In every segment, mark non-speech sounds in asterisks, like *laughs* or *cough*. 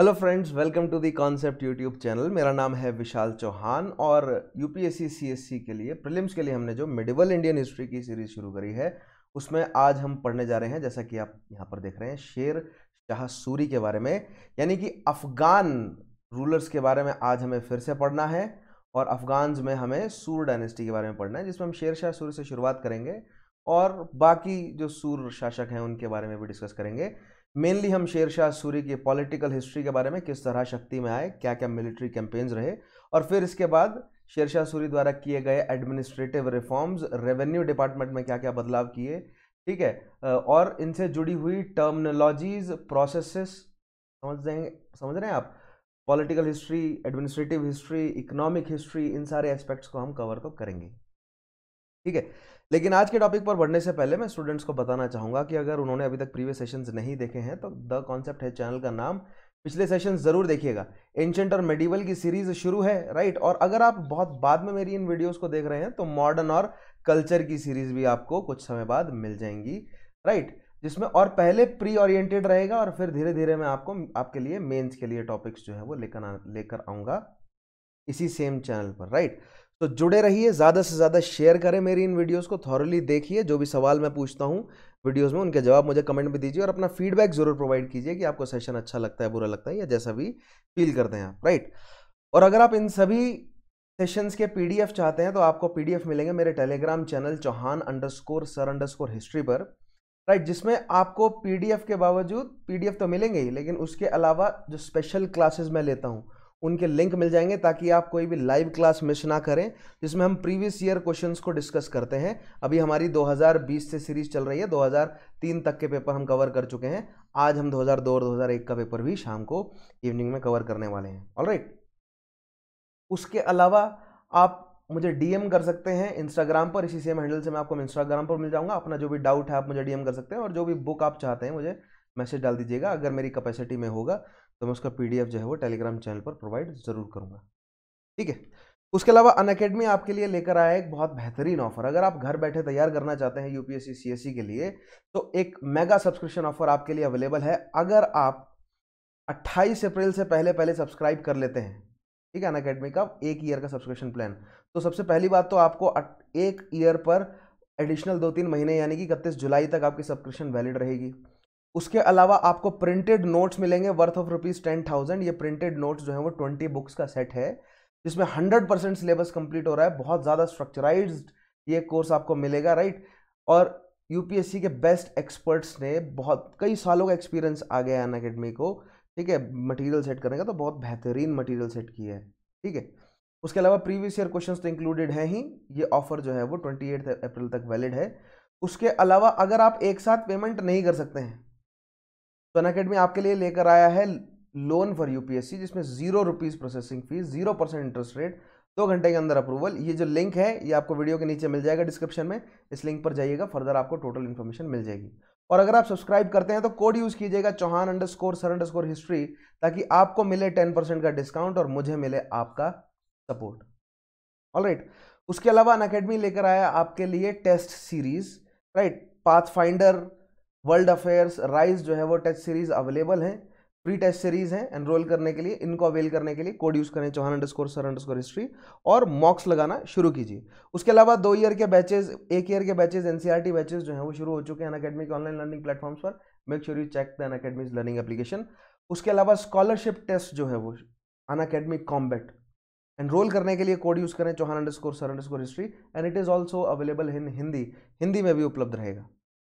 Hello friends welcome to the concept YouTube channel मेरा नाम है विशाल चौहान और यूपीएससी सीएससी के लिए प्रीलिम्स के लिए हमने जो मिडिवल इंडियन हिस्ट्री की सीरीज शुरू करी है उसमें आज हम पढ़ने जा रहे हैं जैसा कि आप यहाँ पर देख रहे हैं शेर शाह सूरी के बारे में यानी कि अफ़गान रूलर्स के बारे में आज हमें फिर से पढ़ना है और अफ़गान में हमें सूर डायनेस्टी के बारे में पढ़ना है जिसमें हम शेर शाह सूरी से शुरुआत करेंगे और बाकी जो सूर शासक हैं उनके बारे में भी डिस्कस करेंगे मेनली हम शेर शाह सूरी की पॉलिटिकल हिस्ट्री के बारे में किस तरह शक्ति में आए क्या क्या मिलिट्री कैंपेन्स रहे और फिर इसके बाद शेर शाह सूरी द्वारा किए गए एडमिनिस्ट्रेटिव रिफॉर्म्स रेवेन्यू डिपार्टमेंट में क्या क्या बदलाव किए ठीक है और इनसे जुड़ी हुई टर्मिनोलॉजीज प्रोसेसेस समझ रहे समझ रहे हैं आप political history administrative history economic history इन सारे एस्पेक्ट्स को हम कवर तो करेंगे ठीक है लेकिन आज के टॉपिक पर बढ़ने से पहले मैं स्टूडेंट्स को बताना चाहूंगा कि अगर उन्होंने अभी तक प्रीवियस सेशंस नहीं देखे हैं तो द कॉन्सेप्ट है चैनल का नाम पिछले सेशन ज़रूर देखिएगा एंशेंट और मेडिवल की सीरीज शुरू है राइट और अगर आप बहुत बाद में मेरी इन वीडियोज को देख रहे हैं तो मॉडर्न और कल्चर की सीरीज भी आपको कुछ समय बाद मिल जाएंगी राइट जिसमें और पहले प्री ओरिएंटेड रहेगा और फिर धीरे धीरे मैं आपको आपके लिए मेंस के लिए टॉपिक्स जो है वो लेकर लेकर आऊंगा इसी सेम चैनल पर राइट तो जुड़े रहिए ज़्यादा से ज़्यादा शेयर करें मेरी इन वीडियोज़ को थॉरली देखिए जो भी सवाल मैं पूछता हूँ वीडियोस में उनके जवाब मुझे कमेंट में दीजिए और अपना फीडबैक ज़रूर प्रोवाइड कीजिए कि आपको सेशन अच्छा लगता है बुरा लगता है या जैसा भी फील करते हैं आप राइट और अगर आप इन सभी सेशंस के पीडीएफ चाहते हैं तो आपको पीडीएफ मिलेंगे मेरे Telegram channel Chauhan underscore sir underscore history पर राइट जिसमें आपको पीडीएफ के बावजूद पीडीएफ तो मिलेंगे ही लेकिन उसके अलावा जो स्पेशल क्लासेस मैं लेता हूँ उनके लिंक मिल जाएंगे ताकि आप कोई भी लाइव क्लास मिस ना करें जिसमें हम प्रीवियस ईयर क्वेश्चंस को डिस्कस करते हैं अभी हमारी 2020 से सीरीज चल रही है 2003 तक के पेपर हम कवर कर चुके हैं आज हम 2002 और 2001 का पेपर भी शाम को इवनिंग में कवर करने वाले हैं ऑल right. उसके अलावा आप मुझे डीएम कर सकते हैं इंस्टाग्राम पर इसी सेम हैंडल से मैं आपको इंस्टाग्राम पर मिल जाऊंगा अपना जो भी डाउट है आप मुझे डीएम कर सकते हैं और जो भी बुक आप चाहते हैं मुझे मैसेज डाल दीजिएगा अगर मेरी कैपेसिटी में होगा तो मैं उसका पीडीएफ जो है वो टेलीग्राम चैनल पर प्रोवाइड ज़रूर करूँगा ठीक है उसके अलावा अन अकेडमी आपके लिए लेकर आया एक बहुत बेहतरीन ऑफर अगर आप घर बैठे तैयार करना चाहते हैं यूपीएससी सीएससी के लिए तो एक मेगा सब्सक्रिप्शन ऑफर आपके लिए अवेलेबल है अगर आप 28 अप्रैल से पहले पहले सब्सक्राइब कर लेते हैं ठीक है अन अकेडमी का एक ईयर का सब्सक्रिप्शन प्लान तो सबसे पहली बात तो आपको एक ईयर पर एडिशनल दो तीन महीने यानी कि इकतीस जुलाई तक आपकी सब्सक्रिप्शन वैलिड रहेगी उसके अलावा आपको प्रिंटेड नोट्स मिलेंगे worth of rupees ten thousand ये प्रिंटेड नोट्स जो है वो ट्वेंटी बुक्स का सेट है जिसमें हंड्रेड परसेंट सिलेबस कंप्लीट हो रहा है बहुत ज़्यादा स्ट्रक्चराइज ये कोर्स आपको मिलेगा राइट और यूपीएससी के बेस्ट एक्सपर्ट्स ने बहुत कई सालों का एक्सपीरियंस आ गया है अन अकेडमी को ठीक है मटेरियल सेट करने का तो बहुत बेहतरीन मटेरियल सेट किया है ठीक है उसके अलावा प्रीवियस ईयर क्वेश्चंस तो इंक्लूडेड हैं ही ये ऑफर जो है वो ट्वेंटी एट अप्रैल तक वैलिड है उसके अलावा अगर आप एक साथ पेमेंट नहीं कर सकते हैं अन अकेडमी आपके लिए लेकर आया है लोन फॉर यूपीएससी जिसमें zero rupees processing fees zero percent interest rate दो घंटे के अंदर अप्रूवल ये जो लिंक है ये आपको वीडियो के नीचे मिल जाएगा डिस्क्रिप्शन में इस लिंक पर जाइएगा फर्दर आपको टोटल इन्फॉर्मेशन मिल जाएगी और अगर आप सब्सक्राइब करते हैं तो कोड यूज़ कीजिएगा Chauhan underscore sir underscore history ताकि आपको मिले टेन परसेंट का डिस्काउंट और मुझे मिले आपका सपोर्ट ऑल राइट उसके अलावा अन अकेडमी लेकर आया आपके लिए test series right path finder world affairs rise जो है वो टेस्ट सीरीज अवेलेबल है प्री टेस्ट सीरीज है एनरोल करने के लिए इनको अवेल करने के लिए कोड यूज़ करें Chauhan underscore sir underscore history और मॉक्स लगाना शुरू कीजिए उसके अलावा दो ईयर के बैचेज एक ईयर के बैचेज एनसीईआरटी बैचेज जो हैं वो शुरू हो चुके हैं अकेडमी के ऑनलाइन लर्निंग प्लेटफॉर्म्स पर make sure you check the academy's learning application उसके अलावा स्कॉलरशिप टेस्ट जो है वो अन अकेडमी कॉम्बेट एनरोल करने के लिए कोड यूज़ करें Chauhan underscore sir underscore history and it is also available in Hindi Hindi में भी उपलब्ध रहेगा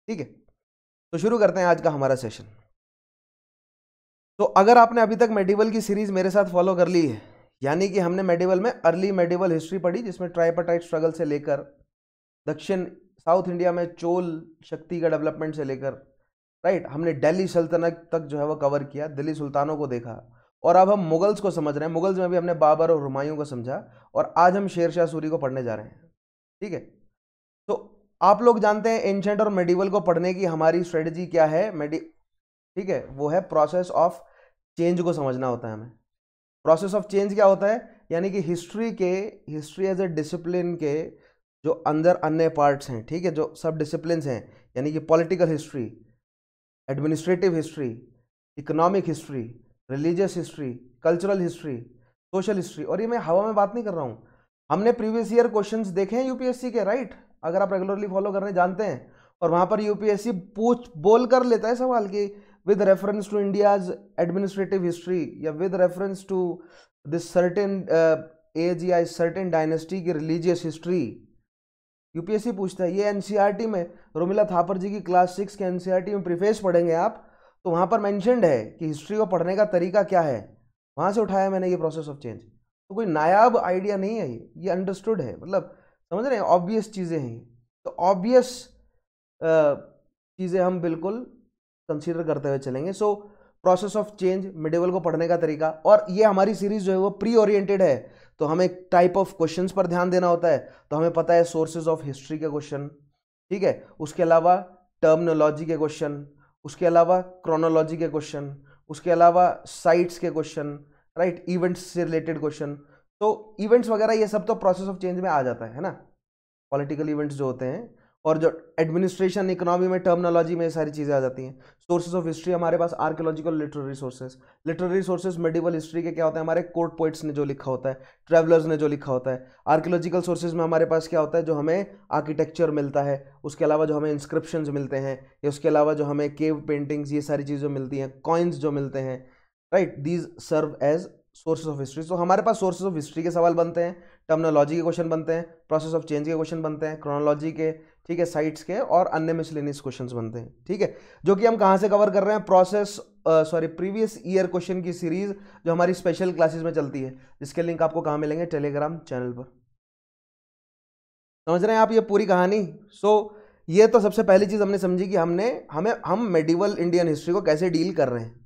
ठीक है तो शुरू करते हैं आज का हमारा सेशन तो अगर आपने अभी तक मेडिवल की सीरीज मेरे साथ फॉलो कर ली है यानी कि हमने मेडिवल में अर्ली मेडिवल हिस्ट्री पढ़ी जिसमें ट्राइपाटाइट स्ट्रगल से लेकर दक्षिण साउथ इंडिया में चोल शक्ति का डेवलपमेंट से लेकर राइट हमने दिल्ली सल्तनत तक जो है वो कवर किया दिल्ली सुल्तानों को देखा और अब हम मुगल्स को समझ रहे हैं मुगल्स में भी हमने बाबर और हुमायूं को समझा और आज हम शेर शाह सूरी को पढ़ने जा रहे हैं ठीक है तो आप लोग जानते हैं एंशेंट और मेडिवल को पढ़ने की हमारी स्ट्रेटजी क्या है मेडी ठीक है वो है प्रोसेस ऑफ चेंज को समझना होता है हमें प्रोसेस ऑफ चेंज क्या होता है यानी कि हिस्ट्री के हिस्ट्री एज ए डिसिप्लिन के जो अंदर अन्य पार्ट्स हैं ठीक है जो सब डिसिप्लिन हैं यानी कि political history administrative history economic history religious history cultural history social history और ये मैं हवा में बात नहीं कर रहा हूँ हमने प्रीवियस ईयर क्वेश्चंस देखे हैं यूपीएससी के राइट अगर आप रेगुलरली फॉलो करने जानते हैं और वहाँ पर यूपीएससी पूछ बोल कर लेता है सवाल कि with reference to India's administrative history या with reference to this certain age या सर्टेन डायनेस्टी की रिलीजियस हिस्ट्री यूपीएससी पूछता है ये एनसीईआरटी e में रोमिला थापर जी की क्लास सिक्स के एनसीईआरटी e में प्रिफेस पढ़ेंगे आप तो वहाँ पर मैंशनड है कि हिस्ट्री को पढ़ने का तरीका क्या है वहाँ से उठाया मैंने ये प्रोसेस ऑफ चेंज तो कोई नायाब आइडिया नहीं है ये ये अंडरस्टूड है मतलब समझ रहे हैं ऑब्वियस चीज़ें हैं तो ऑब्वियस चीज़ें हम बिल्कुल कंसीडर करते हुए चलेंगे so process of change medieval को पढ़ने का तरीका और ये हमारी सीरीज जो है वो प्री ओरिएंटेड है तो हमें टाइप ऑफ क्वेश्चंस पर ध्यान देना होता है तो हमें पता है सोर्सेज ऑफ हिस्ट्री के क्वेश्चन ठीक है उसके अलावा टर्मिनोलॉजी के क्वेश्चन उसके अलावा क्रोनोलॉजी के क्वेश्चन उसके अलावा साइट्स के क्वेश्चन राइट इवेंट्स से रिलेटेड क्वेश्चन तो इवेंट्स वगैरह ये सब तो प्रोसेस ऑफ चेंज में आ जाता है ना पॉलिटिकल इवेंट्स जो होते हैं और जो एडमिनिस्ट्रेशन इकोनॉमी में टर्मनोलॉजी में सारी चीज़ें आ जाती हैं सोर्सेज ऑफ हिस्ट्री हमारे पास archaeological literary sources literary sources medieval history के क्या होते हैं हमारे कोर्ट पोइट्स ने जो लिखा होता है ट्रेवलर्स ने जो लिखा होता है आर्कियोलॉजिकल सोर्सेज में हमारे पास क्या होता है जो हमें आर्किटेक्चर मिलता है उसके अलावा जो हमें इंस्क्रिप्शन मिलते हैं या उसके अलावा जो हमें केव पेंटिंग्स ये सारी चीज़ें मिलती हैं कॉइन्स जो मिलते हैं right these serve as sources of history तो हमारे पास सोर्सेज ऑफ हिस्ट्री के सवाल बनते हैं टर्मनोलॉजी के क्वेश्चन बनते हैं प्रोसेस ऑफ चेंज के क्वेश्चन बनते हैं क्रोनोलॉजी के ठीक है साइट्स के और अन्य मिसलेनियस क्वेश्चन बनते हैं ठीक है जो कि हम कहाँ से कवर कर रहे हैं process sorry previous year question की सीरीज जो हमारी स्पेशल क्लासेस में चलती है जिसके लिंक आपको कहाँ मिलेंगे टेलीग्राम चैनल पर समझ रहे हैं आप ये पूरी कहानी सो so, ये तो सबसे पहली चीज़ हमने समझी कि हमने हमें हम मेडिवल इंडियन हिस्ट्री को कैसे डील कर रहे हैं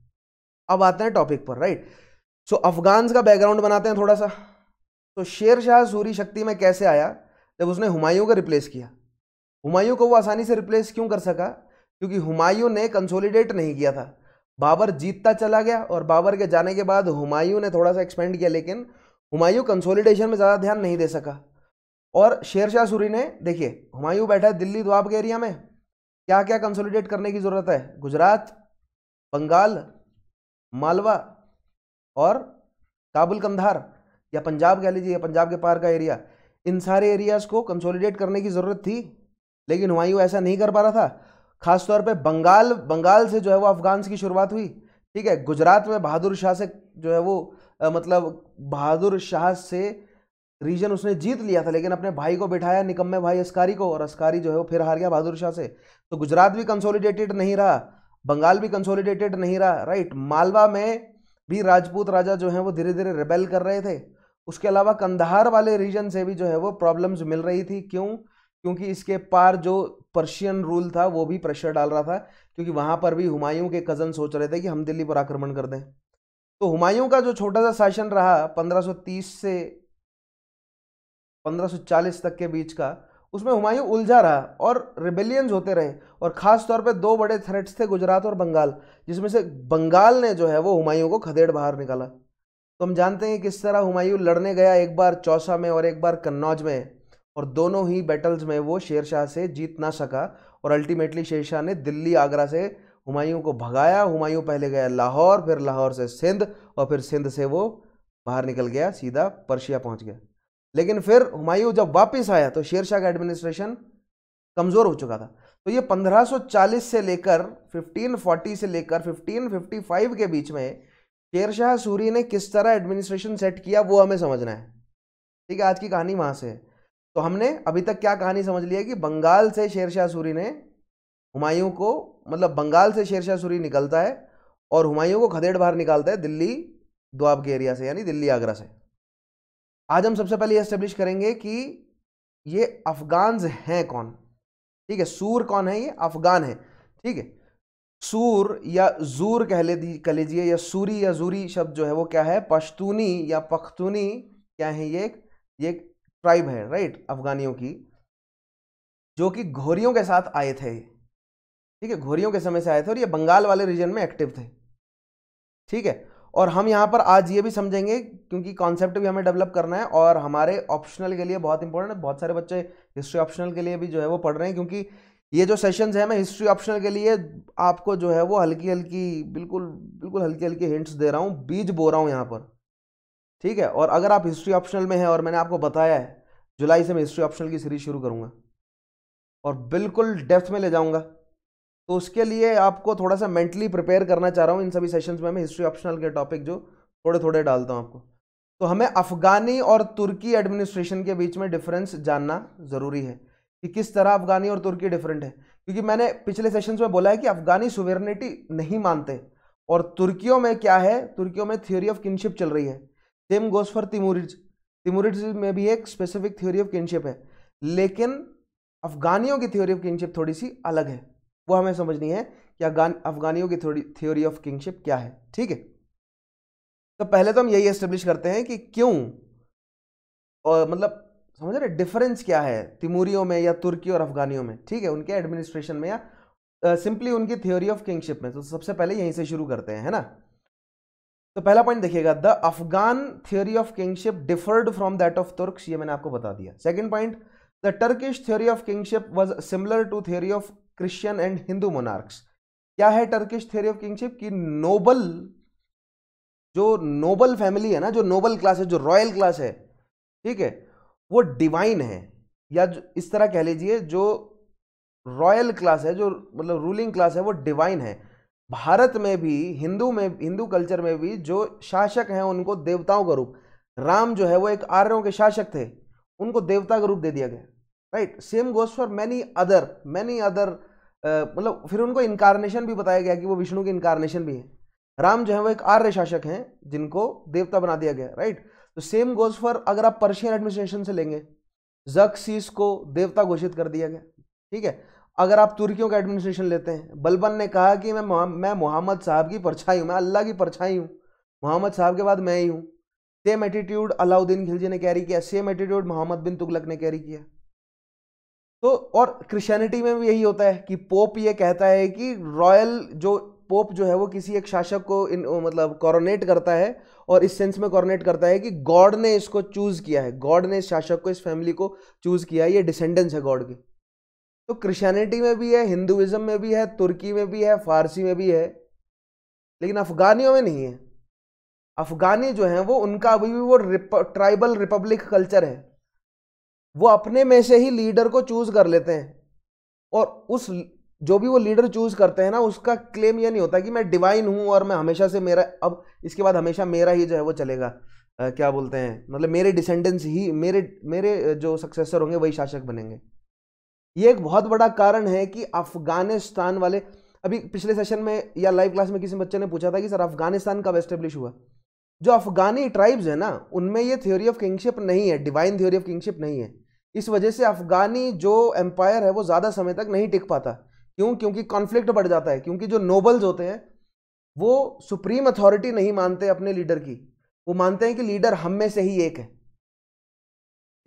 अब आते हैं टॉपिक पर राइट सो अफगान्स का बैकग्राउंड बनाते हैं थोड़ा सा तो शेर शाह सूरी शक्ति में कैसे आया जब उसने हुमायूं को रिप्लेस किया हुमायूं को वो आसानी से रिप्लेस क्यों कर सका क्योंकि हुमायूं ने कंसोलिडेट नहीं किया था बाबर जीतता चला गया और बाबर के जाने के बाद हुमायूं ने थोड़ा सा एक्सपेंड किया लेकिन हुमायूं कंसोलिडेशन में ज़्यादा ध्यान नहीं दे सका और शेर शाह सूरी ने देखिए हुमायूं बैठा है दिल्ली दुआब के एरिया में क्या क्या कंसोलिडेट करने की ज़रूरत है गुजरात बंगाल मालवा और काबुल कंधार या पंजाब कह लीजिए या पंजाब के पार का एरिया इन सारे एरियाज़ को कंसोलिडेट करने की ज़रूरत थी लेकिन हुमायूं ऐसा नहीं कर पा रहा था खासतौर पे बंगाल बंगाल से जो है वो अफ़गान्स की शुरुआत हुई ठीक है गुजरात में बहादुर शाह से जो है वो आ, मतलब बहादुर शाह से रीजन उसने जीत लिया था लेकिन अपने भाई को बिठाया निकम्मे भाई अस्कारी को और अस्कारी जो है वो फिर हार गया बहादुर शाह से तो गुजरात भी कंसोलिडेटेड नहीं रहा बंगाल भी कंसोलिडेटेड नहीं रहा राइट मालवा में भी राजपूत राजा जो हैं वो धीरे धीरे रिबेल कर रहे थे उसके अलावा कंधार वाले रीजन से भी जो है वो प्रॉब्लम्स मिल रही थी क्यों क्योंकि इसके पार जो पर्शियन रूल था वो भी प्रेशर डाल रहा था क्योंकि वहाँ पर भी हुमायूं के कज़न सोच रहे थे कि हम दिल्ली पर आक्रमण कर दें तो हुमायूं का जो छोटा सा शासन रहा 1530 से 1540 तक के बीच का उसमें हुमायूं उलझा रहा और रिबेलियंस होते रहे और ख़ास तौर पे दो बड़े थ्रेट्स थे गुजरात और बंगाल जिसमें से बंगाल ने जो है वो हुमायूं को खदेड़ बाहर निकाला तो हम जानते हैं किस तरह हुमायूं लड़ने गया एक बार चौसा में और एक बार कन्नौज में और दोनों ही बैटल्स में वो शेरशाह से जीत ना सका और अल्टीमेटली शेरशाह ने दिल्ली आगरा से हुमायूं को भगाया हुमायूं पहले गया लाहौर फिर लाहौर से सिंध और फिर सिंध से वो बाहर निकल गया सीधा पर्शिया पहुंच गया लेकिन फिर हुमायूं जब वापस आया तो शेर शाह का एडमिनिस्ट्रेशन कमज़ोर हो चुका था तो ये 1540 से लेकर 1540 से लेकर 1555 के बीच में शेर शाह सूरी ने किस तरह एडमिनिस्ट्रेशन सेट किया वो हमें समझना है ठीक है आज की कहानी वहाँ से है तो हमने अभी तक क्या कहानी समझ लिया है कि बंगाल से शेर शाह सूरी ने हुमायूं को मतलब बंगाल से शेर शाह सूरी निकलता है और हुमायूं को खदेड़ बाहर निकालता है दिल्ली दुआब के एरिया से यानी दिल्ली आगरा से आज हम सबसे पहले एस्टेब्लिश करेंगे कि ये अफगान्स हैं कौन ठीक है सूर कौन है ये अफगान है ठीक है सूर या जूर कह ले कह लीजिए या सूरी या जूरी शब्द जो है वो क्या है पश्तूनी या पख्तूनी क्या है ये ये ट्राइब है राइट अफगानियों की जो कि घोरियों के साथ आए थे ठीक है घोरियों के समय से आए थे और ये बंगाल वाले रीजन में एक्टिव थे ठीक है और हम यहाँ पर आज ये भी समझेंगे क्योंकि कॉन्सेप्ट भी हमें डेवलप करना है और हमारे ऑप्शनल के लिए बहुत इंपॉर्टेंट है बहुत सारे बच्चे हिस्ट्री ऑप्शनल के लिए भी जो है वो पढ़ रहे हैं क्योंकि ये जो सेशंस हैं मैं हिस्ट्री ऑप्शनल के लिए आपको जो है वो हल्की हल्की बिल्कुल बिल्कुल हल्की हल्की हिंट्स दे रहा हूँ बीज बो रहा हूँ यहाँ पर ठीक है और अगर आप हिस्ट्री ऑप्शनल में हैं और मैंने आपको बताया है जुलाई से मैं हिस्ट्री ऑप्शनल की सीरीज शुरू करूँगा और बिल्कुल डेप्थ में ले जाऊँगा तो उसके लिए आपको थोड़ा सा मेंटली प्रिपेयर करना चाह रहा हूँ इन सभी सेशंस में मैं हिस्ट्री ऑप्शनल के टॉपिक जो थोड़े थोड़े डालता हूँ आपको तो हमें अफ़गानी और तुर्की एडमिनिस्ट्रेशन के बीच में डिफरेंस जानना ज़रूरी है कि किस तरह अफ़गानी और तुर्की डिफरेंट है क्योंकि मैंने पिछले सेशंस में बोला है कि अफ़गानी सुवेरनिटी नहीं मानते और तुर्कियों में क्या है तुर्कियों में थ्योरी ऑफ किनशिप चल रही है same goes for Timurids Timurids में भी एक स्पेसिफिक थ्योरी ऑफ किनशिप है लेकिन अफ़गानियों की थ्योरी ऑफ किनशिप थोड़ी सी अलग है वो हमें समझनी है कि अफगान अफगानियों की थोड़ी थ्योरी ऑफ किंगशिप क्या है ठीक है तो पहले तो हम यही एस्टेब्लिश करते हैं कि क्यों और मतलब समझ रहे डिफरेंस क्या है तिमूरियों में या तुर्की और अफगानियों में ठीक है उनके एडमिनिस्ट्रेशन में या सिंपली uh, उनकी थ्योरी ऑफ किंगशिप में तो सबसे पहले यहीं से शुरू करते हैं है ना तो पहला पॉइंट देखिएगा the Afghan theory of kingship differed from that of Turk ये मैंने आपको बता दिया second point the Turkish theory of kingship was similar to theory of Christian and Hindu monarchs क्या है टर्किश थ्योरी ऑफ किंगशिप कि noble जो noble family है ना जो नोबल क्लास है जो रॉयल क्लास है ठीक है वो डिवाइन है या इस तरह कह लीजिए जो रॉयल क्लास है जो मतलब रूलिंग क्लास है वो डिवाइन है भारत में भी हिंदू में हिंदू कल्चर में भी जो शासक हैं उनको देवताओं का रूप राम जो है वो एक आर्यों के शासक थे उनको देवता का रूप दे दिया गया right same goes for many other many other मतलब फिर उनको इनकारनेशन भी बताया गया कि वो विष्णु के इनकारनेशन भी हैं राम जो है वो एक आर्य शासक हैं जिनको देवता बना दिया गया राइट तो सेम गोज फॉर अगर आप पर्शियन एडमिनिस्ट्रेशन से लेंगे जक्सीस को देवता घोषित कर दिया गया ठीक है अगर आप तुर्कियों का एडमिनिस्ट्रेशन लेते हैं बलबन ने कहा कि मैं मैं मोहम्मद साहब की परछाई हूँ मैं अल्लाह की परछाई हूँ मोहम्मद साहब के बाद मैं ही हूँ सेम एटीट्यूड अलाउद्दीन खिलजी ने कैरी किया सेम एटीट्यूड मोहम्मद बिन तुगलक ने कैरी किया तो और क्रिश्चियनिटी में भी यही होता है कि पोप ये कहता है कि रॉयल जो पोप जो है वो किसी एक शासक को इन मतलब कॉरोनेट करता है और इस सेंस में कॉरोनेट करता है कि गॉड ने इसको चूज़ किया है गॉड ने इस शासक को इस फैमिली को चूज़ किया है ये डिसेंडेंस है गॉड के तो क्रिश्चियनिटी में भी है हिंदुज़म में भी है तुर्की में भी है फारसी में भी है लेकिन अफ़गानियों में नहीं है अफ़गानी जो है वो उनका अभी भी वो रिप, ट्राइबल रिपब्लिक कल्चर है वो अपने में से ही लीडर को चूज कर लेते हैं और उस जो भी वो लीडर चूज करते हैं ना उसका क्लेम ये नहीं होता कि मैं डिवाइन हूँ और मैं हमेशा से मेरा अब इसके बाद हमेशा मेरा ही जो है वो चलेगा आ, क्या बोलते हैं मतलब मेरे डिसेंडेंस ही मेरे मेरे जो सक्सेसर होंगे वही शासक बनेंगे ये एक बहुत बड़ा कारण है कि अफगानिस्तान वाले अभी पिछले सेशन में या लाइव क्लास में किसी बच्चे ने पूछा था कि सर अफगानिस्तान कब एस्टेब्लिश हुआ जो अफगानी ट्राइब्स है ना उनमें ये थ्योरी ऑफ किंगशिप नहीं है डिवाइन थ्योरी ऑफ किंगशिप नहीं है इस वजह से अफगानी जो एम्पायर है वो ज़्यादा समय तक नहीं टिक पाता क्यों क्योंकि कॉन्फ्लिक्ट बढ़ जाता है क्योंकि जो नोबल्स होते हैं वो सुप्रीम अथॉरिटी नहीं मानते अपने लीडर की वो मानते हैं कि लीडर हम में से ही एक है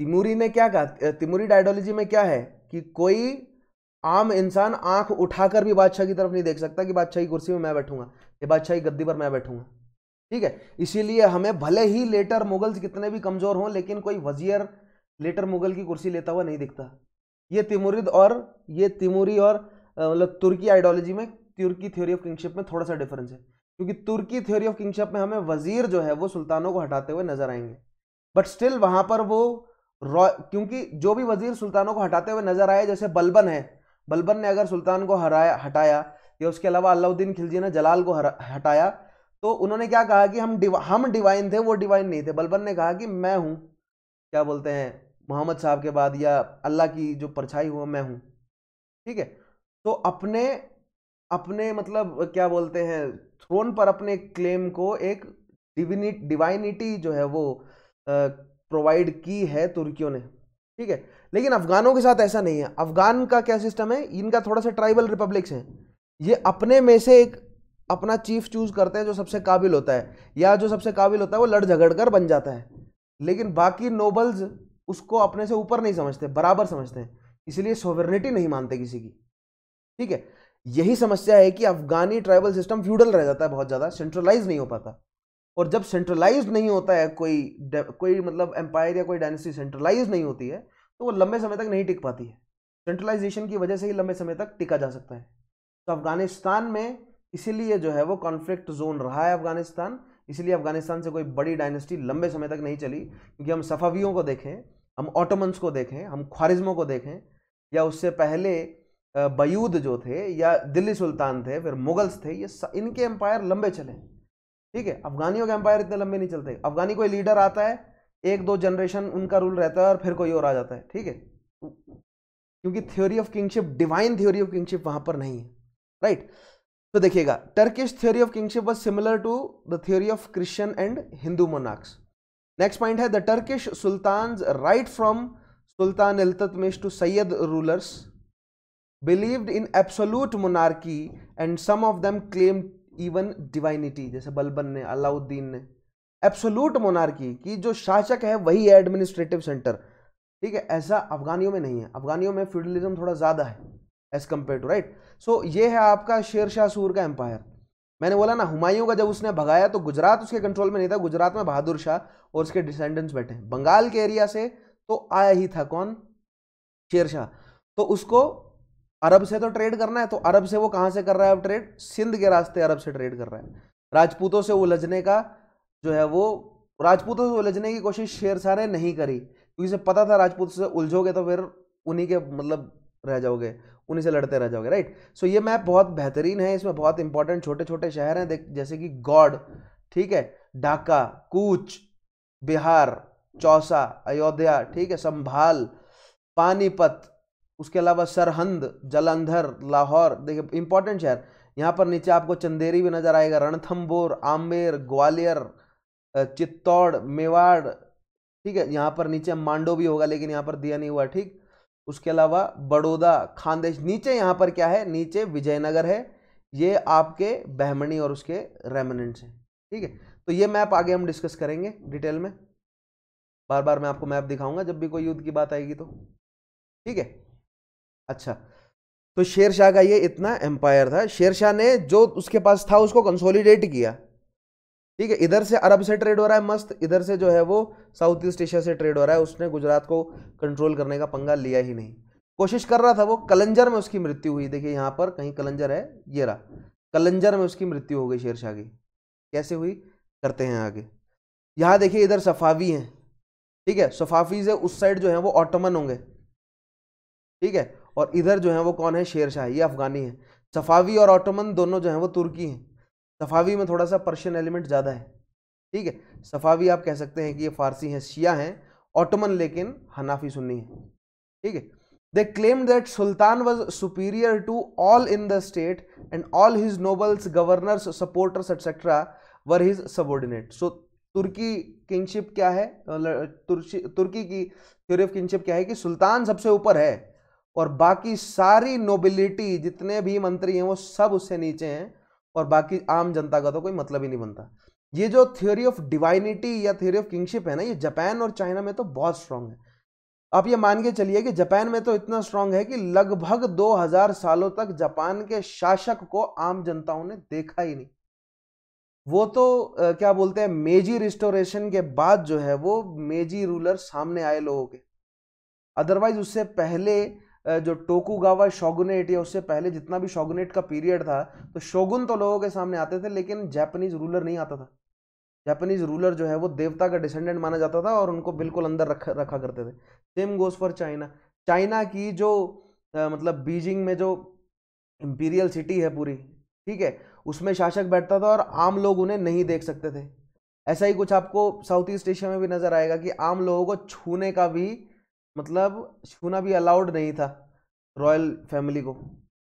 तिमूरी ने क्या कहा तिमूरी डायडोलॉजी में क्या है कि कोई आम इंसान आंख उठाकर भी बादशाह की तरफ नहीं देख सकता कि बादशाह की कुर्सी में मैं बैठूंगा ये बादशाह की गद्दी पर मैं बैठूंगा ठीक है इसीलिए हमें भले ही लेटर मुगल्स कितने भी कमज़ोर हों लेकिन कोई वजीर लेटर मुगल की कुर्सी लेता हुआ नहीं दिखता ये तिमुरिद और ये तिमोरी और मतलब तुर्की आइडियोलॉजी में तुर्की थ्योरी ऑफ किंगशिप में थोड़ा सा डिफरेंस है क्योंकि तुर्की थ्योरी ऑफ किंगशिप में हमें वजीर जो है वो सुल्तानों को हटाते हुए नजर आएंगे बट स्टिल वहां पर वो क्योंकि जो भी वजीर सुल्तानों को हटाते हुए नजर आए जैसे बलबन है बलबन ने अगर सुल्तान को हराया हटाया या उसके अलावा अलाउद्दीन खिलजी ने जलाल को हटाया तो उन्होंने क्या कहा कि हम डिवा, हम डिवाइन थे वो डिवाइन नहीं थे बलबन ने कहा कि मैं हूँ क्या बोलते हैं मोहम्मद साहब के बाद या अल्लाह की जो परछाई हुआ मैं हूँ ठीक है तो अपने अपने मतलब क्या बोलते हैं थ्रोन पर अपने क्लेम को एक डिविनिट डिवाइनिटी जो है वो प्रोवाइड की है तुर्कियों ने ठीक है लेकिन अफगानों के साथ ऐसा नहीं है अफगान का क्या सिस्टम है इनका थोड़ा सा ट्राइबल रिपब्लिक्स हैं ये अपने में से एक अपना चीफ चूज करते हैं जो सबसे काबिल होता है या जो सबसे काबिल होता है वो लड़ झगड़ कर बन जाता है लेकिन बाकी नोबल्स उसको अपने से ऊपर नहीं समझते बराबर समझते हैं इसलिए सोवरेनिटी नहीं मानते किसी की ठीक है यही समस्या है कि अफगानी ट्राइबल सिस्टम फ्यूडल रह जाता है बहुत ज़्यादा सेंट्रलाइज नहीं हो पाता और जब सेंट्रलाइज नहीं होता है कोई कोई मतलब एम्पायर या कोई डायनेस्टी सेंट्रलाइज नहीं होती है तो वो लंबे समय तक नहीं टिक पाती है सेंट्रलाइजेशन की वजह से ही लंबे समय तक टिका जा सकता है तो अफगानिस्तान में इसीलिए जो है वो कॉन्फ्लिक्ट जोन रहा है अफगानिस्तान इसलिए अफगानिस्तान से कोई बड़ी डायनेस्टी लंबे समय तक नहीं चली क्योंकि हम सफावियों को देखें हम ऑटोमन्स को देखें हम ख्वारिज्मों को देखें या उससे पहले बयूद जो थे या दिल्ली सुल्तान थे फिर मुगल्स थे ये इनके एम्पायर लंबे चले ठीक है अफगानियों के एम्पायर इतने लंबे नहीं चलते अफगानी कोई लीडर आता है एक दो जनरेशन उनका रूल रहता है और फिर कोई और आ जाता है ठीक है क्योंकि theory of kingship divine theory of kingship वहां पर नहीं है राइट तो देखिएगा Turkish theory of kingship was similar to the theory of Christian and Hindu monarchs next point है the Turkish sultan right from sultan Iltutmish to Sayyid rulers believed in absolute monarchy and some of them claim even divinity जैसे बलबन ने अलाउद्दीन ने absolute monarchy की जो शासक है वही है एडमिनिस्ट्रेटिव सेंटर ठीक है ऐसा अफगानियों में नहीं है अफगानियों में फ्यूडलिज्म थोड़ा ज़्यादा है as compare to right so ये है आपका शेर शाह सूर का एम्पायर मैंने बोला ना हुमायूं का जब उसने भगाया तो गुजरात उसके कंट्रोल में नहीं था गुजरात में बहादुर शाह और उसके डिसेंडेंट्स बैठे बंगाल के एरिया से तो आया ही था कौन शेर शाह तो उसको अरब से तो ट्रेड करना है तो अरब से वो कहाँ से कर रहा है अब ट्रेड सिंध के रास्ते अरब से ट्रेड कर रहा है राजपूतों से उलझने का जो है वो राजपूतों से उलझने की कोशिश शेर शाह ने नहीं करी क्योंकि उसे पता था राजपूत से उलझोगे तो फिर उन्हीं के मतलब रह जाओगे उन्हीं से लड़ते रह जाओगे राइट सो ये मैप बहुत बेहतरीन है इसमें बहुत इंपॉर्टेंट छोटे छोटे शहर हैं जैसे कि गॉड ठीक है ढाका कूच बिहार चौसा अयोध्या ठीक है संभाल पानीपत उसके अलावा सरहंद जलंधर लाहौर देखिए इंपॉर्टेंट शहर यहाँ पर नीचे आपको चंदेरी भी नज़र आएगा रणथम्बोर आमेर ग्वालियर चित्तौड़ मेवाड़ ठीक है यहाँ पर नीचे मांडो भी होगा लेकिन यहाँ पर दिया नहीं हुआ ठीक उसके अलावा बड़ौदा खानदेश नीचे यहाँ पर क्या है नीचे विजयनगर है ये आपके बहमणी और उसके रेमनेंट्स हैं ठीक है तो ये मैप आगे हम डिस्कस करेंगे डिटेल में बार बार मैं आपको मैप दिखाऊंगा जब भी कोई युद्ध की बात आएगी तो ठीक है अच्छा तो शेर शाह का ये इतना एम्पायर था शेर शाह ने जो उसके पास था उसको कंसोलिडेट किया ठीक है इधर से अरब से ट्रेड हो रहा है मस्त इधर से जो है वो साउथ ईस्ट एशिया से ट्रेड हो रहा है उसने गुजरात को कंट्रोल करने का पंगा लिया ही नहीं कोशिश कर रहा था वो कलंजर में उसकी मृत्यु हुई देखिए यहाँ पर कहीं कलंजर है ये रहा कलंजर में उसकी मृत्यु हो गई शेरशाह की कैसे हुई करते हैं आगे यहाँ देखिए इधर सफावी हैं ठीक है सफाफी से उस साइड जो है वो ऑटोमन होंगे ठीक है और इधर जो है वो कौन है शेरशाह ये अफगानी है सफावी और ऑटोमन दोनों जो है वो तुर्की हैं सफ़ावी में थोड़ा सा पर्शियन एलिमेंट ज़्यादा है ठीक है सफ़ावी आप कह सकते हैं कि ये फारसी हैं शिया हैं ऑटोमन लेकिन हनाफी सुन्नी है ठीक है they claim that sultan was superior to all in the state and all his nobles governors supporters etcetera were his subordinate so तुर्की किंगशिप क्या है तुर्की की थ्योरी ऑफ किंगशिप क्या है कि सुल्तान सबसे ऊपर है और बाकी सारी नोबिलिटी जितने भी मंत्री हैं वो सब उससे नीचे हैं और बाकी आम जनता का तो कोई मतलब ही नहीं बनता ये जो थ्योरी ऑफ डिवाइनिटी या थ्योरी ऑफ किंगशिप है ना ये जापान और चाइना में तो बहुत स्ट्रांग है आप ये मान के चलिए कि जापान में तो इतना स्ट्रांग है कि लगभग 2000 सालों तक जापान के शासक को आम जनताओं ने देखा ही नहीं वो तो आ, क्या बोलते हैं मेजी रिस्टोरेशन के बाद जो है वो मेजी रूलर सामने आए लोगों के अदरवाइज उससे पहले जो टोकुगावा शोगुनेट या उससे पहले जितना भी शोगुनेट का पीरियड था तो शोगुन तो लोगों के सामने आते थे लेकिन जापानीज रूलर नहीं आता था जापानीज रूलर जो है वो देवता का डिसेंडेंट माना जाता था और उनको बिल्कुल अंदर रख रखा करते थे same goes for China China की जो आ, मतलब बीजिंग में जो इम्पीरियल सिटी है पूरी ठीक है उसमें शासक बैठता था और आम लोग उन्हें नहीं देख सकते थे ऐसा ही कुछ आपको साउथ ईस्ट एशिया में भी नज़र आएगा कि आम लोगों को छूने का भी मतलब छूना भी अलाउड नहीं था रॉयल फैमिली को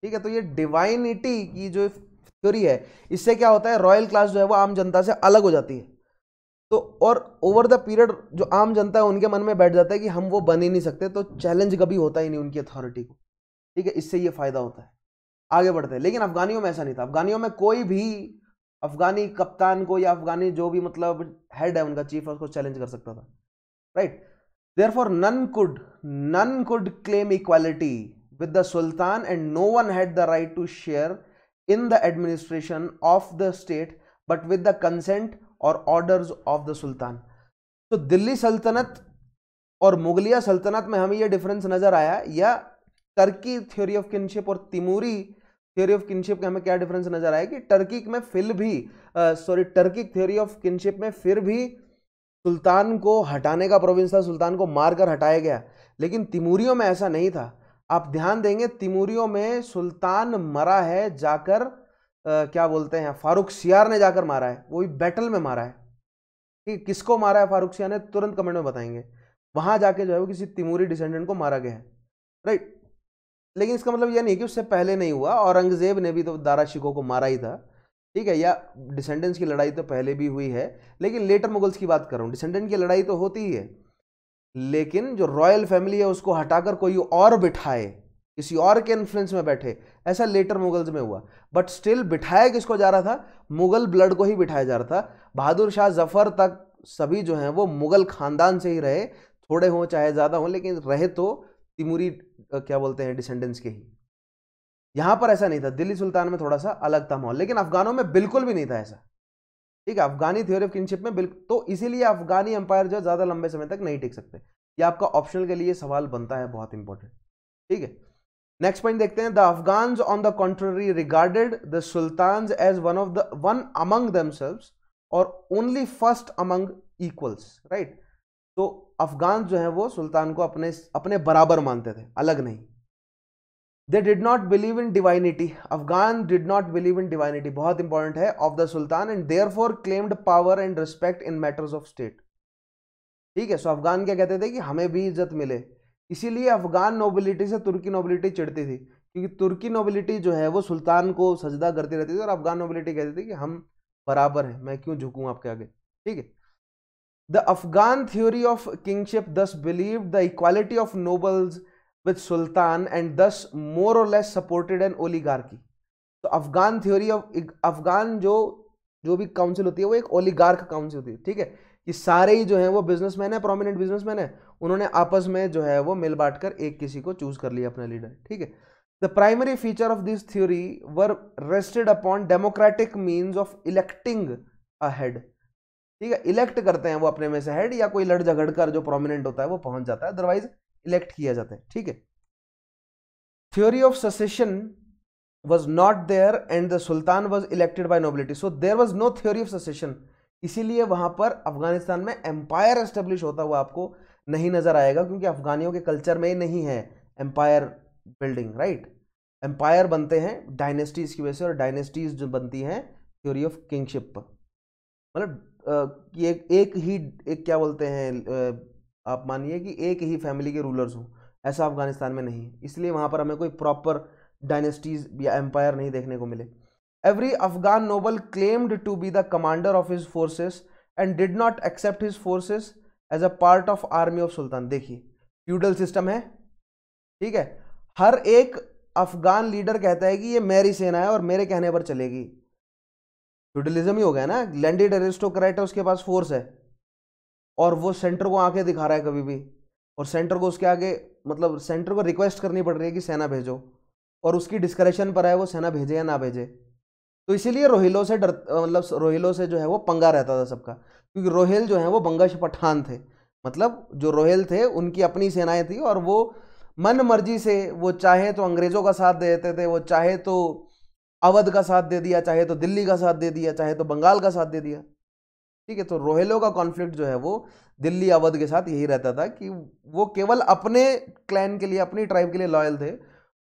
ठीक है तो ये डिवाइनिटी की जो थ्योरी है इससे क्या होता है रॉयल क्लास जो है वो आम जनता से अलग हो जाती है तो और ओवर द पीरियड जो आम जनता है उनके मन में बैठ जाता है कि हम वो बन ही नहीं सकते तो चैलेंज कभी होता ही नहीं उनकी अथॉरिटी को ठीक है इससे ये फ़ायदा होता है आगे बढ़ते हैं लेकिन अफगानियों में ऐसा नहीं था अफगानियों में कोई भी अफगानी कप्तान को या अफगानी जो भी मतलब हेड है उनका चीफ है उसको चैलेंज कर सकता था right Therefore, none could, none could claim equality with the Sultan and no one had the right to share in the administration of the state but with the consent or orders of the Sultan. so delhi सल्तनत और मुगलिया सल्तनत में हमें यह difference नज़र आया या Turkey theory of kinship और तिमूरी थ्योरी ऑफ किनशिप का हमें क्या डिफरेंस नज़र आया कि टर्की में फिर भी sorry Turkey theory of kinship में फिर भी सुल्तान को हटाने का प्रोविंस था सुल्तान को मारकर हटाया गया लेकिन तिमूरियों में ऐसा नहीं था आप ध्यान देंगे तिमूरियों में सुल्तान मरा है जाकर आ, क्या बोलते हैं फारूक सियार ने जाकर मारा है वो भी बैटल में मारा है कि किसको मारा है फारूक सियार ने तुरंत कमेंट में बताएंगे वहां जाके जो है वो किसी तिमूरी डिसेंडेंट को मारा गया है राइट लेकिन इसका मतलब यह नहीं कि उससे पहले नहीं हुआ औरंगजेब ने भी तो दारा शिको को मारा ही था ठीक है या डिसेंडेंस की लड़ाई तो पहले भी हुई है लेकिन लेटर मुगल्स की बात कर रहा हूँ डिसेंडेंट की लड़ाई तो होती ही है लेकिन जो रॉयल फैमिली है उसको हटाकर कोई और बिठाए किसी और के इन्फ्लुएंस में बैठे ऐसा लेटर मुगल्स में हुआ बट स्टिल बिठाया किसको जा रहा था मुगल ब्लड को ही बिठाया जा रहा था बहादुर शाह जफर तक सभी जो हैं वो मुगल खानदान से ही रहे थोड़े हों चाहे ज़्यादा हों लेकिन रहे तो तिमूरी क्या बोलते हैं डिसेंडेंट्स के ही यहां पर ऐसा नहीं था दिल्ली सुल्तान में थोड़ा सा अलग था माहौल लेकिन अफगानों में बिल्कुल भी नहीं था ऐसा ठीक है अफगानी थ्योरी ऑफ किंगशिप में बिल्कुल तो इसीलिए अफगानी एम्पायर जो ज़्यादा लंबे समय तक नहीं टिक सकते ये आपका ऑप्शनल के लिए सवाल बनता है बहुत इंपॉर्टेंट ठीक है नेक्स्ट पॉइंट देखते हैं the Afghan on the contrary regarded the sultan as one of the one among themselves और only first among equals right तो अफगान जो है वो सुल्तान को अपने अपने बराबर मानते थे अलग नहीं they did not believe in divinity Afghan did not believe in divinity बहुत इंपॉर्टेंट है of the sultan and therefore claimed power and respect in matters of state ठीक है सो अफगान क्या कहते थे कि हमें भी इज्जत मिले इसीलिए अफगान नोबिलिटी से तुर्की नोबिलिटी चिड़ती थी क्योंकि तुर्की नोबिलिटी जो है वो सुल्तान को सजदा करती रहती थी और अफगान नोबिलिटी कहती थी कि हम बराबर हैं मैं क्यों झुकूँ आपके आगे ठीक है the Afghan theory of kingship thus believe the equality of nobles with Sultan and thus more or less supported an oligarchy. तो अफगान थ्योरी ऑफ अफगान जो जो भी काउंसिल होती है वो एक ओलीगार्क काउंसिल होती है ठीक है कि सारे ही जो है वो बिजनेसमैन है प्रोमिनेंट बिजनेसमैन है उन्होंने आपस में जो है वो मिल बांट कर एक किसी को चूज कर लिया अपना लीडर ठीक है the primary feature of this theory were rested upon democratic means of electing a head ठीक है इलेक्ट करते हैं वो अपने में से हेड या कोई लड़ झगड़ कर जो प्रोमिनेंट होता है वो पहुंच जाता है अदरवाइज इलेक्ट किया जाता है ठीक है theory of succession was not there and the sultan was elected by nobility so there was no theory of succession इसीलिए वहां पर अफगानिस्तान में एम्पायर एस्टेब्लिश होता हुआ आपको नहीं नजर आएगा क्योंकि अफगानियों के कल्चर में ही नहीं है एम्पायर बिल्डिंग राइट एम्पायर बनते हैं डायनेस्टीज की वजह से और डायनेस्टीज जो बनती हैं थ्योरी ऑफ किंगशिप मतलब एक ही एक क्या बोलते हैं आप मानिए कि एक ही फैमिली के रूलर्स हों ऐसा अफगानिस्तान में नहीं है इसलिए वहाँ पर हमें कोई प्रॉपर डायनेस्टीज या एम्पायर नहीं देखने को मिले every Afghan noble claimed to be the commander of his forces and did not accept his forces as a part of army of sultan देखिए फ्यूडल सिस्टम है ठीक है हर एक अफगान लीडर कहता है कि ये मेरी सेना है और मेरे कहने पर चलेगी फ्यूडलिज्म ही हो गया ना लैंडेड एरिस्टोक्रेट है उसके पास फोर्स है और वो सेंटर को आके दिखा रहा है कभी भी और सेंटर को उसके आगे मतलब सेंटर को रिक्वेस्ट करनी पड़ रही है कि सेना भेजो और उसकी डिस्करेशन पर है वो सेना भेजे या ना भेजे तो इसीलिए रोहिलो से डर मतलब रोहिलो से जो है वो पंगा रहता था सबका क्योंकि रोहिल जो है वो बंगश पठान थे मतलब जो रोहिल थे उनकी अपनी सेनाएं थी और वो मन मर्जी से वो चाहे तो अंग्रेज़ों का साथ देते थे वो चाहे तो अवध का साथ दे दिया चाहे तो दिल्ली का साथ दे दिया चाहे तो बंगाल का साथ दे दिया ठीक है तो रोहेलो का कॉन्फ्लिक्ट जो है वो दिल्ली अवध के साथ यही रहता था कि वो केवल अपने क्लैन के लिए अपनी ट्राइब के लिए लॉयल थे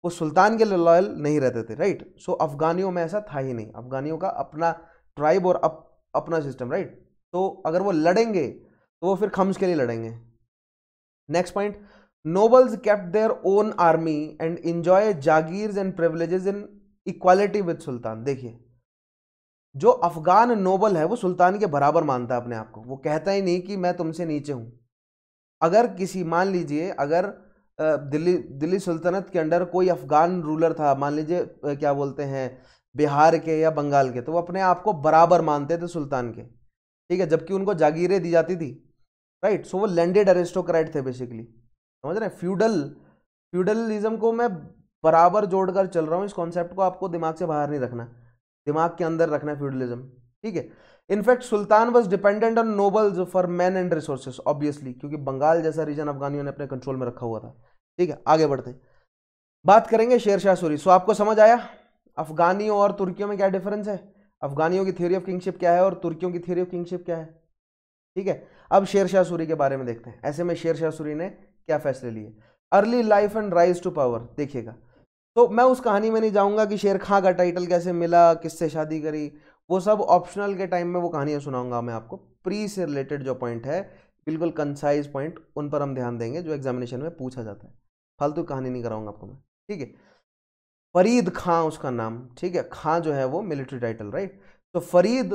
वो सुल्तान के लिए लॉयल नहीं रहते थे राइट सो अफगानियों में ऐसा था ही नहीं अफगानियों का अपना ट्राइब और अप, अपना सिस्टम राइट तो अगर वो लड़ेंगे तो वो फिर खम्स के लिए लड़ेंगे next point nobles kept their own army and enjoy jagir and privileges in equality with sultan देखिए जो अफगान नोबल है वो सुल्तान के बराबर मानता है अपने आप को वो कहता ही नहीं कि मैं तुमसे नीचे हूँ अगर किसी मान लीजिए अगर दिल्ली दिल्ली सुल्तनत के अंडर कोई अफगान रूलर था मान लीजिए क्या बोलते हैं बिहार के या बंगाल के तो वो अपने आप को बराबर मानते थे सुल्तान के ठीक है जबकि उनको जागीरें दी जाती थी राइट सो वो लैंडेड अरेस्टोक्रेट थे बेसिकली समझ रहे हैं फ्यूडल फ्यूडलिज्म को मैं बराबर जोड़कर चल रहा हूँ इस कॉन्सेप्ट को आपको दिमाग से बाहर नहीं रखना दिमाग के अंदर रखना फ्यूडलिज्म ठीक है in fact sultan was dependent on nobles for man and resources obviously क्योंकि बंगाल जैसा रीजन अफगानियों ने अपने कंट्रोल में रखा हुआ था ठीक है आगे बढ़ते बात करेंगे शेर शाह सूरी सो आपको समझ आया अफगानियों और तुर्कियों में क्या डिफरेंस है अफगानियों की थ्योरी ऑफ किंगशिप क्या है और तुर्कियों की थ्योरी ऑफ किंगशिप क्या है ठीक है अब शेर शाह सूरी के बारे में देखते हैं ऐसे में शेर शाह सूरी ने क्या फैसले लिए early life and rise to power देखिएगा तो मैं उस कहानी में नहीं जाऊंगा कि शेर खां का टाइटल कैसे मिला किससे शादी करी वो सब ऑप्शनल के टाइम में वो कहानियाँ सुनाऊंगा मैं आपको प्री से रिलेटेड जो पॉइंट है बिल्कुल कंसाइज पॉइंट उन पर हम ध्यान देंगे जो एग्जामिनेशन में पूछा जाता है फालतू कहानी नहीं कराऊंगा आपको मैं ठीक है फरीद खां उसका नाम ठीक है खां जो है वो मिलिट्री टाइटल राइट तो फरीद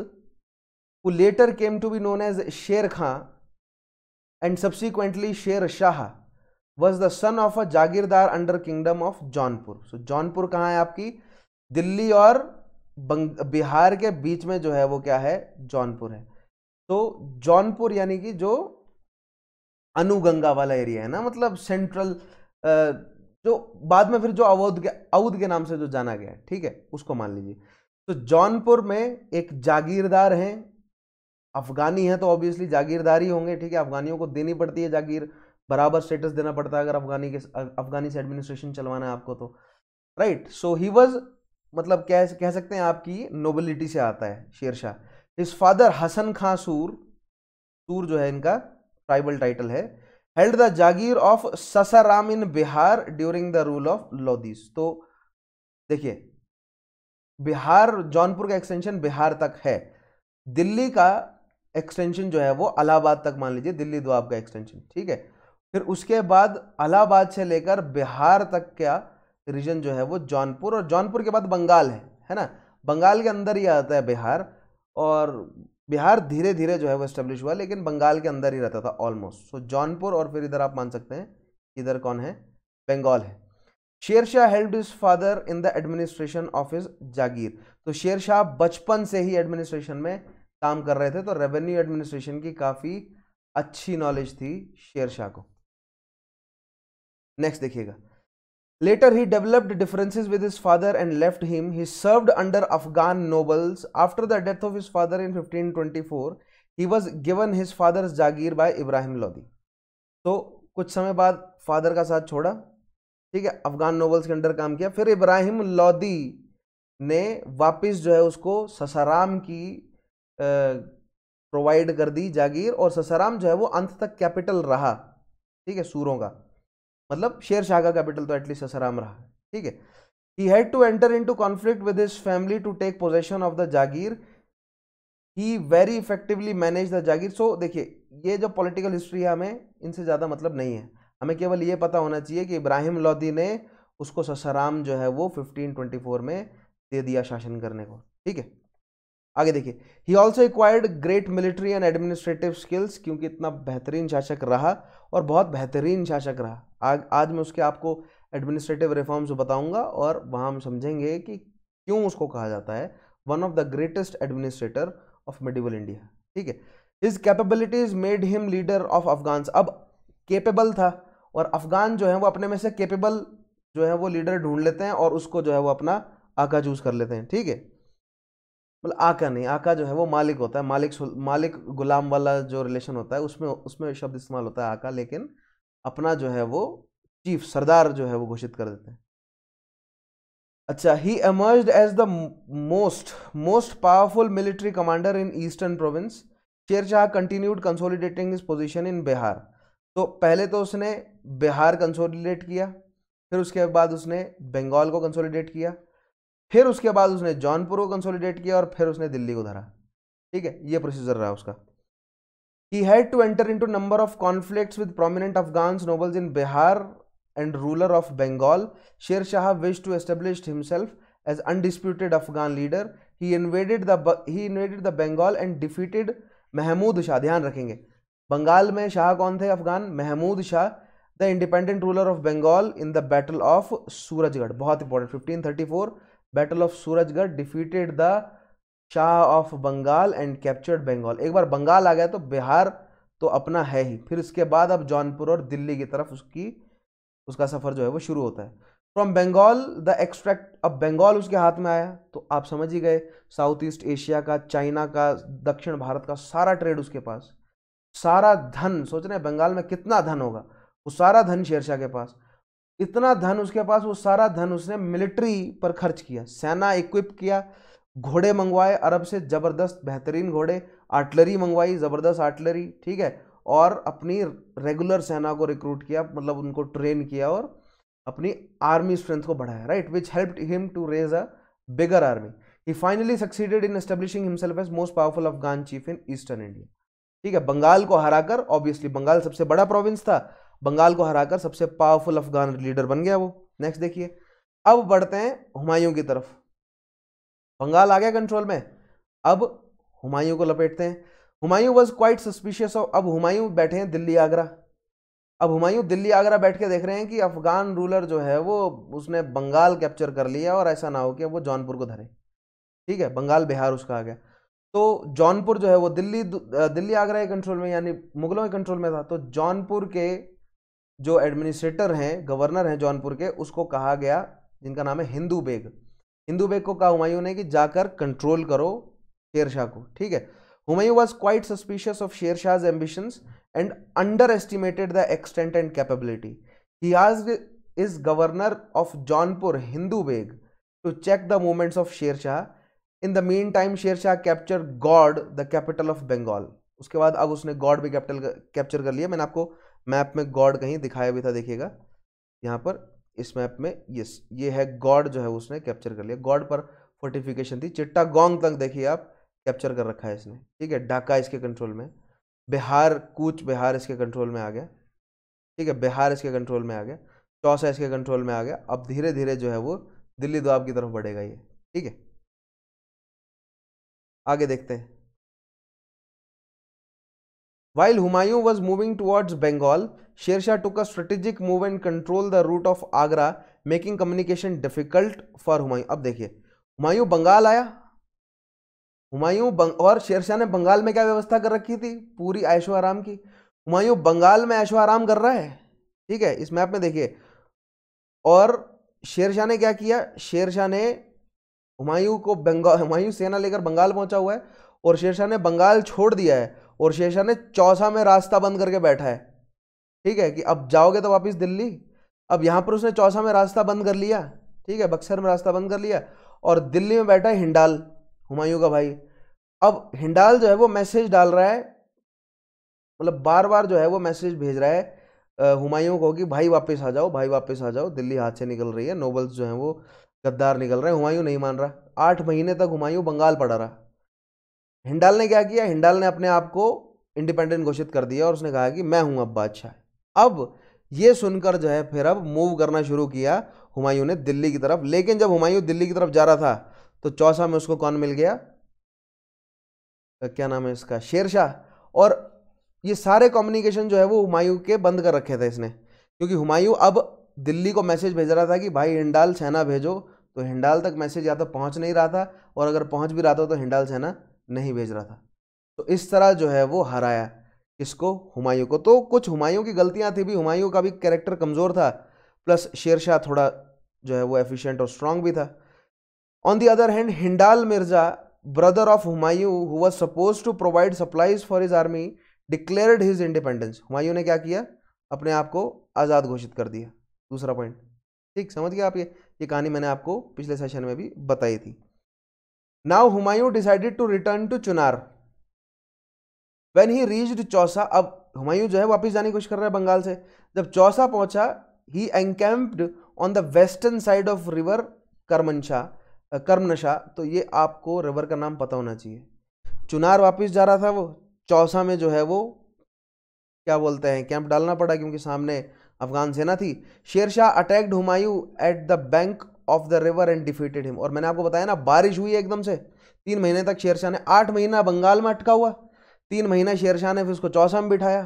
वो later came to be known as Sher Khan and subsequently Sher Shah was the son of a jagirdar under kingdom of Jaunpur so Jaunpur कहाँ है आपकी दिल्ली और बिहार के बीच में जो है वो क्या है जौनपुर है तो जौनपुर यानी कि जो अनुगंगा वाला एरिया है ना मतलब सेंट्रल जो बाद में फिर जो अवध के अवध के नाम से जो जाना गया है ठीक है उसको मान लीजिए तो जौनपुर में एक जागीरदार हैं अफगानी हैं तो ऑब्वियसली जागीरदार ही होंगे ठीक है अफगानियों को देनी पड़ती है जागीर बराबर स्टेटस देना पड़ता है अगर अफगानी के अफगानी से एडमिनिस्ट्रेशन चलवाना है आपको तो राइट सो ही वॉज मतलब कह कह सकते हैं आपकी नोबिलिटी से आता है शेर शाह हिज फादर हसन खां सूर सूर जो है इनका ट्राइबल टाइटल है held the jagir of Sasaram in Bihar during the rule of Lodis तो देखिए बिहार जौनपुर का एक्सटेंशन बिहार तक है दिल्ली का एक्सटेंशन जो है वो अलाहाबाद तक मान लीजिए दिल्ली दुआब का एक्सटेंशन ठीक है फिर उसके बाद अलाहाबाद से लेकर बिहार तक का रीजन जो है वो जौनपुर और जौनपुर के बाद बंगाल है है ना बंगाल के अंदर ही आता है बिहार और बिहार धीरे धीरे जो है वो इस्टेब्लिश हुआ लेकिन बंगाल के अंदर ही रहता था ऑलमोस्ट सो जौनपुर और फिर इधर आप मान सकते हैं इधर कौन है बंगाल है Sher Shah help his father in the administration of his jagir तो शेर शाह बचपन से ही एडमिनिस्ट्रेशन में काम कर रहे थे तो रेवेन्यू एडमिनिस्ट्रेशन की काफ़ी अच्छी नॉलेज थी शेर शाह को नेक्स्ट देखिएगा later he developed differences with his father and left him he served under Afghan nobles after the death of his father in 1524 he was given his father's jagir by Ibrahim Lodi तो कुछ समय बाद फादर का साथ छोड़ा ठीक है अफगान नोबल्स के अंडर काम किया फिर इब्राहिम लोदी ने वापस जो है उसको ससाराम की प्रोवाइड कर दी जागीर और ससाराम जो है वो अंत तक कैपिटल रहा ठीक है सूरों का मतलब शेर शाह का कैपिटल तो एटलीस्ट असराम रहा ठीक है he had to enter in to conflict with his family to take possession of the jagir he very effectively manage the jagir so देखिए ये जो पॉलिटिकल हिस्ट्री है हमें इनसे ज़्यादा मतलब नहीं है हमें केवल ये पता होना चाहिए कि इब्राहिम लोदी ने उसको ससाराम जो है वो 1524 में दे दिया शासन करने को ठीक है आगे देखिए he also acquired great military and administrative skills क्योंकि इतना बेहतरीन शासक रहा और बहुत बेहतरीन शासक रहा आज आज मैं उसके आपको एडमिनिस्ट्रेटिव रिफॉर्म्स बताऊंगा और वहाँ हम समझेंगे कि क्यों उसको कहा जाता है one of the greatest administrator of medieval India ठीक है his capabilities made him leader of Afghan अब केपेबल था और अफगान जो है वो अपने में से केपेबल जो है वो लीडर ढूंढ लेते हैं और उसको जो है वो अपना आका चूज कर लेते हैं ठीक है मतलब आका नहीं आका जो है वो मालिक होता है मालिक मालिक गुलाम वाला जो रिलेशन होता है उसमें उसमें शब्द इस्तेमाल होता है आका लेकिन अपना जो है वो चीफ सरदार जो है वो घोषित कर देते हैं अच्छा ही emerge as the most most powerful military commander in eastern province Sher Shah continued consolidating his position in Bihar तो पहले तो उसने बिहार कंसोलिडेट किया फिर उसके बाद उसने बंगाल को कंसोलिडेट किया फिर उसके बाद उसने जौनपुर को कंसोलिडेट किया और फिर उसने दिल्ली को धरा ठीक है ये प्रोसीजर रहा उसका He had to enter into number of conflicts with prominent Afghans, nobles in Bihar and ruler of Bengal. Sher Shah wished to establish himself as undisputed Afghan leader. He invaded the he invaded the Bengal and defeated Mahmud Shah. ध्यान रखेंगे Bengal में शाह कौन थे Afghan Mahmud Shah, the independent ruler of Bengal in the Battle of Surajgarh बहुत important 1534 Battle of Surajgarh defeated the Shah of Bengal and captured Bengal एक बार बंगाल आ गया तो बिहार तो अपना है ही फिर उसके बाद अब जौनपुर और दिल्ली की तरफ उसकी उसका सफ़र जो है वो शुरू होता है फ्रॉम बंगाल द एक्सट्रैक्ट अब बंगाल उसके हाथ में आया तो आप समझ ही गए साउथ ईस्ट एशिया का चाइना का दक्षिण भारत का सारा ट्रेड उसके पास सारा धन सोच रहे हैं बंगाल में कितना धन होगा वो सारा धन शेरशाह के पास इतना धन उसके पास वो सारा धन उसने मिलिट्री पर खर्च किया सेना इक्विप किया घोड़े मंगवाए अरब से ज़बरदस्त बेहतरीन घोड़े आर्टलरी मंगवाई ज़बरदस्त आर्टलरी ठीक है और अपनी रेगुलर सेना को रिक्रूट किया मतलब उनको ट्रेन किया और अपनी आर्मी स्ट्रेंथ को बढ़ाया right which helped him to raise a bigger army he finally succeeded in establishing himself as most powerful Afghan chief in eastern India ठीक है बंगाल को हराकर ऑब्वियसली बंगाल सबसे बड़ा प्रोविंस था बंगाल को हराकर सबसे पावरफुल अफगान लीडर बन गया वो नेक्स्ट देखिए अब बढ़ते हैं हुमायूं की तरफ बंगाल आ गया कंट्रोल में अब हुमायूं को लपेटते हैं Humayun was quite suspicious of अब हुमायूं बैठे हैं दिल्ली आगरा अब हुमायूं दिल्ली आगरा बैठ के देख रहे हैं कि अफगान रूलर जो है वो उसने बंगाल कैप्चर कर लिया और ऐसा ना हो कि वो जौनपुर को धरे ठीक है बंगाल बिहार उसका आ गया तो जौनपुर जो है वो दिल्ली दिल्ली आगरा के कंट्रोल में यानी मुगलों के कंट्रोल में था तो जौनपुर के जो एडमिनिस्ट्रेटर हैं गवर्नर हैं जौनपुर के उसको कहा गया जिनका नाम है हिंदू बेग हिंदू बेग को कहा हुमायूं ने कि जाकर कंट्रोल करो शेर शाह को ठीक है Humayun was quite suspicious of Sher Shah ambitions and underestimated the extent and capability he आज his governor of Jaunpur Hindu Beg to check the movements of Sher Shah in the meantime Sher Shah captured the capital of Bengal उसके बाद अब उसने गॉड भी capital capture कर लिया मैंने आपको मैप में गॉड कहीं दिखाया भी था देखिएगा यहाँ पर इस मैप में यस ये है गॉड जो है उसने कैप्चर कर लिया गॉड पर फोर्टिफिकेशन थी चिट्टा गोंग तक देखिए आप कैप्चर कर रखा है इसने ठीक है ढाका इसके कंट्रोल में बिहार कूच बिहार इसके कंट्रोल में आ गया ठीक है बिहार इसके कंट्रोल में आ गया चौसा इसके कंट्रोल में आ गया अब धीरे धीरे जो है वो दिल्ली दुआब की तरफ बढ़ेगा ये ठीक है आगे देखते हैं while Humayun was moving towards Bengal Sher Shah took a strategic move and control the route of Agra making communication difficult for Humayun अब देखिए हुमायूं बंगाल आया हुमायूं बंग और शेरशाह ने बंगाल में क्या व्यवस्था कर रखी थी पूरी ऐशो आराम की हुमायूं बंगाल में ऐशो आराम कर रहा है ठीक है इस मैप में देखिए और शेरशाह ने क्या किया शेरशाह ने हुमायूं को बंगाल हुमायूं सेना लेकर बंगाल पहुंचा हुआ है और शेरशाह ने बंगाल छोड़ दिया है और शेरशाह ने चौसा में रास्ता बंद करके बैठा है ठीक है कि अब जाओगे तो वापस दिल्ली अब यहाँ पर उसने चौसा में रास्ता बंद कर लिया ठीक है बक्सर में रास्ता बंद कर लिया और दिल्ली में बैठा है हिंडाल हुमायूं का भाई अब हिंडाल जो है वो मैसेज डाल रहा है मतलब बार बार जो है वो मैसेज भेज रहा है हुमायूं को कि भाई वापस आ जाओ भाई वापस आ जाओ दिल्ली हाथ से निकल रही है नोबल्स जो हैं वो गद्दार निकल रहे हैं हुमायूं नहीं मान रहा आठ महीने तक हुमायूं बंगाल पड़ा रहा हिंडाल ने क्या किया हिंडाल ने अपने आप को इंडिपेंडेंट घोषित कर दिया और उसने कहा कि मैं हूँ अब बादशाह अब ये सुनकर जो है फिर अब मूव करना शुरू किया हुमायूं ने दिल्ली की तरफ लेकिन जब हुमायूं दिल्ली की तरफ जा रहा था तो चौसा में उसको कौन मिल गया क्या नाम है इसका शेर शाह और ये सारे कम्युनिकेशन जो है वो हुमायूं के बंद कर रखे थे इसने क्योंकि हुमायूं अब दिल्ली को मैसेज भेज रहा था कि भाई हिंडाल सेना भेजो तो हिंडाल तक मैसेज या तो पहुंच नहीं रहा था और अगर पहुंच भी रहा था तो हिंडाल सेना नहीं भेज रहा था तो इस तरह जो है वो हराया किसको हुमायूं को तो कुछ हुमायूं की गलतियां थी भी हुमायूं का भी कैरेक्टर कमज़ोर था प्लस शेरशाह थोड़ा जो है वो एफिशिएंट और स्ट्रांग भी था on the other hand Hindal Mirza brother of Humayun who was suppose to provide supplies for his army declared his independence Humayun ने क्या किया अपने आप को आज़ाद घोषित कर दिया दूसरा पॉइंट ठीक समझ गए आप ये ये कहानी मैंने आपको पिछले सेशन में भी बताई थी now Humayun decided to return to Chunar when he reached Chausa अब हुमायूं जो है वापस जाने की कोशिश कर रहा है बंगाल से जब चौसा पहुंचा he encamped on the western side of river Karmanasa Karmanasa तो ये आपको रिवर का नाम पता होना चाहिए चुनार वापस जा रहा था वो चौसा में जो है वो क्या बोलते हैं कैंप डालना पड़ा क्योंकि सामने अफगान सेना थी Sher Shah attacked Humayun at the bank of the river and defeated him और मैंने आपको बताया ना बारिश हुई एकदम से तीन महीने तक शेरशाह ने आठ महीना बंगाल में अटका हुआ तीन महीना शेर शाह ने फिर उसको चौसा में बिठाया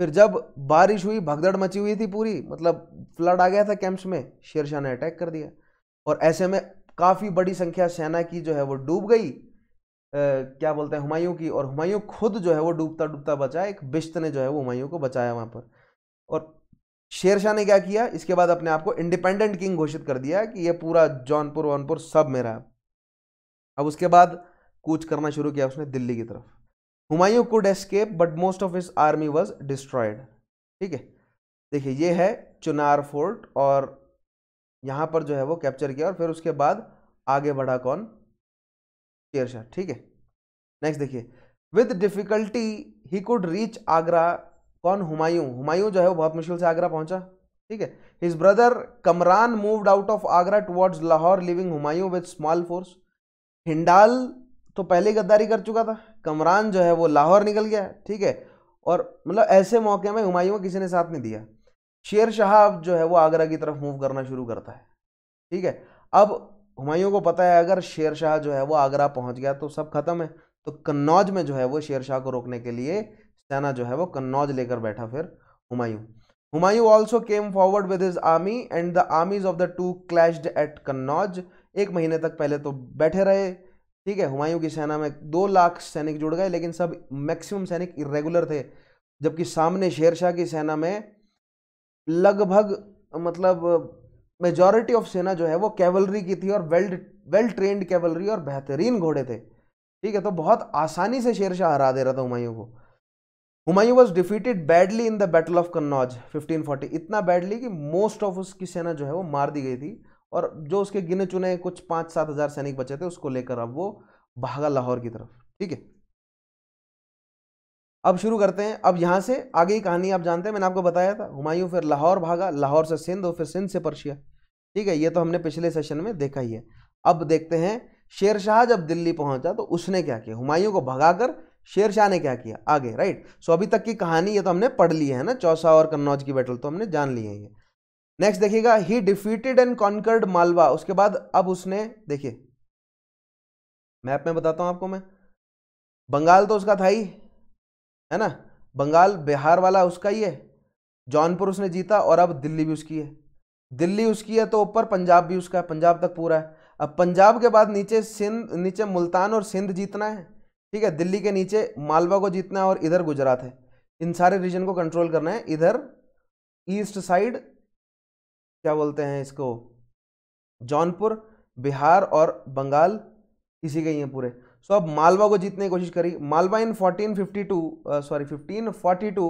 फिर जब बारिश हुई भगदड़ मची हुई थी पूरी मतलब फ्लड आ गया था कैंप्स में शेर शाह ने अटैक कर दिया और ऐसे में काफ़ी बड़ी संख्या सेना की जो है वो डूब गई Uh, क्या बोलते हैं हुमायूं की और हुमायूं खुद जो है वो डूबता डूबता बचा एक बिश्त ने जो है वो हुमायूं को बचाया वहाँ पर और शेर शाह ने क्या किया इसके बाद अपने आप को इंडिपेंडेंट किंग घोषित कर दिया कि ये पूरा जौनपुर वौनपुर सब मेरा अब उसके बाद कूच करना शुरू किया उसने दिल्ली की तरफ Humayun could escape but most of his army was destroyed ठीक है देखिए ये है चुनार फोर्ट और यहाँ पर जो है वो कैप्चर किया और फिर उसके बाद आगे बढ़ा कौन शेर शाह ठीक है नेक्स्ट देखिए with difficulty he could reach Agra कौन हुमायूं हुमायूं जो है वो बहुत मुश्किल से आगरा पहुंचा ठीक है his brother Kamran moved out of Agra towards Lahore leaving Humayun with small force Hindal तो पहले गद्दारी कर चुका था कमरान जो है वो लाहौर निकल गया ठीक है और मतलब ऐसे मौके में हुमायूं को किसी ने साथ नहीं दिया शेर शाह अब जो है वो आगरा की तरफ मूव करना शुरू करता है ठीक है अब हुमायूं को पता है अगर शेर शाह जो है वो आगरा पहुंच गया तो सब खत्म है तो कन्नौज में जो है वो शेर शाह को रोकने के लिए सेना जो है वो कन्नौज लेकर बैठा फिर Humayun Humayun also came forward with his army and the armies of the two clashed at Kannauj एक महीने तक पहले तो बैठे रहे ठीक है हुमायूं की सेना में दो लाख सैनिक जुड़ गए लेकिन सब मैक्सिमम सैनिक इरेगुलर थे जबकि सामने शेरशाह की सेना में लगभग मतलब मेजॉरिटी ऑफ सेना जो है वो कैवलरी की थी और वेल वेल ट्रेंड कैवलरी और बेहतरीन घोड़े थे ठीक है तो बहुत आसानी से शेरशाह हरा दे रहा था हुमायूं को Humayun was defeated badly in the battle of Kannauj 1540 इतना बैडली कि मोस्ट ऑफ उसकी सेना जो है वो मार दी गई थी और जो उसके गिने चुने कुछ पाँच सात हज़ार सैनिक बचे थे उसको लेकर अब वो भागा लाहौर की तरफ ठीक है अब शुरू करते हैं अब यहाँ से आगे की कहानी आप जानते हैं मैंने आपको बताया था हुमायूं फिर लाहौर भागा लाहौर से सिंध और फिर सिंध से पर्शिया ठीक है ये तो हमने पिछले सेशन में देखा ही है अब देखते हैं शेर शाह जब दिल्ली पहुंचा तो उसने क्या किया हुमायूं को भगाकर शेर शाह ने क्या किया आगे राइट सो अभी तक की कहानी ये तो हमने पढ़ ली है ना चौसा और कन्नौज की बैटल तो हमने जान ली है ये नेक्स्ट देखिएगा he defeated and conquered Malwa उसके बाद अब उसने देखिए मैप में बताता हूँ आपको मैं बंगाल तो उसका था ही है ना बंगाल बिहार वाला उसका ही है जौनपुर उसने जीता और अब दिल्ली भी उसकी है दिल्ली उसकी है तो ऊपर पंजाब भी उसका है पंजाब तक पूरा है अब पंजाब के बाद नीचे सिंध नीचे मुल्तान और सिंध जीतना है ठीक है दिल्ली के नीचे मालवा को जीतना है और इधर गुजरात है इन सारे रीजन को कंट्रोल करना है इधर ईस्ट साइड क्या बोलते हैं इसको जौनपुर बिहार और बंगाल इसी के ही हैं पूरे सो अब मालवा को जीतने की कोशिश करी Malwa in 1452 sorry 1542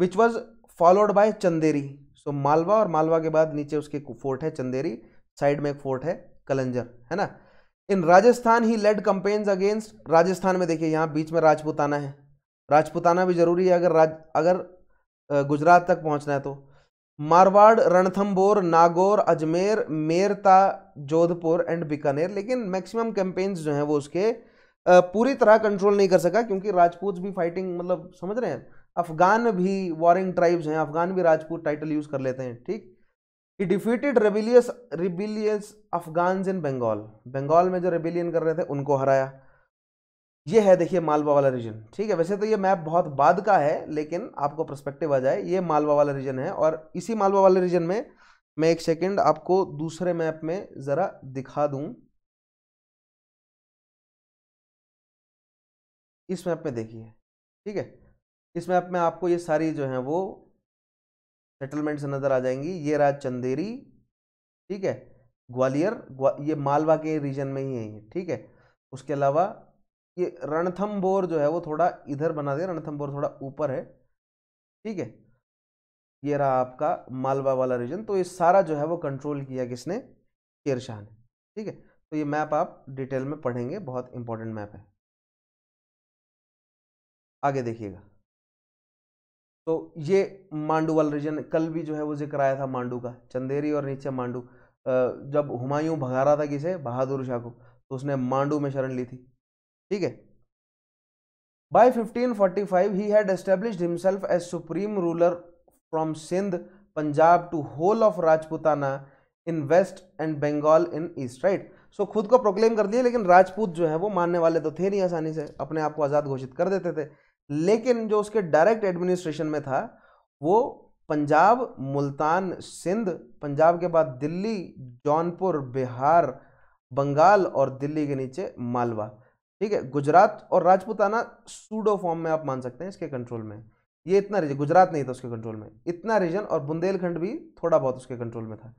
which was followed by Chanderi so Malwa और मालवा के बाद नीचे उसके फोर्ट है चंदेरी साइड में एक फोर्ट है कलंजर है ना in Rajasthan he led campaigns against Rajasthan में देखिए यहाँ बीच में राजपुताना है राजपुताना भी जरूरी है अगर राज अगर uh, गुजरात तक पहुँचना है तो मारवाड़ रणथम्बोर नागौर अजमेर मेरता जोधपुर एंड बीकानेर लेकिन मैक्सिमम कैंपेन्स जो हैं वो उसके पूरी तरह कंट्रोल नहीं कर सका क्योंकि राजपूत भी फाइटिंग मतलब समझ रहे हैं अफगान भी वॉरिंग ट्राइब्स हैं अफगान भी राजपूत टाइटल यूज़ कर लेते हैं ठीक he defeated rebellious rebellious Afghans in Bengal Bengal में जो रेबिलियन कर रहे थे उनको हराया ये है देखिए मालवा वाला रीजन ठीक है वैसे तो ये मैप बहुत बाद का है लेकिन आपको प्रस्पेक्टिव आ जाए ये मालवा वाला रीजन है और इसी मालवा वाले रीजन में मैं एक सेकेंड आपको दूसरे मैप में ज़रा दिखा दूँ इस मैप में देखिए ठीक है इस मैप में आपको ये सारी जो है वो सेटलमेंट्स नज़र आ जाएंगी ये राज चंदेरी ठीक है ग्वालियर ग्वा, ये मालवा के रीजन में ही है ठीक है उसके अलावा ये रणथम्बोर जो है वो थोड़ा इधर बना देगा रणथम थोड़ा ऊपर है ठीक है ये रहा आपका मालवा वाला रीजन तो ये सारा जो है वो कंट्रोल किया किसने शेर शाह ने ठीक है तो ये मैप आप डिटेल में पढ़ेंगे बहुत इंपॉर्टेंट मैप है आगे देखिएगा तो ये मांडू वाला रीजन कल भी जो है वो जिक्र आया था मांडू का चंदेरी और नीचे मांडू जब हुमायूं भगा रहा था किसे बहादुर शाह को तो उसने मांडू में शरण ली थी ठीक है forty five he had establish himself as supreme ruler from Sindh Punjab to whole of Rajputana in west and Bengal in east right so खुद को प्रोक्लेम कर दिया लेकिन राजपूत जो है वो मानने वाले तो थे नहीं आसानी से अपने आप को आज़ाद घोषित कर देते थे लेकिन जो उसके डायरेक्ट एडमिनिस्ट्रेशन में था वो पंजाब मुल्तान सिंध पंजाब के बाद दिल्ली जौनपुर बिहार बंगाल और दिल्ली के नीचे मालवा ठीक है गुजरात और राजपूताना सूडो फॉर्म में आप मान सकते हैं इसके कंट्रोल में ये इतना रीजन गुजरात नहीं था उसके कंट्रोल में इतना रीजन और बुंदेलखंड भी थोड़ा बहुत उसके कंट्रोल में था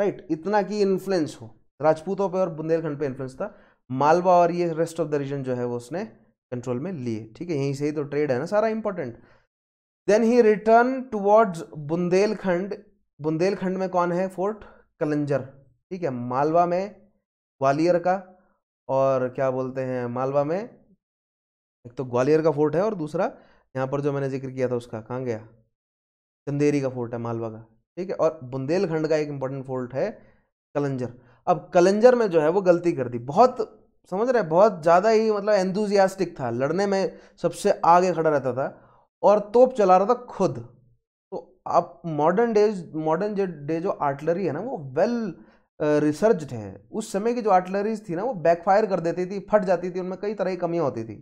राइट इतना की इन्फ्लुएंस हो राजपूतों पे और बुंदेलखंड पे इन्फ्लुएंस था मालवा और ये रेस्ट ऑफ द रीजन जो है वो उसने कंट्रोल में लिए ठीक है यहीं से ही तो ट्रेड है ना सारा important then he return towards Bundelkhand Bundelkhand में कौन है फोर्ट कलंजर ठीक है मालवा में ग्वालियर का और क्या बोलते हैं मालवा में एक तो ग्वालियर का फोर्ट है और दूसरा यहाँ पर जो मैंने जिक्र किया था उसका कहाँ गया चंदेरी का फोर्ट है मालवा का ठीक है और बुंदेलखंड का एक इम्पोर्टेंट फोर्ट है कलंजर अब कलंजर में जो है वो गलती कर दी बहुत समझ रहे बहुत ज़्यादा ही मतलब एंथुजियास्टिक था लड़ने में सबसे आगे खड़ा रहता था और तोप चला रहा था खुद तो अब मॉडर्न डेज मॉडर्न डे जो आर्टलरी है ना वो वेल रिसर्च है उस समय की जो आर्टलरीज थी ना वो बैकफायर कर देती थी फट जाती थी उनमें कई तरह की कमियाँ होती थी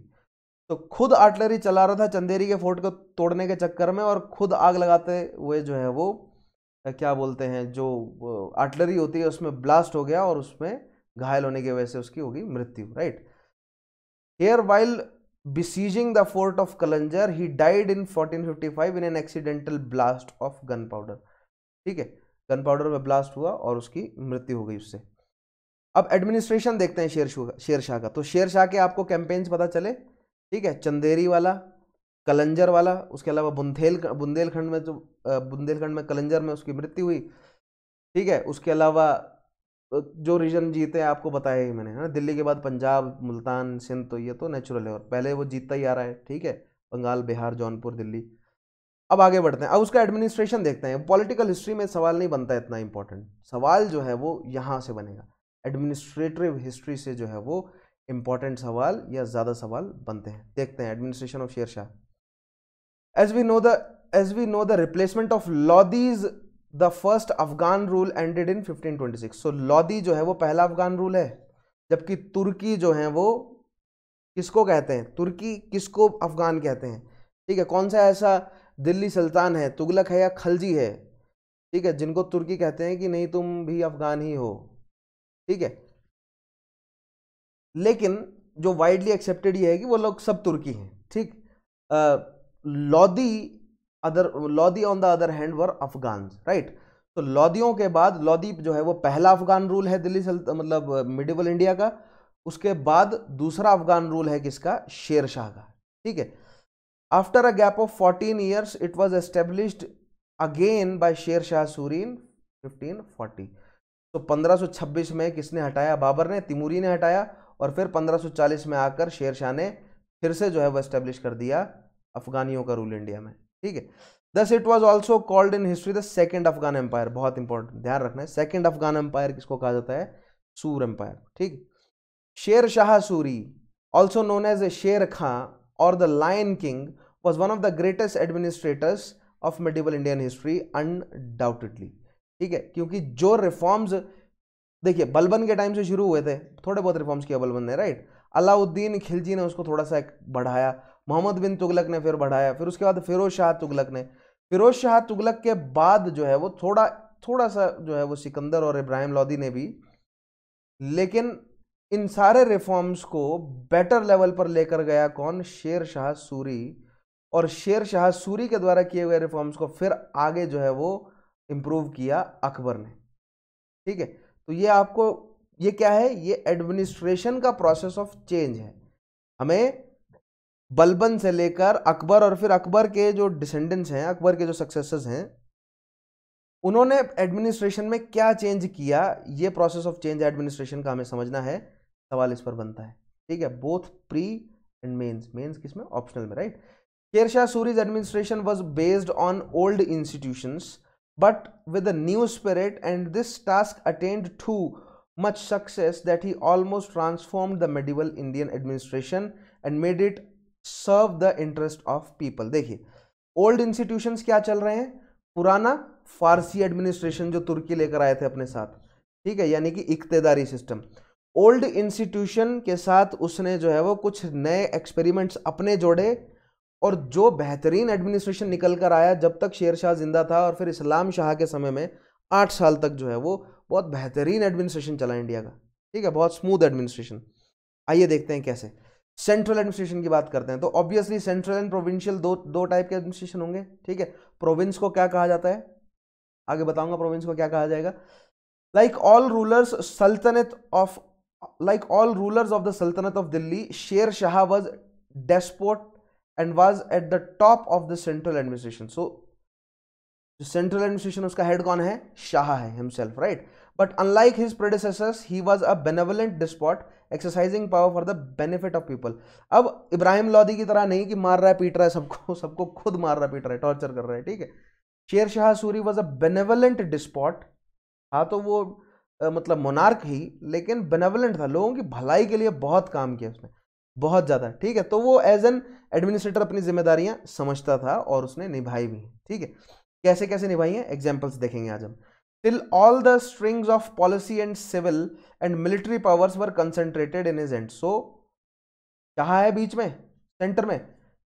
तो खुद आर्टलरी चला रहा था चंदेरी के फोर्ट को तोड़ने के चक्कर में और खुद आग लगाते हुए जो है वो क्या बोलते हैं जो आर्टलरी होती है उसमें ब्लास्ट हो गया और उसमें घायल होने की वजह से उसकी होगी मृत्यु right here while besieging the fort of Kalinjar he died in 1455 an accidental blast of gunpowder ठीक है गन पाउडर में ब्लास्ट हुआ और उसकी मृत्यु हो गई उससे अब एडमिनिस्ट्रेशन देखते हैं शेर शेर शाह का तो शेर शाह के आपको कैंपेन्स पता चले ठीक है चंदेरी वाला कलंजर वाला उसके अलावा बुंदेल बुंदेलखंड में जो बुंदेलखंड में कलंजर में उसकी मृत्यु हुई ठीक है उसके अलावा जो रीजन जीते हैं आपको बताया ही मैंने है ना दिल्ली के बाद पंजाब मुल्तान सिंध तो ये तो नेचुरल है और पहले वो जीतता ही आ रहा है ठीक है बंगाल बिहार जौनपुर दिल्ली अब आगे बढ़ते हैं अब उसका एडमिनिस्ट्रेशन देखते हैं पॉलिटिकल हिस्ट्री में सवाल नहीं बनता इतना इंपॉर्टेंट सवाल जो है वो यहाँ से बनेगा एडमिनिस्ट्रेटिव हिस्ट्री से जो है वो इम्पॉर्टेंट सवाल या ज़्यादा सवाल बनते हैं देखते हैं administration of Sher Shah as we know the as we know the replacement of Lodis the first Afghan rule ended in 1526 so Lodi जो है वो पहला अफगान रूल है जबकि तुर्की जो है वो किसको कहते हैं तुर्की किसको अफगान कहते हैं ठीक है कौन सा ऐसा दिल्ली सुल्तान है तुगलक है या खलजी है ठीक है जिनको तुर्की कहते हैं कि नहीं तुम भी अफगान ही हो ठीक है लेकिन जो वाइडली एक्सेप्टेड ये है कि वो लोग सब तुर्की हैं ठीक Lodi other Lodi on the other hand were Afghan right तो लौदियों के बाद लौदी जो है वो पहला अफगान रूल है दिल्ली मतलब मिडिवल इंडिया का उसके बाद दूसरा अफगान रूल है किसका शेर शाह का ठीक है After a gap of 14 years, it was established again by Sher Shah Suri in 1540. तो 1526 में किसने हटाया बाबर ने तिमूरी ने हटाया और फिर 1540 में आकर शेर शाह ने फिर से जो है वो एस्टेब्लिश कर दिया अफगानियों का रूल इंडिया में ठीक है thus it was also called in history the second Afghan empire बहुत इंपॉर्टेंट ध्यान रखना है सेकेंड अफगान एम्पायर किसको कहा जाता है सूर एम्पायर ठीक Sher Shah Suri also known as Sher Khan or the Lion King was one of the greatest administrators of medieval Indian history undoubtedly ठीक है क्योंकि जो रिफॉर्म्स देखिए बलबन के टाइम से शुरू हुए थे थोड़े बहुत रिफॉर्म्स किया बलबन ने राइट अलाउद्दीन खिलजी ने उसको थोड़ा सा बढ़ाया मोहम्मद बिन तुगलक ने फिर बढ़ाया फिर उसके बाद फिरोज शाह तुगलक ने फिरोज शाह तुगलक के बाद जो है वो थोड़ा थोड़ा सा जो है वो सिकंदर और इब्राहिम लोदी ने भी लेकिन इन सारे रिफॉर्म्स को बेटर लेवल पर लेकर गया कौन शेर शाह सूरी और शेर शाह सूरी के द्वारा किए गए रिफॉर्म्स को फिर आगे जो है वो इम्प्रूव किया अकबर ने ठीक है तो ये आपको ये क्या है ये एडमिनिस्ट्रेशन का प्रोसेस ऑफ चेंज है हमें बलबन से लेकर अकबर और फिर अकबर के जो डिसेंडेंट्स हैं अकबर के जो सक्सेसर्स हैं उन्होंने एडमिनिस्ट्रेशन में क्या चेंज किया ये प्रोसेस ऑफ चेंज एडमिनिस्ट्रेशन का हमें समझना है सवाल इस पर बनता है ठीक है both pre and mains mains किस में ऑप्शनल में right Sher Shah Suri's administration was based on old institutions but with a new spirit and this task attend to much success that he almost transform the medieval Indian administration and made it serve the interest of people देखिए old institutions क्या चल रहे हैं पुराना फारसी administration जो तुर्की लेकर आए थे अपने साथ ठीक है यानी कि इकतेदारी सिस्टम ओल्ड इंस्टीट्यूशन के साथ उसने जो है वो कुछ नए एक्सपेरिमेंट्स अपने जोड़े और जो बेहतरीन एडमिनिस्ट्रेशन निकल कर आया जब तक शेर शाह जिंदा था और फिर इस्लाम शाह के समय में आठ साल तक जो है वो बहुत बेहतरीन एडमिनिस्ट्रेशन चला इंडिया का ठीक है बहुत स्मूथ एडमिनिस्ट्रेशन आइए देखते हैं कैसे सेंट्रल एडमिनिस्ट्रेशन की बात करते हैं तो ऑब्वियसली सेंट्रल एंड प्रोविंशियल दो दो टाइप के एडमिनिस्ट्रेशन होंगे ठीक है प्रोविंस को क्या कहा जाता है आगे बताऊंगा प्रोविंस को क्या कहा जाएगा like all rulers Sultanat of like all rulers of the Sultanate of Delhi, Sher Shah was despot and was at the top of the central administration. So जो सेंट्रल एडमिनिस्ट्रेशन उसका हेड कौन है शाह है himself right but unlike his predecessors he was a benevolent despot exercising power for the benefit of people अब इब्राहिम लोदी की तरह नहीं कि मार रहा है पीट रहा है सबको *laughs* सबको खुद मार रहा है पीट रहा है टॉर्चर कर रहा है ठीक है Sher Shah Suri was a benevolent despot हाँ तो वो मतलब मोनार्क ही लेकिन बेनेवलेंट था लोगों की भलाई के लिए बहुत काम किया उसने बहुत ज़्यादा ठीक है तो वो एज एन एडमिनिस्ट्रेटर अपनी जिम्मेदारियाँ समझता था और उसने निभाई भी ठीक है कैसे कैसे निभाई हैं एग्जाम्पल्स देखेंगे आज हम till all the strings of policy and civil and military powers were concentrated in his hand so चाह है बीच में सेंटर में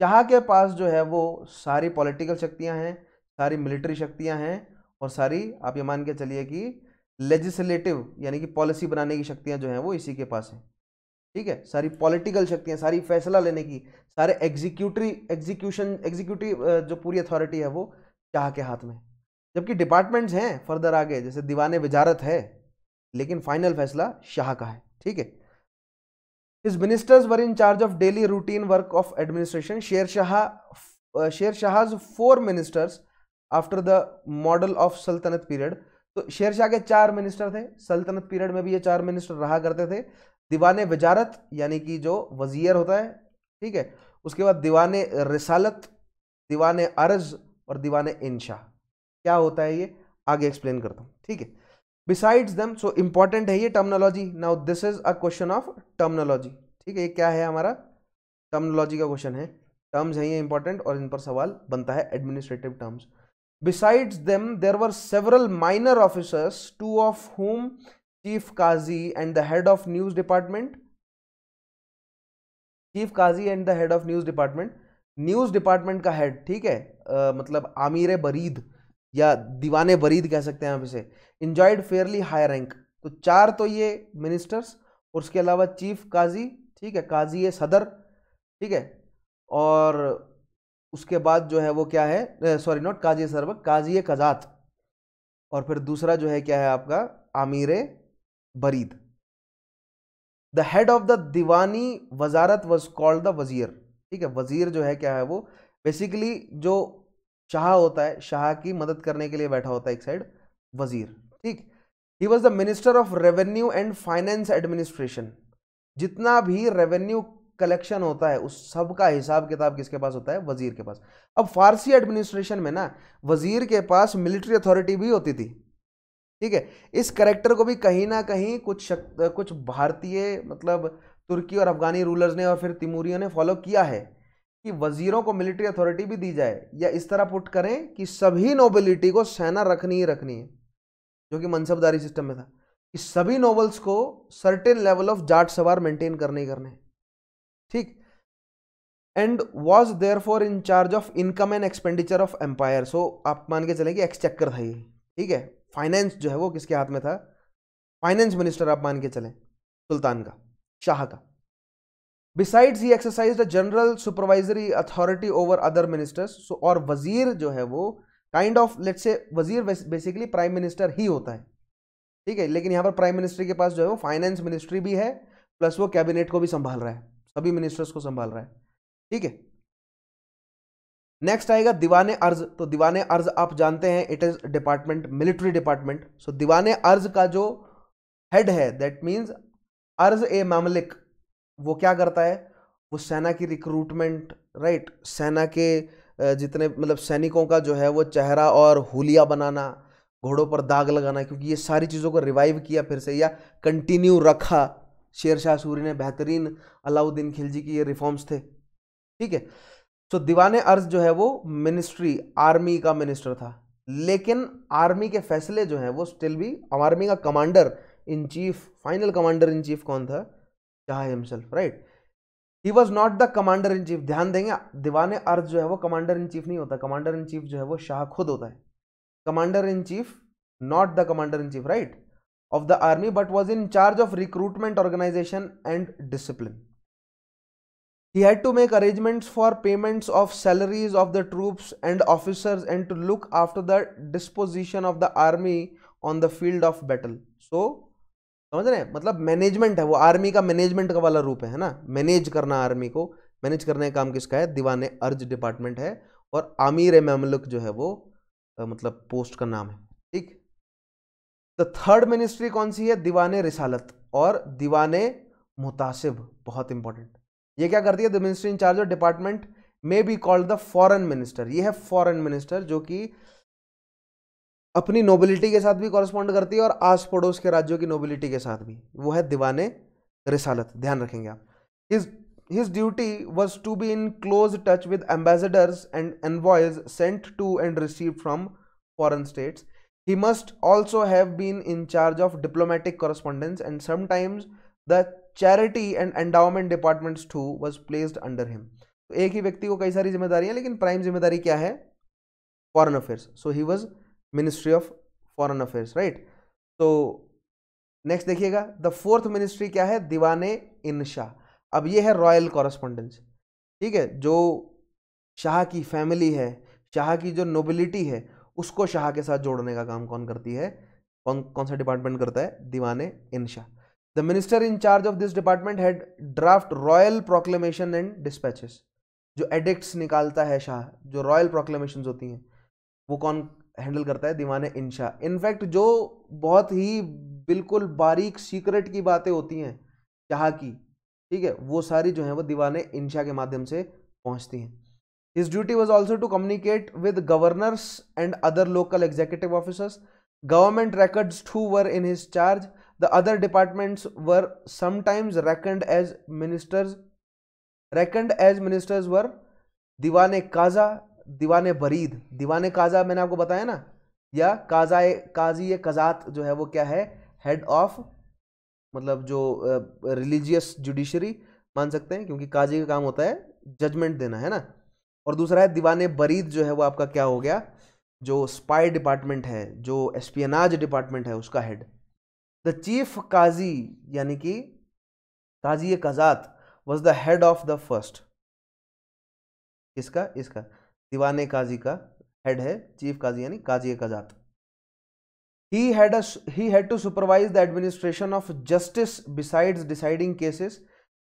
चाह के पास जो है वो सारी पॉलिटिकल शक्तियाँ हैं सारी मिलिट्री शक्तियाँ हैं और सारी आप ये मान के चलिए कि लेजिस्लेटिव यानी कि पॉलिसी बनाने की शक्तियाँ जो हैं वो इसी के पास हैं ठीक है सारी पॉलिटिकल शक्तियाँ सारी फैसला लेने की सारे एग्जीक्यूटरी एग्जीक्यूशन एग्जीक्यूटिव जो पूरी अथॉरिटी है वो चाह के हाथ में जबकि डिपार्टमेंट्स हैं फर्दर आगे जैसे दीवाने वजारत है लेकिन फाइनल फैसला शाह का है ठीक है his ministers were in charge of daily routine work of administration Sher Shah Sher Shah's four ministers after the model of Sultanat period तो शेर शाह के चार मिनिस्टर थे सल्तनत पीरियड में भी ये चार मिनिस्टर रहा करते थे दीवान वजारत यानी कि जो वजीर होता है ठीक है उसके बाद दीवान रिसालत दीवान अर्ज और दीवान इंशा क्या होता है ये आगे एक्सप्लेन करता हूँ ठीक है बिसाइड्स दम सो इम्पॉर्टेंट है ये terminology now this is a question of terminology ठीक है ये क्या है हमारा टर्मनोलॉजी का क्वेश्चन है टर्म्स हैं ये इंपॉर्टेंट और इन पर सवाल बनता है administrative terms Besides them, there were several minor officers, two of whom Chief qazi and the head of news department. Chief qazi and the head of news department. News department का head ठीक है आ, मतलब आमिर बरीद या दीवाने बरीद कह सकते हैं आप इसे इंजॉयड फेयरली हाई रैंक तो चार तो ये मिनिस्टर्स और उसके अलावा चीफ काजी ठीक है काजी सदर ठीक है और उसके बाद जो है वो क्या है सॉरी नॉट काजी सरबक काजी कजात और फिर दूसरा जो है क्या है आपका Amir Barid the head of the Diwani Wizarat was called the वजीर ठीक है वजीर जो है क्या है वो बेसिकली जो शाह होता है शाह की मदद करने के लिए बैठा होता है एक साइड वजीर ठीक he was the minister of revenue and finance administration जितना भी रेवेन्यू कलेक्शन होता है उस सब का हिसाब किताब किसके पास होता है वजीर के पास अब फारसी एडमिनिस्ट्रेशन में ना वजीर के पास मिलिट्री अथॉरिटी भी होती थी ठीक है इस करेक्टर को भी कहीं ना कहीं कुछ शक, कुछ भारतीय मतलब तुर्की और अफगानी रूलर्स ने और फिर तिमूरियों ने फॉलो किया है कि वजीरों को मिलिट्री अथॉरिटी भी दी जाए या इस तरह पुट करें कि सभी नोबिलिटी को सेना रखनी ही रखनी है जो कि मनसबदारी सिस्टम में था कि सभी नोबल्स को सर्टेन लेवल ऑफ जाट सवार मेंटेन करने ही करने हैं ठीक and was there for in charge of income and expenditure of empire so आप मान के चले कि एक्सचेकर था ये ठीक है फाइनेंस जो है वो किसके हाथ में था फाइनेंस मिनिस्टर आप मान के चले सुल्तान का शाह का besides he exercise the general supervisory authority over other ministers so और वजीर जो है वो काइंड ऑफ लेट से वजीर बेसिकली प्राइम मिनिस्टर ही होता है ठीक है लेकिन यहाँ पर प्राइम मिनिस्टर के पास जो है वो फाइनेंस मिनिस्ट्री भी है प्लस वो कैबिनेट को भी संभाल रहा है सभी मिनिस्टर्स को संभाल रहा है ठीक है नेक्स्ट आएगा दीवाने अर्ज तो दीवाने अर्ज आप जानते हैं it is department military department so Diwane Arz का जो हेड है दैट मीन्स अर्ज ए मामलिक वो क्या करता है वो सेना की रिक्रूटमेंट राइट right? सेना के जितने मतलब सैनिकों का जो है वो चेहरा और हुलिया बनाना घोड़ों पर दाग लगाना क्योंकि ये सारी चीज़ों को रिवाइव किया फिर से या कंटिन्यू रखा शेर शाह सूरी ने बेहतरीन अलाउद्दीन खिलजी की ये रिफॉर्म्स थे ठीक है सो दीवान अर्ज जो है वो मिनिस्ट्री आर्मी का मिनिस्टर था लेकिन आर्मी के फैसले जो हैं वो स्टिल भी आर्मी का commander in chief final commander in chief कौन था Shah himself right he was not the commander in chief ध्यान देंगे दीवान अर्ज जो है वो कमांडर इन चीफ नहीं होता कमांडर इन चीफ जो है वो शाह खुद होता है commander in chief not the commander in chief right of the army but was in charge of recruitment organization and discipline he had to make arrangements for payments of salaries of the troops and officers and to look after the disposition of the army on the field of battle so समझ रहे हैं मतलब management है वो army का management का वाला रूप है ना मैनेज करना आर्मी को मैनेज करने का काम किसका है दीवान अर्ज डिपार्टमेंट है और आमिर ममलुक जो है वो मतलब पोस्ट का नाम है ठीक द थर्ड मिनिस्ट्री कौन सी है दीवाने रिसालत और दीवाने मुतासिब बहुत इंपॉर्टेंट ये क्या करती है the ministry in charge of department may be called the foreign minister ये है फॉरेन मिनिस्टर जो कि अपनी नोबिलिटी के साथ भी कॉरेस्पॉन्ड करती है और आस पड़ोस के राज्यों की नोबिलिटी के साथ भी वो है दीवाने रिसालत ध्यान रखेंगे आप his his duty was to be in close touch with ambassadors and envoys sent to and received from foreign states He must also have been in charge of diplomatic correspondence and sometimes the charity and endowment departments too was placed under him. तो एक ही व्यक्ति को कई सारी जिम्मेदारियां लेकिन prime जिम्मेदारी क्या है foreign affairs so he was ministry of foreign affairs right तो नेक्स्ट देखिएगा द फोर्थ मिनिस्ट्री क्या है दीवाने इनशा अब ये है रॉयल कॉरस्पॉन्डेंस ठीक है जो शाह की फैमिली है शाह की जो नोबिलिटी है उसको शाह के साथ जोड़ने का काम कौन करती है कौन कौन सा डिपार्टमेंट करता है Diwan Insha the minister in charge of this department had draft royal proclamation and dispatches जो एडिक्ट्स निकालता है शाह जो रॉयल प्रोक्लेमेशन होती हैं वो कौन हैंडल करता है दीवान इंशा इनफैक्ट जो बहुत ही बिल्कुल बारीक सीक्रेट की बातें होती हैं शाह की ठीक है वो सारी जो है वो दीवान इंशा के माध्यम से पहुंचती हैं His duty was also to communicate with governors and other local executive officers. Government records too were in his charge. The other departments were sometimes reckoned as ministers. Reckoned as ministers were दीवान काजा दीवान बरीद दीवान काजा मैंने आपको बताया ना या काजा काजी कजात जो है वो क्या है हेड ऑफ मतलब जो रिलीजियस uh, जुडिशरी मान सकते हैं क्योंकि काजी का काम होता है जजमेंट देना है ना और दूसरा है दीवान बरीद जो है वो आपका क्या हो गया जो स्पाई डिपार्टमेंट है जो एसपीनाज डिपार्टमेंट है उसका हेड द चीफ काजी यानी कि Qazi Quzat was the head of the first इसका इसका दीवान काजी का हेड है चीफ काजी यानी Qazi Quzat he had he had to supervise the administration of justice besides deciding cases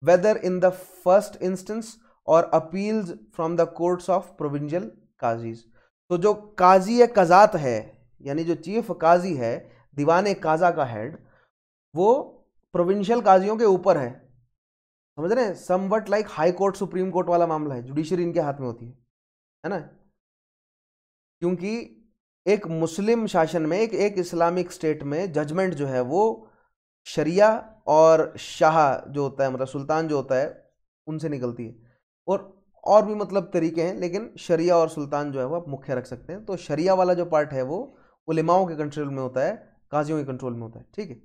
whether in the first instance और appeals from the courts of provincial Qazis तो जो काजी कजात है यानी जो चीफ काजी है दीवान काजा का हेड वो प्रोविंशियल काजियों के ऊपर है समझ रहे हैं somewhat like high court supreme court वाला मामला है जुडिशरी इनके हाथ में होती है है ना क्योंकि एक मुस्लिम शासन में एक एक इस्लामिक स्टेट में जजमेंट जो है वो शरिया और शाह जो होता है मतलब सुल्तान जो होता है उनसे निकलती है और और भी मतलब तरीके हैं लेकिन शरिया और सुल्तान जो है वो आप मुख्य रख सकते हैं तो शरिया वाला जो पार्ट है वो उलिमाओं के कंट्रोल में होता है काजियों के कंट्रोल में होता है ठीक है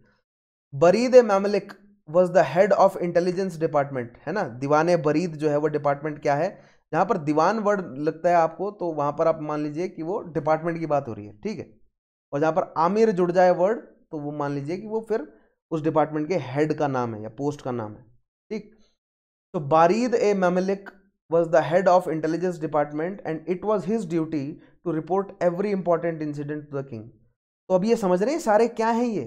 Barid Mamalik was the head of intelligence department है ना दीवान बरीद जो है वो डिपार्टमेंट क्या है जहाँ पर दीवान वर्ड लगता है आपको तो वहाँ पर आप मान लीजिए कि वो डिपार्टमेंट की बात हो रही है ठीक है और जहाँ पर आमिर जुड़ जाए वर्ड तो वो मान लीजिए कि वो फिर उस डिपार्टमेंट के हेड का नाम है या पोस्ट का नाम है तो Barid i Mamalik was the head of intelligence department and it was his duty to report every important incident to the king तो अब ये समझ रहे हैं सारे क्या हैं ये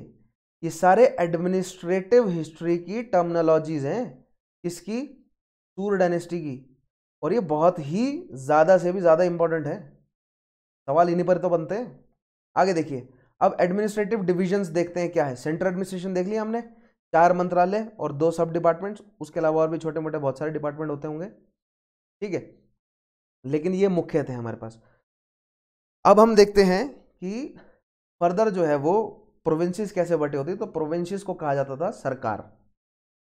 ये सारे एडमिनिस्ट्रेटिव हिस्ट्री की टर्मनोलॉजीज हैं इसकी सूर डायनेस्टी की और ये बहुत ही ज़्यादा से भी ज़्यादा इंपॉर्टेंट है सवाल इन्हीं पर तो बनते हैं आगे देखिए अब एडमिनिस्ट्रेटिव डिविजन्स देखते हैं क्या है सेंट्रल एडमिनिस्ट्रेशन देख लिया हमने चार मंत्रालय और दो सब डिपार्टमेंट उसके अलावा और भी छोटे मोटे बहुत सारे डिपार्टमेंट होते होंगे ठीक है लेकिन ये मुख्य थे हमारे पास अब हम देखते हैं कि फर्दर जो है वो प्रोविंसेस कैसे बटे होती तो प्रोविंसेस को कहा जाता था सरकार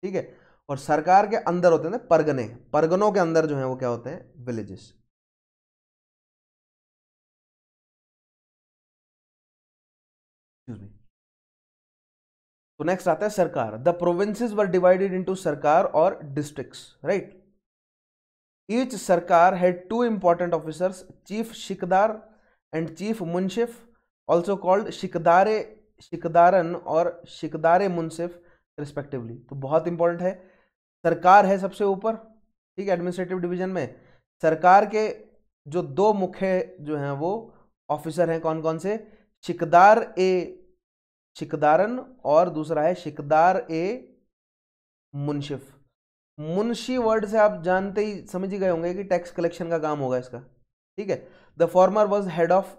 ठीक है और सरकार के अंदर होते थे परगने परगनों के अंदर जो है वो क्या होते हैं विलेजेस तो नेक्स्ट आता है sarkar the provinces were divided into sarkar और districts right each sarkar had two important officers chief Shiqdar and chief Munsif also called Shiqdare Shiqdaran और शिकदारे मुंशिफ रिस्पेक्टिवली तो बहुत इंपॉर्टेंट है सरकार है सबसे ऊपर ठीक है एडमिनिस्ट्रेटिव डिवीजन में सरकार के जो दो मुख्य जो हैं वो ऑफिसर हैं कौन कौन से शिकदार ए शिकदारन और दूसरा है शिकदार ए मुनशिफ मुंशी वर्ड से आप जानते ही समझ ही गए होंगे कि टैक्स कलेक्शन का काम होगा इसका ठीक है the former was head of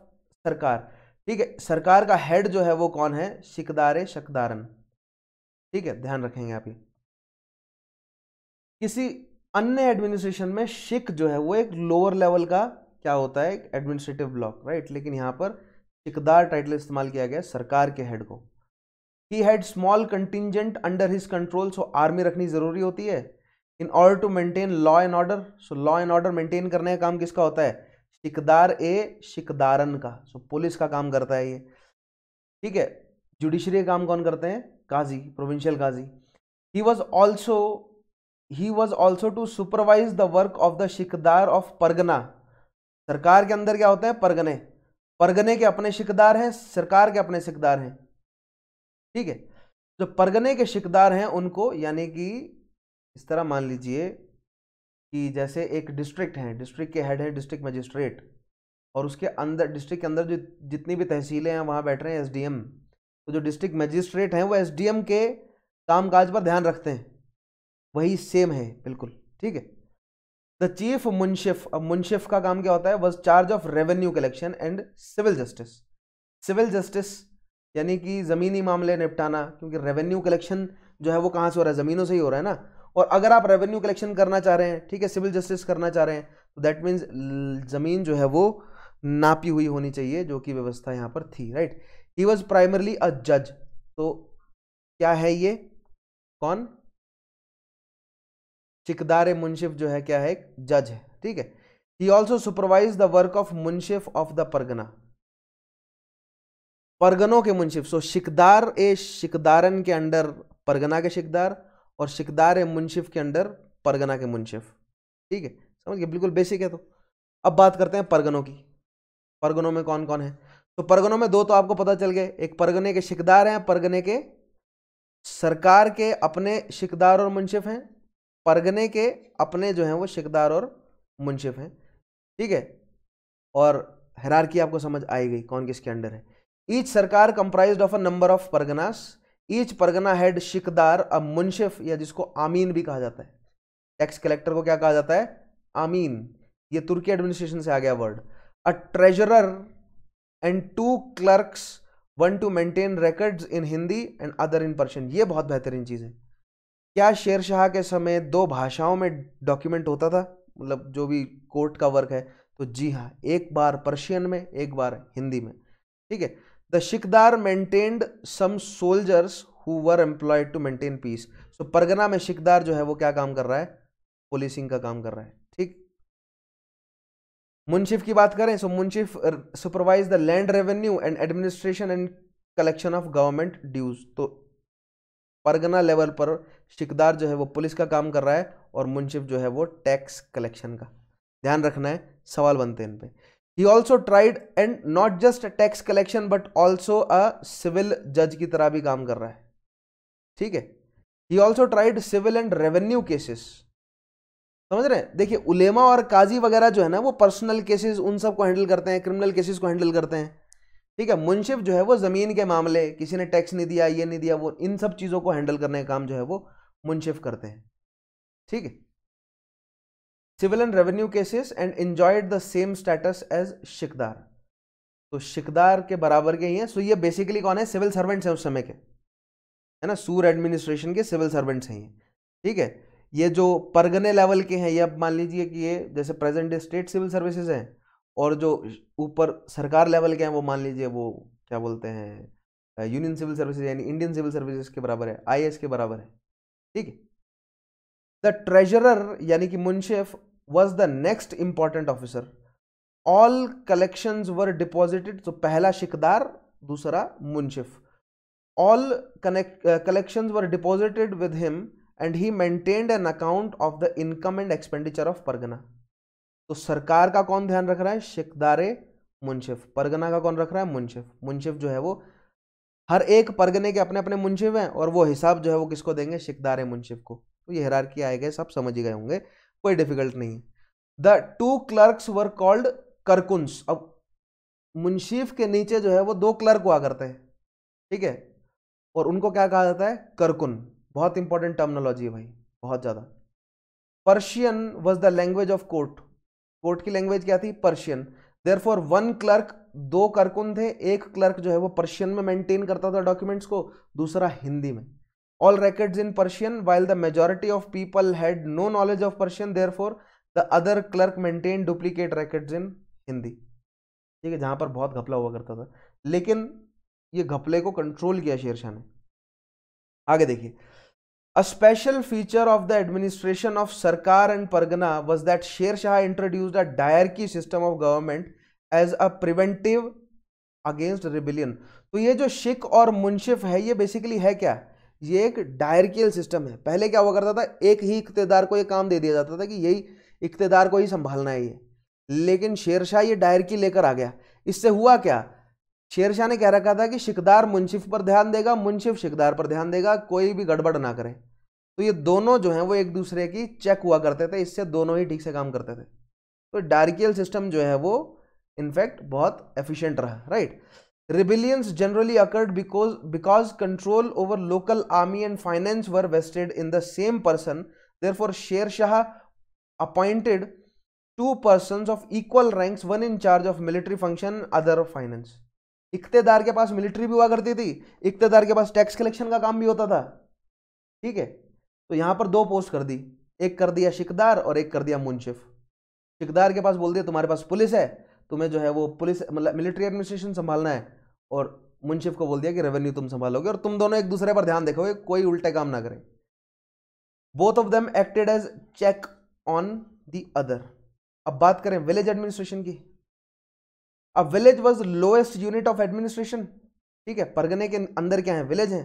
sarkar ठीक है सरकार का हेड जो है वो कौन है शिकदार शकदारन ठीक है ध्यान रखेंगे आप ये किसी अन्य एडमिनिस्ट्रेशन में शिक जो है वो एक लोअर लेवल का क्या होता है एडमिनिस्ट्रेटिव ब्लॉक राइट लेकिन यहां पर इकदार टाइटल इस्तेमाल किया गया सरकार के हेड को he had small contingent under his control so army रखनी ज़रूरी होती है in order to maintain law and order so law and order maintain करने का काम किसका होता है शिकदार ए शिकदारन का सो so, पुलिस का काम करता है ये ठीक है जुडिशरी का काम कौन करते हैं Qazi provincial Qazi he was also he was also to supervise the work of the Shiqdar of pargana sarkar के अंदर क्या होता है परगने परगने के अपने शिकदार हैं सरकार के अपने शिकदार हैं ठीक है जो परगने के शिकदार हैं उनको यानी कि इस तरह मान लीजिए कि जैसे एक डिस्ट्रिक्ट है डिस्ट्रिक्ट के हेड है डिस्ट्रिक्ट मजिस्ट्रेट और उसके अंदर डिस्ट्रिक्ट के अंदर जो जितनी भी तहसीलें हैं वहाँ बैठ रहे हैं एसडीएम तो जो डिस्ट्रिक्ट मजिस्ट्रेट हैं वो एसडीएम के कामकाज पर ध्यान रखते हैं वही सेम है बिल्कुल ठीक है द चीफ मुंशिफ अब मुंशिफ का काम क्या होता है was charge of revenue collection and civil justice civil justice यानी कि ज़मीनी मामले निपटाना क्योंकि रेवेन्यू कलेक्शन जो है वो कहाँ से हो रहा है ज़मीनों से ही हो रहा है ना और अगर आप रेवेन्यू कलेक्शन करना चाह रहे हैं ठीक है सिविल जस्टिस करना चाह रहे हैं तो दैट मीन्स ज़मीन जो है वो नापी हुई होनी चाहिए जो कि व्यवस्था यहाँ पर थी right he was primarily a जज तो क्या है ये कौन चिकदार मुंशिफ जो है क्या है जज है ठीक है he also supervise the work of Munsif of the pargana परगनों के मुंशिफ सो शिकदार ए शिकदारन के अंडर परगना के शिकदार और शिकदार ए मुंशिफ के अंडर परगना के मुंशिफ ठीक है समझ गए बिल्कुल बेसिक है तो अब बात करते हैं परगनों की परगनों में कौन कौन है तो परगनों में दो तो आपको पता चल गए एक परगने के शिकदार हैं परगने के सरकार के अपने शिकदार और मुनशिफ हैं परगने के अपने जो हैं वो शिकदार और मुंशिफ हैं ठीक है और की आपको समझ आई गई कौन किसके अंडर है each sarkar comprise of a number of parganas each pargana head shikdar a munsif या जिसको आमीन भी कहा जाता है टैक्स कलेक्टर को क्या कहा जाता है आमीन ये तुर्की एडमिनिस्ट्रेशन से आ गया word a treasurer and two clerks one to maintain records in Hindi and other in Persian ये बहुत बेहतरीन चीज़ है क्या शेर शाह के समय दो भाषाओं में डॉक्यूमेंट होता था मतलब जो भी कोर्ट का वर्क है तो जी हाँ एक बार पर्शियन में एक बार हिंदी में ठीक है the shikdar maintained some soldiers who were employed to maintain peace so परगना में शिकदार जो है वो क्या काम कर रहा है पुलिसिंग का काम कर रहा है ठीक मुंशिफ की बात करें so munsif supervise the land revenue and administration and collection of government dues तो परगना लेवल पर शिकदार जो है वो पुलिस का काम कर रहा है और मुंशिफ जो है वो टैक्स कलेक्शन का ध्यान रखना है सवाल बनते हैं इन पे he also tried and not just tax collection but also a civil जज की तरह भी काम कर रहा है ठीक है he also tried civil and revenue cases समझ रहे हैं देखिए उलेमा और काजी वगैरह जो है ना वो पर्सनल केसेस उन सबको हैंडल करते हैं क्रिमिनल केसेस को हैंडल करते हैं ठीक है मुंशिफ जो है वो ज़मीन के मामले किसी ने टैक्स नहीं दिया ये नहीं दिया वो इन सब चीज़ों को हैंडल करने का काम जो है वो मुंशिफ करते हैं ठीक है civil and revenue cases and enjoyed the same status as shikdar तो शिकदार के बराबर के ही हैं सो ये बेसिकली कौन है सिविल सर्वेंट्स हैं उस समय के है ना सूर एडमिनिस्ट्रेशन के सिविल सर्वेंट्स हैं ये ठीक है ये जो परगने लेवल के हैं ये अब मान लीजिए कि ये जैसे प्रेजेंट स्टेट सिविल सर्विसेज हैं और जो ऊपर सरकार लेवल के हैं वो मान लीजिए वो क्या बोलते हैं यूनियन सिविल सर्विसेज यानी इंडियन सिविल सर्विसेज के बराबर है आई के बराबर है ठीक है द ट्रेजरर यानी कि munsif was the next important officer all collection were deposited तो पहला शिकदार दूसरा मुंशिफ all collection were deposited with him and he maintained an account of the income and expenditure of pargana तो सरकार का कौन ध्यान रख रहा है शिकदारे मुंशिफ परगना का कौन रख रहा है मुंशिफ मुंशिफ जो है वो हर एक परगने के अपने अपने मुंशिफ हैं और वो हिसाब जो है वो किसको देंगे शिकदारे मुंशिफ को तो ये आए गए सब समझ ही गए होंगे कोई डिफिकल्ट नहीं the two clerks were called karkuns अब मुंशीफ के नीचे जो है वो दो क्लर्क हुआ करते हैं ठीक है और उनको क्या कहा जाता है करकुन बहुत इंपॉर्टेंट टर्मनोलॉजी है भाई बहुत ज़्यादा Persian was the language of court court की लैंग्वेज क्या थी Persian there for one clerk दो कारकुन थे एक क्लर्क जो है वो पर्शियन में मेंटेन करता था डॉक्यूमेंट्स को दूसरा हिंदी में all records in Persian while the majority of people had no knowledge of Persian there for the other clerk maintain duplicate records in Hindi ठीक है जहाँ पर बहुत घपला हुआ करता था लेकिन ये घपले को कंट्रोल किया शेरशाह ने आगे देखिए A special feature of the administration of Sarkar and Pargana was that Sher Shah introduced a diarchy system of government as a preventive against rebellion तो ये जो शिक और मुनशिफ है ये बेसिकली है क्या ये एक डायरकियल सिस्टम है पहले क्या हुआ करता था एक ही इकतेदार को ये काम दे दिया जाता था कि यही इकतेदार को ही संभालना है ये लेकिन शेरशाह ये डायरकी लेकर आ गया इससे हुआ क्या शेरशाह ने कह रखा था कि शिकदार मुनशिफ पर ध्यान देगा मुनशिफ शिकदार पर ध्यान देगा कोई भी गड़बड़ ना करे तो ये दोनों जो है वो एक दूसरे की चेक हुआ करते थे इससे दोनों ही ठीक से काम करते थे तो डार्कियल सिस्टम जो है वो इनफैक्ट बहुत एफिशिएंट रहा right rebellions generally occurred because because control over local army and finance were vested in the same person there for Sher Shah appointed two person of equal ranks one in charge of military function other of finance इकतेदार के पास military भी हुआ करती थी इकतेदार के पास tax collection का काम भी होता था ठीक है तो यहां पर दो पोस्ट कर दी एक कर दिया शिकदार और एक कर दिया मुंशिफ शिकदार के पास बोल दिया तुम्हारे पास पुलिस है तुम्हें जो है वो पुलिस मतलब मिलिट्री एडमिनिस्ट्रेशन संभालना है और मुंशिफ को बोल दिया कि रेवेन्यू तुम संभालोगे और तुम दोनों एक दूसरे पर ध्यान देखोगे कोई उल्टे काम ना करें both of them acted as check on the other अब बात करें विलेज एडमिनिस्ट्रेशन की अब village was lowest unit of administration ठीक है परगने के अंदर क्या है विलेज है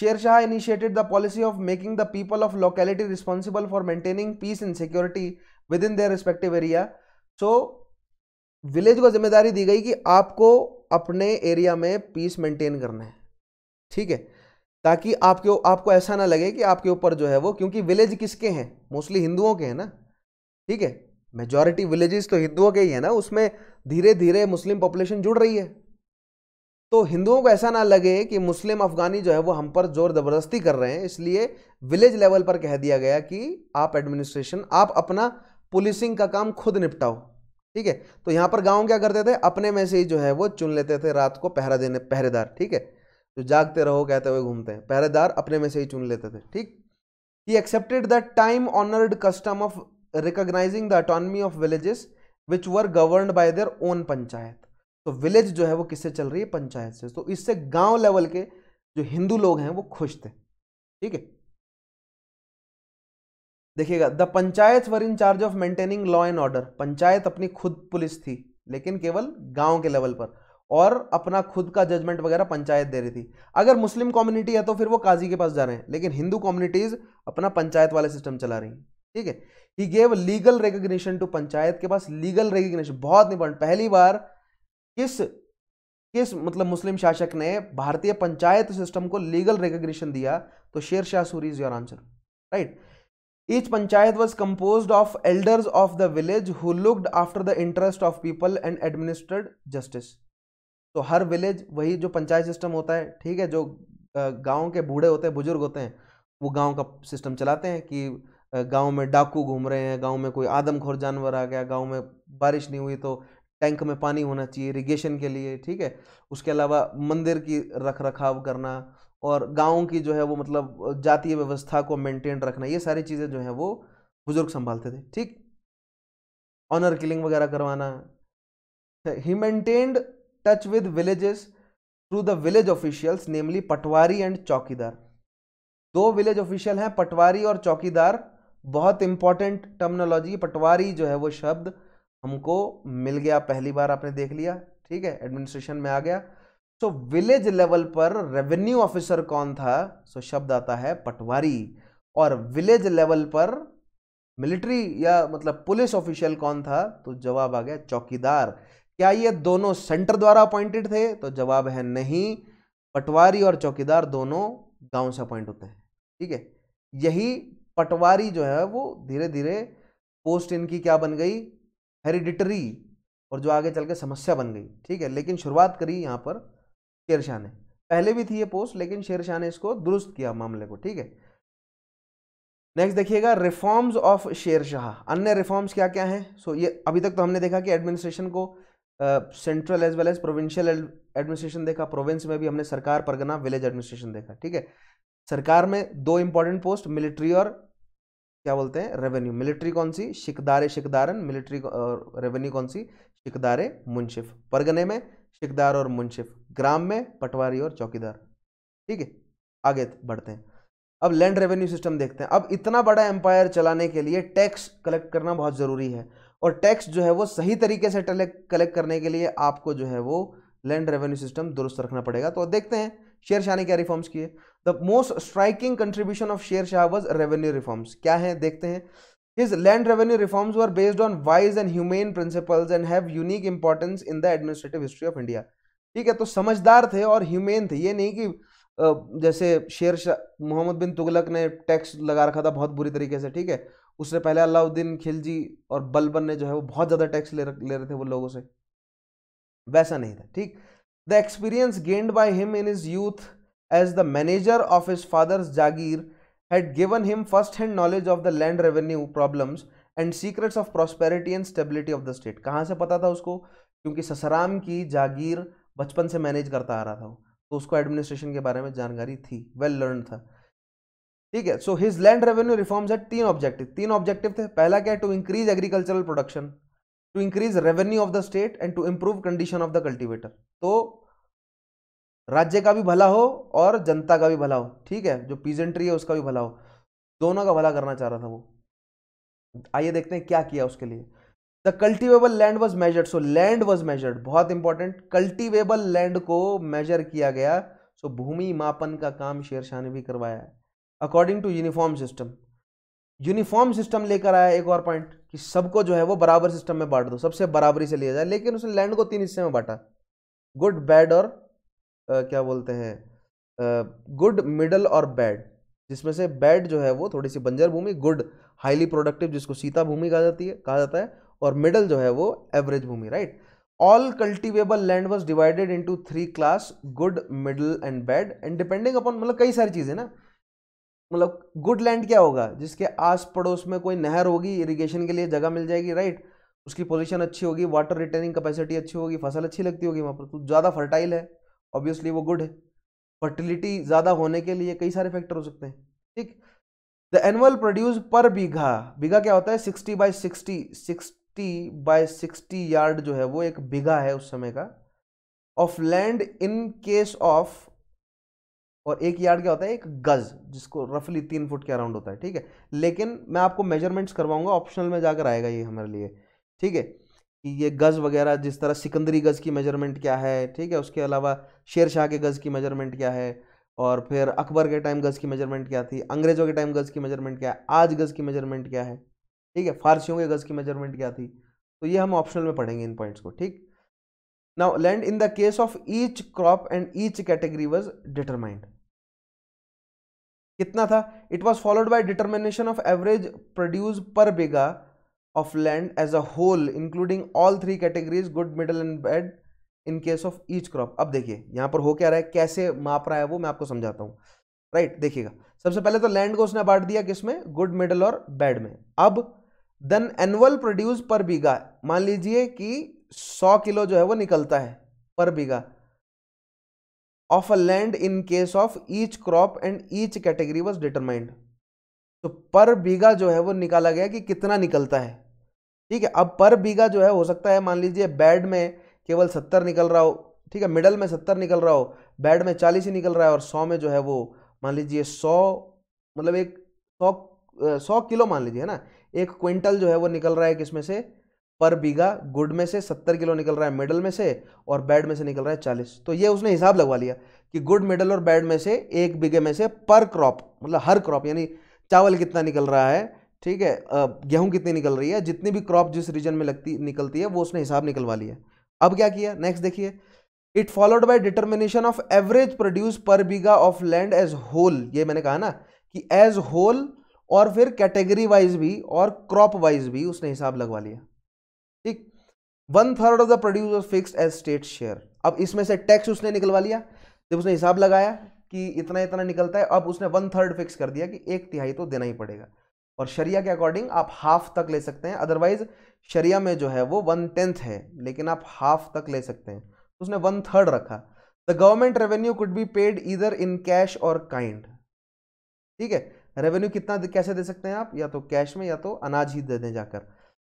Sher Shah initiated the policy of making the people of locality responsible for maintaining peace and security within their respective area so village को जिम्मेदारी दी गई कि आपको अपने एरिया में पीस मेंटेन करना है ठीक है ताकि आपके आपको ऐसा ना लगे कि आपके ऊपर जो है वो क्योंकि विलेज किसके हैं मोस्टली हिंदुओं के हैं ना ठीक है मेजॉरिटी विलेजेस तो हिंदुओं के ही है ना उसमें धीरे धीरे मुस्लिम पॉपुलेशन जुड़ रही है तो हिंदुओं को ऐसा ना लगे कि मुस्लिम अफगानी जो है वो हम पर जोर ज़बरदस्ती कर रहे हैं इसलिए विलेज लेवल पर कह दिया गया कि आप एडमिनिस्ट्रेशन आप अपना पुलिसिंग का काम खुद निपटाओ ठीक है तो यहां पर गांव क्या करते थे अपने में से ही जो है वो चुन लेते थे रात को पहरा देने पहरेदार ठीक है जो जागते रहो कहते हुए घूमते हैं पहरेदार अपने में से ही चुन लेते थे ठीक he accepted the time honoured custom of recognising the autonomy of villages which were govern by their own panchayat तो विलेज जो है वो किससे चल रही है पंचायत से तो इससे गांव लेवल के जो हिंदू लोग हैं वो खुश थे ठीक है देखिएगा the panchayat were in charge of maintaining law and order panchayat अपनी खुद पुलिस थी लेकिन केवल गांव के लेवल पर और अपना खुद का जजमेंट वगैरह पंचायत दे रही थी अगर मुस्लिम कम्युनिटी है तो फिर वो काजी के पास जा रहे हैं लेकिन हिंदू कम्युनिटीज अपना पंचायत वाले सिस्टम चला रही हैं ठीक है he gave legal recognition to panchayat के पास लीगल रिकग्निशन बहुत इंपॉर्टेंट पहली बार किस किस मतलब मुस्लिम शासक ने भारतीय पंचायत सिस्टम को लीगल रिकग्निशन दिया तो Sher Shah Suri is your answer right each panchayat was compose of elders of the village who looked after the interest of people and administered justice तो हर विलेज वही जो पंचायत सिस्टम होता है ठीक है जो गांव के बूढ़े होते हैं बुजुर्ग होते हैं वो गांव का सिस्टम चलाते हैं कि गांव में डाकू घूम रहे हैं गांव में कोई आदमखोर जानवर आ गया गांव में बारिश नहीं हुई तो टैंक में पानी होना चाहिए इरीगेशन के लिए ठीक है उसके अलावा मंदिर की रख रखाव करना और गाँव की जो है वो मतलब जातीय व्यवस्था को मेंटेन रखना ये सारी चीज़ें जो हैं वो बुजुर्ग संभालते थे ठीक ऑनर किलिंग वगैरह करवाना he maintained touch with villages through the village officials namely patwari and chowkidar दो विलेज ऑफिशियल हैं पटवारी और चौकीदार बहुत इंपॉर्टेंट टर्मिनोलॉजी पटवारी जो है वो शब्द हमको मिल गया पहली बार आपने देख लिया ठीक है एडमिनिस्ट्रेशन में आ गया सो विलेज लेवल पर रेवेन्यू ऑफिसर कौन था सो so, शब्द आता है पटवारी और विलेज लेवल पर मिलिट्री या मतलब पुलिस ऑफिशियल कौन था तो जवाब आ गया चौकीदार क्या ये दोनों सेंटर द्वारा अपॉइंटेड थे तो जवाब है नहीं पटवारी और चौकीदार दोनों गांव से अपॉइंट होते हैं ठीक है यही पटवारी जो है वो धीरे धीरे पोस्ट इनकी क्या बन गई हेरिडिटरी और जो आगे चल के समस्या बन गई ठीक है लेकिन शुरुआत करी यहाँ पर शेर शाह ने पहले भी थी ये पोस्ट लेकिन शेर शाह ने इसको दुरुस्त किया मामले को ठीक है नेक्स्ट देखिएगा रिफॉर्म्स ऑफ शेर शाह अन्य रिफॉर्म्स क्या क्या हैं सो so, ये अभी तक तो हमने देखा कि एडमिनिस्ट्रेशन को central as well as provincial administration देखा प्रोविंस में भी हमने सरकार परगना विलेज एडमिनिस्ट्रेशन देखा ठीक है सरकार में दो इंपॉर्टेंट पोस्ट मिलिट्री और क्या बोलते हैं रेवेन्यू मिलिट्री कौन सी शिकदारे शिकदारन मिलिट्री रेवेन्यू कौन सी शिकदारे मुंशिफ परगने में शिकदार और मुंशिफ ग्राम में पटवारी और चौकीदार ठीक है आगे बढ़ते हैं अब लैंड रेवेन्यू सिस्टम देखते हैं अब इतना बड़ा एम्पायर चलाने के लिए टैक्स कलेक्ट करना बहुत ज़रूरी है और टैक्स जो है वो सही तरीके से कलेक्ट करने के लिए आपको जो है वो लैंड रेवेन्यू सिस्टम दुरुस्त रखना पड़ेगा तो देखते हैं शेर शाह ने क्या रिफॉर्म्स किए the most striking contribution of Sher Shah was revenue reforms क्या है देखते हैं his land revenue reforms were based on wise and humane principles and have unique importance in the administrative history of India ठीक है तो समझदार थे और ह्यूमेन थे ये नहीं कि जैसे शेर शाह मोहम्मद बिन तुगलक ने टैक्स लगा रखा था बहुत बुरी तरीके से ठीक है उससे पहले अलाउद्दीन खिलजी और बलबन ने जो है वो बहुत ज़्यादा टैक्स ले ले रहे थे वो लोगों से वैसा नहीं था ठीक the experience gained by him in his youth as the manager of his father's jagir had given him first-hand knowledge of the land revenue problems and secrets of prosperity and stability of the state कहाँ से पता था उसको क्योंकि ससराम की जागीर बचपन से manage करता आ रहा था तो उसको एडमिनिस्ट्रेशन के बारे में जानकारी थी वेल लर्न था ठीक है so his land revenue reforms है तीन ऑब्जेक्टिव तीन ऑब्जेक्टिव थे पहला क्या है to increase agricultural production to increase revenue of the state and to improve condition of the cultivator तो राज्य का भी भला हो और जनता का भी भला हो ठीक है जो पीजेंट्री है उसका भी भला हो दोनों का भला करना चाह रहा था वो आइए देखते हैं क्या किया उसके लिए the cultivable land was measured so land was measured बहुत इंपॉर्टेंट कल्टिवेबल लैंड को मेजर किया गया सो so, भूमि मापन का काम शेरशाह ने भी करवाया according to uniform system uniform system लेकर आया एक और पॉइंट कि सबको जो है वो बराबर सिस्टम में बांट दो सबसे बराबरी से लिया जाए लेकिन उसने लैंड को तीन हिस्से में बांटा गुड बैड और क्या बोलते हैं गुड मिडल और बैड जिसमें से बैड जो है वो थोड़ी सी बंजर भूमि गुड हाईली प्रोडक्टिव जिसको सीता भूमि कहा जाती है कहा जाता है और मिडल जो है वो एवरेज भूमि right all cultivable land was divided into three class good middle and bad and depending upon मतलब कई सारी चीज़ें ना मतलब गुड लैंड क्या होगा जिसके आस पड़ोस में कोई नहर होगी इरिगेशन के लिए जगह मिल जाएगी राइट उसकी पोजीशन अच्छी होगी वाटर रिटेनिंग कैपेसिटी अच्छी होगी फसल अच्छी लगती होगी वहाँ पर तो ज़्यादा फर्टाइल है ऑब्वियसली वो गुड है फर्टिलिटी ज़्यादा होने के लिए कई सारे फैक्टर हो सकते हैं ठीक द एनुअल प्रोड्यूस पर बीघा बीघा क्या होता है sixty by sixty sixty by sixty yard जो है वो एक बीघा है उस समय का of land in case of और एक यार्ड क्या होता है एक गज जिसको रफली तीन फुट के अराउंड होता है ठीक है लेकिन मैं आपको मेजरमेंट्स करवाऊंगा ऑप्शनल में जाकर आएगा ये हमारे लिए ठीक है कि ये गज़ वगैरह जिस तरह सिकंदरी गज़ की मेजरमेंट क्या है ठीक है उसके अलावा शेर शाह के गज़ की मेजरमेंट क्या है और फिर अकबर के टाइम गज़ की मेजरमेंट क्या थी अंग्रेज़ों के टाइम गज़ की मेजरमेंट क्या है आज गज़ की मेजरमेंट क्या है ठीक है फारसियों के गज़ की मेजरमेंट क्या थी तो ये हम ऑप्शनल में पढ़ेंगे इन पॉइंट्स को ठीक now land in the case of each crop and each category was determined कितना था it was followed by determination of average produce per bigha of land as a whole including all three categories good middle and bad in case of each crop अब देखिए यहाँ पर हो क्या रहा है कैसे माप रहा है वो मैं आपको समझाता हूँ राइट right, देखिएगा सबसे पहले तो लैंड को उसने बांट दिया किसमें गुड मिडल और बैड में अब देन एनुअल प्रोड्यूस पर बीघा मान लीजिए कि 100 किलो जो है वो निकलता है per bigha of a land in case of each crop and each category was determined तो पर बीघा जो है वो निकाला गया कि कितना निकलता है ठीक है अब पर बीघा जो है हो सकता है मान लीजिए बेड में केवल सत्तर निकल रहा हो ठीक है मिडल में सत्तर निकल रहा हो बेड में चालीस ही निकल रहा है और सौ में जो है वो मान लीजिए सौ मतलब एक सौ सौ किलो मान लीजिए है ना एक क्विंटल जो है वो निकल रहा है किसमें से पर बीघा गुड में से सत्तर किलो निकल रहा है मिडल में से और बेड में से निकल रहा है चालीस तो ये उसने हिसाब लगवा लिया कि गुड मिडल और बेड में से एक बीघे में से पर क्रॉप मतलब हर क्रॉप यानी चावल कितना निकल रहा है ठीक है गेहूं कितनी निकल रही है जितनी भी क्रॉप जिस रीजन में लगती निकलती है वो उसने हिसाब निकलवा लिया अब क्या किया नेक्स्ट देखिए it followed by determination of average produce per bigha of land as whole ये मैंने कहा ना कि एज होल और फिर कैटेगरी वाइज भी और क्रॉप वाइज भी उसने हिसाब लगवा लिया ठीक one third of the produce fix as state share अब इसमें से टैक्स उसने निकलवा लिया जब उसने हिसाब लगाया कि इतना इतना निकलता है अब उसने वन थर्ड फिक्स कर दिया कि एक तिहाई तो देना ही पड़ेगा और शरिया के अकॉर्डिंग आप हाफ तक ले सकते हैं अदरवाइज शरिया में जो है वो वन टेंथ है लेकिन आप हाफ तक ले सकते हैं तो उसने वन थर्ड रखा the government revenue could be paid इधर इन कैश और काइंड ठीक है रेवेन्यू कितना कैसे दे सकते हैं आप या तो कैश में या तो अनाज ही दे दें जाकर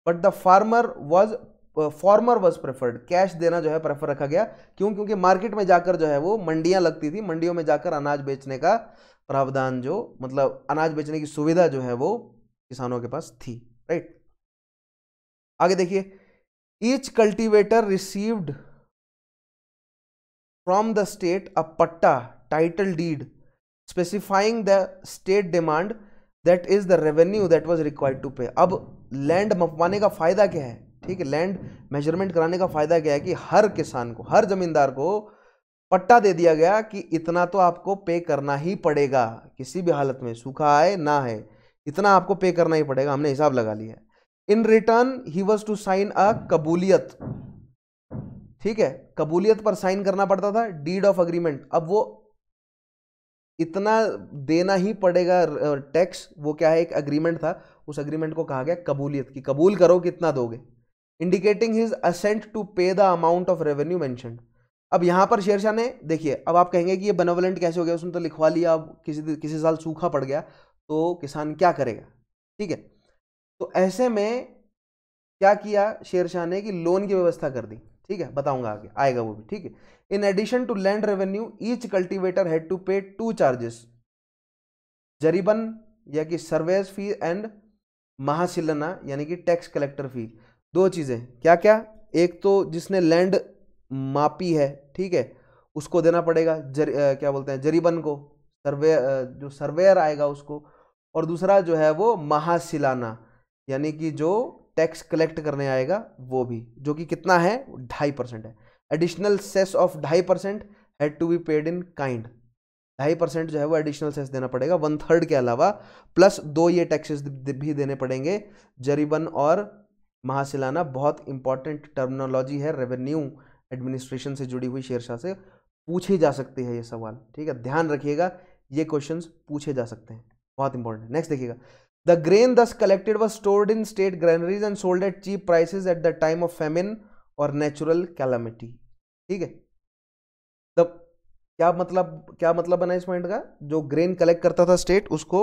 but the farmer was former was preferred cash देना जो है प्रेफर रखा गया क्यों क्योंकि मार्केट में जाकर जो है वो मंडियां लगती थी मंडियों में जाकर अनाज बेचने का प्रावधान जो मतलब अनाज बेचने की सुविधा जो है वो किसानों के पास थी राइट आगे देखिए each cultivator received from the state a patta title deed specifying the state demand that is the revenue that was required to pay अब लैंड मपवाने का फायदा क्या है ठीक है लैंड मेजरमेंट कराने का फायदा क्या है कि हर किसान को हर जमींदार को पट्टा दे दिया गया कि इतना तो आपको पे करना ही पड़ेगा किसी भी हालत में सूखा आए ना है इतना आपको पे करना ही पड़ेगा हमने हिसाब लगा लिया in return he was to sign a kabuliyat ठीक है कबूलियत पर साइन करना पड़ता था डीड ऑफ अग्रीमेंट अब वो इतना देना ही पड़ेगा टैक्स वो क्या है एक अग्रीमेंट था उस अग्रीमेंट को कहा गया कबूलियत की कबूल करो कितना दोगे indicating his assent to pay the amount of revenue mention अब यहां पर शेर शाह ने देखिए अब आप कहेंगे कि ये बनोवलेंट कैसे हो गया उसने तो लिखवा लिया अब किसी किसी साल सूखा पड़ गया तो किसान क्या करेगा ठीक है तो ऐसे में क्या किया शेर शाह ने कि लोन की व्यवस्था कर दी ठीक है बताऊंगा आगे आएगा वो भी ठीक है in addition to land revenue each cultivator had to pay two charges jaribana या कि सर्वेज फी एंड महासिलना यानी कि टैक्स कलेक्टर फी दो चीज़ें क्या क्या एक तो जिसने लैंड मापी है ठीक है उसको देना पड़ेगा जर, आ, क्या बोलते हैं जरीबन को सर्वे जो सर्वेयर आएगा उसको और दूसरा जो है वो महाशिलाना यानी कि जो टैक्स कलेक्ट करने आएगा वो भी जो कि कितना है ढाई परसेंट है एडिशनल सेस ऑफ ढाई percent had to be paid in kind ढाई परसेंट जो है वो एडिशनल सेस देना पड़ेगा वन थर्ड के अलावा प्लस दो ये टैक्सेस भी देने पड़ेंगे जरीबन और महासिलाना बहुत इंपॉर्टेंट टर्मिनोलॉजी है रेवेन्यू एडमिनिस्ट्रेशन से जुड़ी हुई शेरशाह से पूछे जा सकते हैं ये सवाल ठीक है ध्यान रखिएगा ये क्वेश्चंस पूछे जा सकते हैं बहुत इंपॉर्टेंट है नेक्स्ट देखिएगा the grain thus collected was stored in state granaries and sold at cheap prices at the time of famine or natural calamity ठीक है तब क्या मतलब क्या मतलब बना इस पॉइंट का जो ग्रेन कलेक्ट करता था स्टेट उसको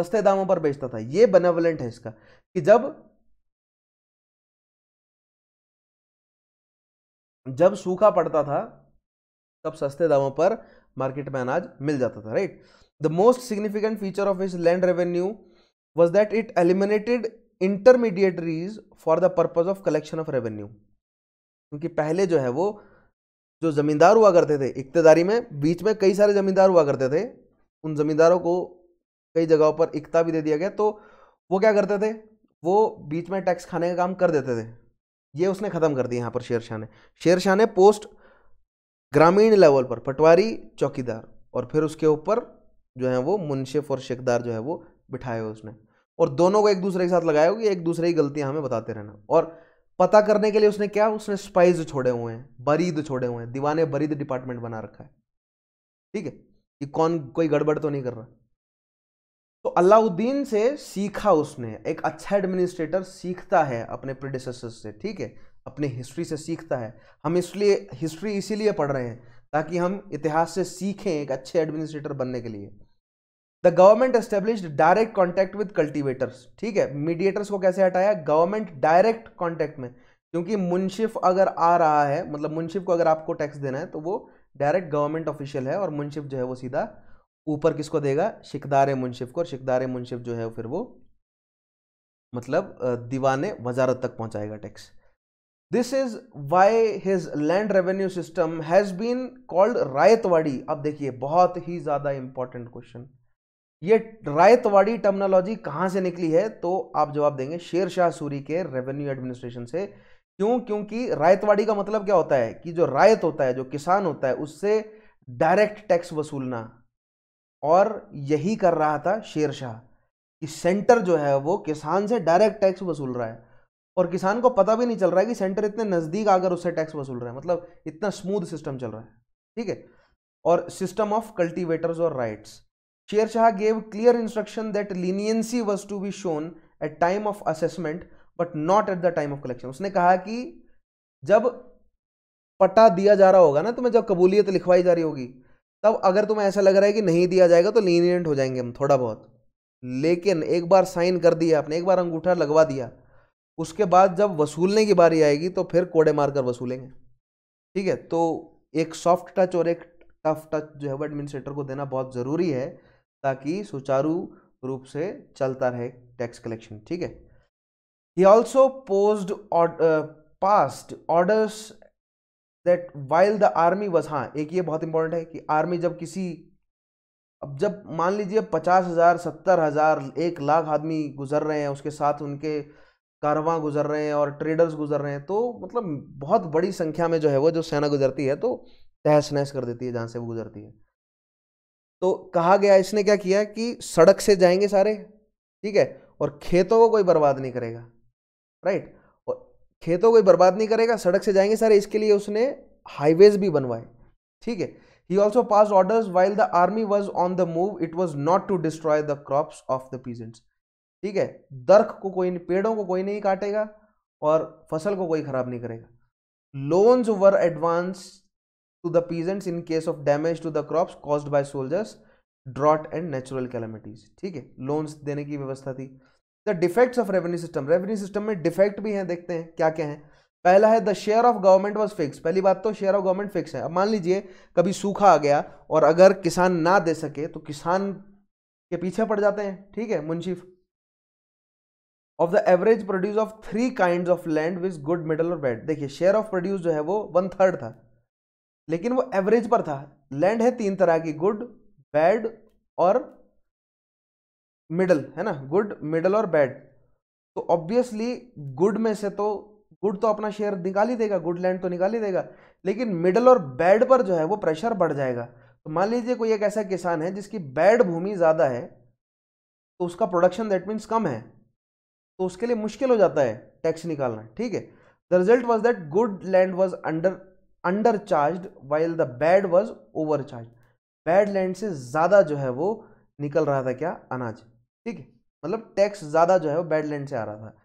सस्ते दामों पर बेचता था ये बेनेवलेंट है इसका कि जब जब सूखा पड़ता था तब सस्ते दामों पर मार्केट में अनाज मिल जाता था right the most significant feature of this land revenue was that it eliminated intermediaries for the purpose of collection of revenue क्योंकि पहले जो है वो जो ज़मींदार हुआ करते थे इकतेदारी में बीच में कई सारे ज़मींदार हुआ करते थे उन ज़मींदारों को कई जगहों पर इकता भी दे दिया गया तो वो क्या करते थे वो बीच में टैक्स खाने का काम कर देते थे ये उसने ख़त्म कर दिया यहाँ पर शेर शाह ने शेर शाह ने पोस्ट ग्रामीण लेवल पर पटवारी चौकीदार और फिर उसके ऊपर जो है वो मुंशिफ और शेकदार जो है वो बिठाए हुए उसने और दोनों को एक दूसरे के साथ लगाया कि एक दूसरे की गलतियाँ हमें बताते रहना और पता करने के लिए उसने क्या उसने स्पाइज छोड़े हुए हैं बरीद छोड़े हुए हैं दीवाने बरीद डिपार्टमेंट बना रखा है ठीक है कि कौन कोई गड़बड़ तो नहीं कर रहा तो अलाउद्दीन से सीखा उसने एक अच्छा एडमिनिस्ट्रेटर सीखता है अपने प्रोड्यूस से ठीक है अपने हिस्ट्री से सीखता है हम इसलिए हिस्ट्री इसीलिए पढ़ रहे हैं ताकि हम इतिहास से सीखें एक अच्छे एडमिनिस्ट्रेटर बनने के लिए the government establish direct contact with cultivators ठीक है मीडिएटर्स को कैसे हटाया गवर्नमेंट डायरेक्ट कॉन्टैक्ट में क्योंकि मुंशिफ अगर आ रहा है मतलब मुंशिफ को अगर आपको टैक्स देना है तो वो डायरेक्ट गवर्नमेंट ऑफिशियल है और मुंशिफ जो है वो सीधा ऊपर किसको देगा शिकदार मुनशिफ को और शिकदार मुनशिफ जो है फिर वो मतलब दीवाने वजारत तक पहुंचाएगा tax this is why his land revenue system has been called ryotwari अब देखिए बहुत ही ज़्यादा इंपॉर्टेंट क्वेश्चन ये रायतवाड़ी टर्मिनोलॉजी कहां से निकली है तो आप जवाब देंगे शेर शाह सूरी के रेवेन्यू एडमिनिस्ट्रेशन से क्यों क्योंकि रायतवाड़ी का मतलब क्या होता है कि जो रायत होता है जो किसान होता है उससे डायरेक्ट टैक्स वसूलना और यही कर रहा था शेर शाह कि सेंटर जो है वो किसान से डायरेक्ट टैक्स वसूल रहा है और किसान को पता भी नहीं चल रहा है कि सेंटर इतने नज़दीक आकर उससे टैक्स वसूल रहा है मतलब इतना स्मूथ सिस्टम चल रहा है ठीक है और सिस्टम ऑफ कल्टिवेटर्स और rights Sher Shah gave clear instruction that leniency was to be shown at time of assessment but not at the time of collection उसने कहा कि जब पट्टा दिया जा रहा होगा ना तो मैं जब कबूलियत लिखवाई जा रही होगी तब अगर तुम्हें ऐसा लग रहा है कि नहीं दिया जाएगा तो लीनियंट हो जाएंगे हम थोड़ा बहुत लेकिन एक बार साइन कर दिया आपने एक बार अंगूठा लगवा दिया उसके बाद जब वसूलने की बारी आएगी तो फिर कोड़े मारकर वसूलेंगे ठीक है तो एक सॉफ्ट टच और एक टफ टच जो है वो एडमिनिस्ट्रेटर को देना बहुत ज़रूरी है ताकि सुचारू रूप से चलता रहे टैक्स कलेक्शन ठीक है he also posed past orders that while the army was हाँ एक ये बहुत इंपॉर्टेंट है कि आर्मी जब किसी अब जब मान लीजिए पचास हज़ार सत्तर हज़ार एक लाख आदमी गुजर रहे हैं उसके साथ उनके कारवां गुजर रहे हैं और ट्रेडर्स गुजर रहे हैं तो मतलब बहुत बड़ी संख्या में जो है वो जो सेना गुजरती है तो तहस नहस कर देती है जहाँ से वो गुजरती है तो कहा गया इसने क्या किया कि सड़क से जाएंगे सारे ठीक है और खेतों को कोई बर्बाद नहीं करेगा राइट खेतों को बर्बाद नहीं करेगा सड़क से जाएंगे सारे इसके लिए उसने हाईवेज भी बनवाए ठीक है he also pass order while the army was on the move it was not to destroy the crop of the peasants ठीक है दरख को कोई पेड़ों को कोई नहीं काटेगा और फसल को कोई खराब नहीं करेगा loans were advance to the peasants in case of damage to the crops caused by soldiers drought and natural calamities ठीक है लोन्स देने की व्यवस्था थी the defects of revenue system revenue system में डिफेक्ट भी हैं देखते हैं क्या क्या है पहला है the share of government was fix पहली बात तो शेयर ऑफ गवर्नमेंट फिक्स है अब मान लीजिए कभी सूखा आ गया और अगर किसान ना दे सके तो किसान के पीछे पड़ जाते हैं ठीक है मुंशिफ of the average produce of three kind of land viz good middle और बैड देखिए शेयर ऑफ प्रोड्यूस जो है वो वन थर्ड था लेकिन वो एवरेज पर था लैंड है तीन तरह की गुड बैड और मिडल है ना गुड मिडल और बैड तो ऑब्वियसली गुड में से तो गुड तो अपना शेयर निकाल ही देगा गुड लैंड तो निकाल ही देगा लेकिन मिडल और बैड पर जो है वो प्रेशर बढ़ जाएगा तो मान लीजिए कोई एक ऐसा किसान है जिसकी बैड भूमि ज़्यादा है तो उसका प्रोडक्शन दैट मीन्स कम है तो उसके लिए मुश्किल हो जाता है टैक्स निकालना ठीक है the result was that good land was under under charge while the bad was over charge bad land से ज़्यादा जो है वो निकल रहा था क्या अनाज ठीक है मतलब टैक्स ज़्यादा जो है वो बैडलैंड से आ रहा था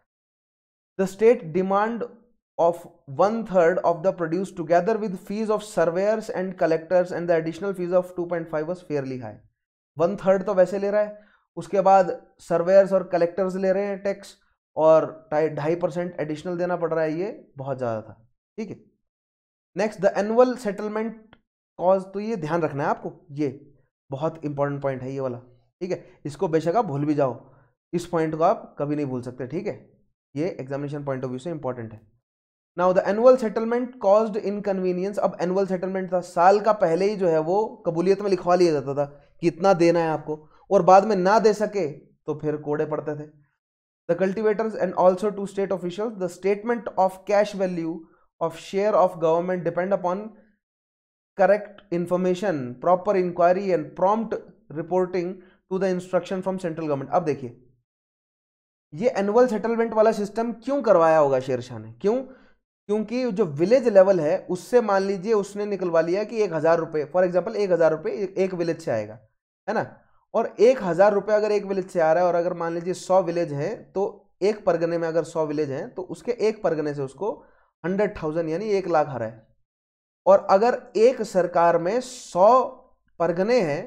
the state demand third of the produce together with together of surveyors and collectors and the additional fees of two point five was fairly high one third तो वैसे ले रहा है उसके बाद सर्वेयर्स और कलेक्टर्स ले रहे हैं टैक्स और ढाई परसेंट एडिशनल देना पड़ रहा है ये बहुत ज़्यादा था ठीक है next the annual settlement cause तो ये ध्यान रखना है आपको ये बहुत इंपॉर्टेंट पॉइंट है ये वाला ठीक है इसको बेशक आप भूल भी जाओ इस पॉइंट को आप कभी नहीं भूल सकते ठीक है ये एग्जामिनेशन पॉइंट ऑफ व्यू से इंपॉर्टेंट है now the annual settlement caused inconvenience अब एनुअल सेटलमेंट था साल का पहले ही जो है वो कबूलियत में लिखवा लिया जाता था कि इतना देना है आपको और बाद में ना दे सके तो फिर कोड़े पड़ते थे the cultivators and also to state official the statement of cash value of share of government depend upon correct information proper inquiry and prompt reporting to the instruction from central government अब देखिए ये annual settlement वाला system क्यों करवाया होगा शेर शाह ने क्यों क्योंकि जो विलेज लेवल है उससे मान लीजिए उसने निकलवा लिया कि एक हज़ार रुपये फॉर एग्जाम्पल एक हज़ार रुपये एक विलेज से आएगा है ना और एक हज़ार रुपये अगर एक विलेज से आ रहा है और अगर मान लीजिए सौ विलेज हैं तो एक परगने में अगर सौ विलेज हैं तो उसके एक परगने से उसको हंड्रेड थाउजेंड यानी एक लाख हरा है और अगर एक सरकार में सौ परगने हैं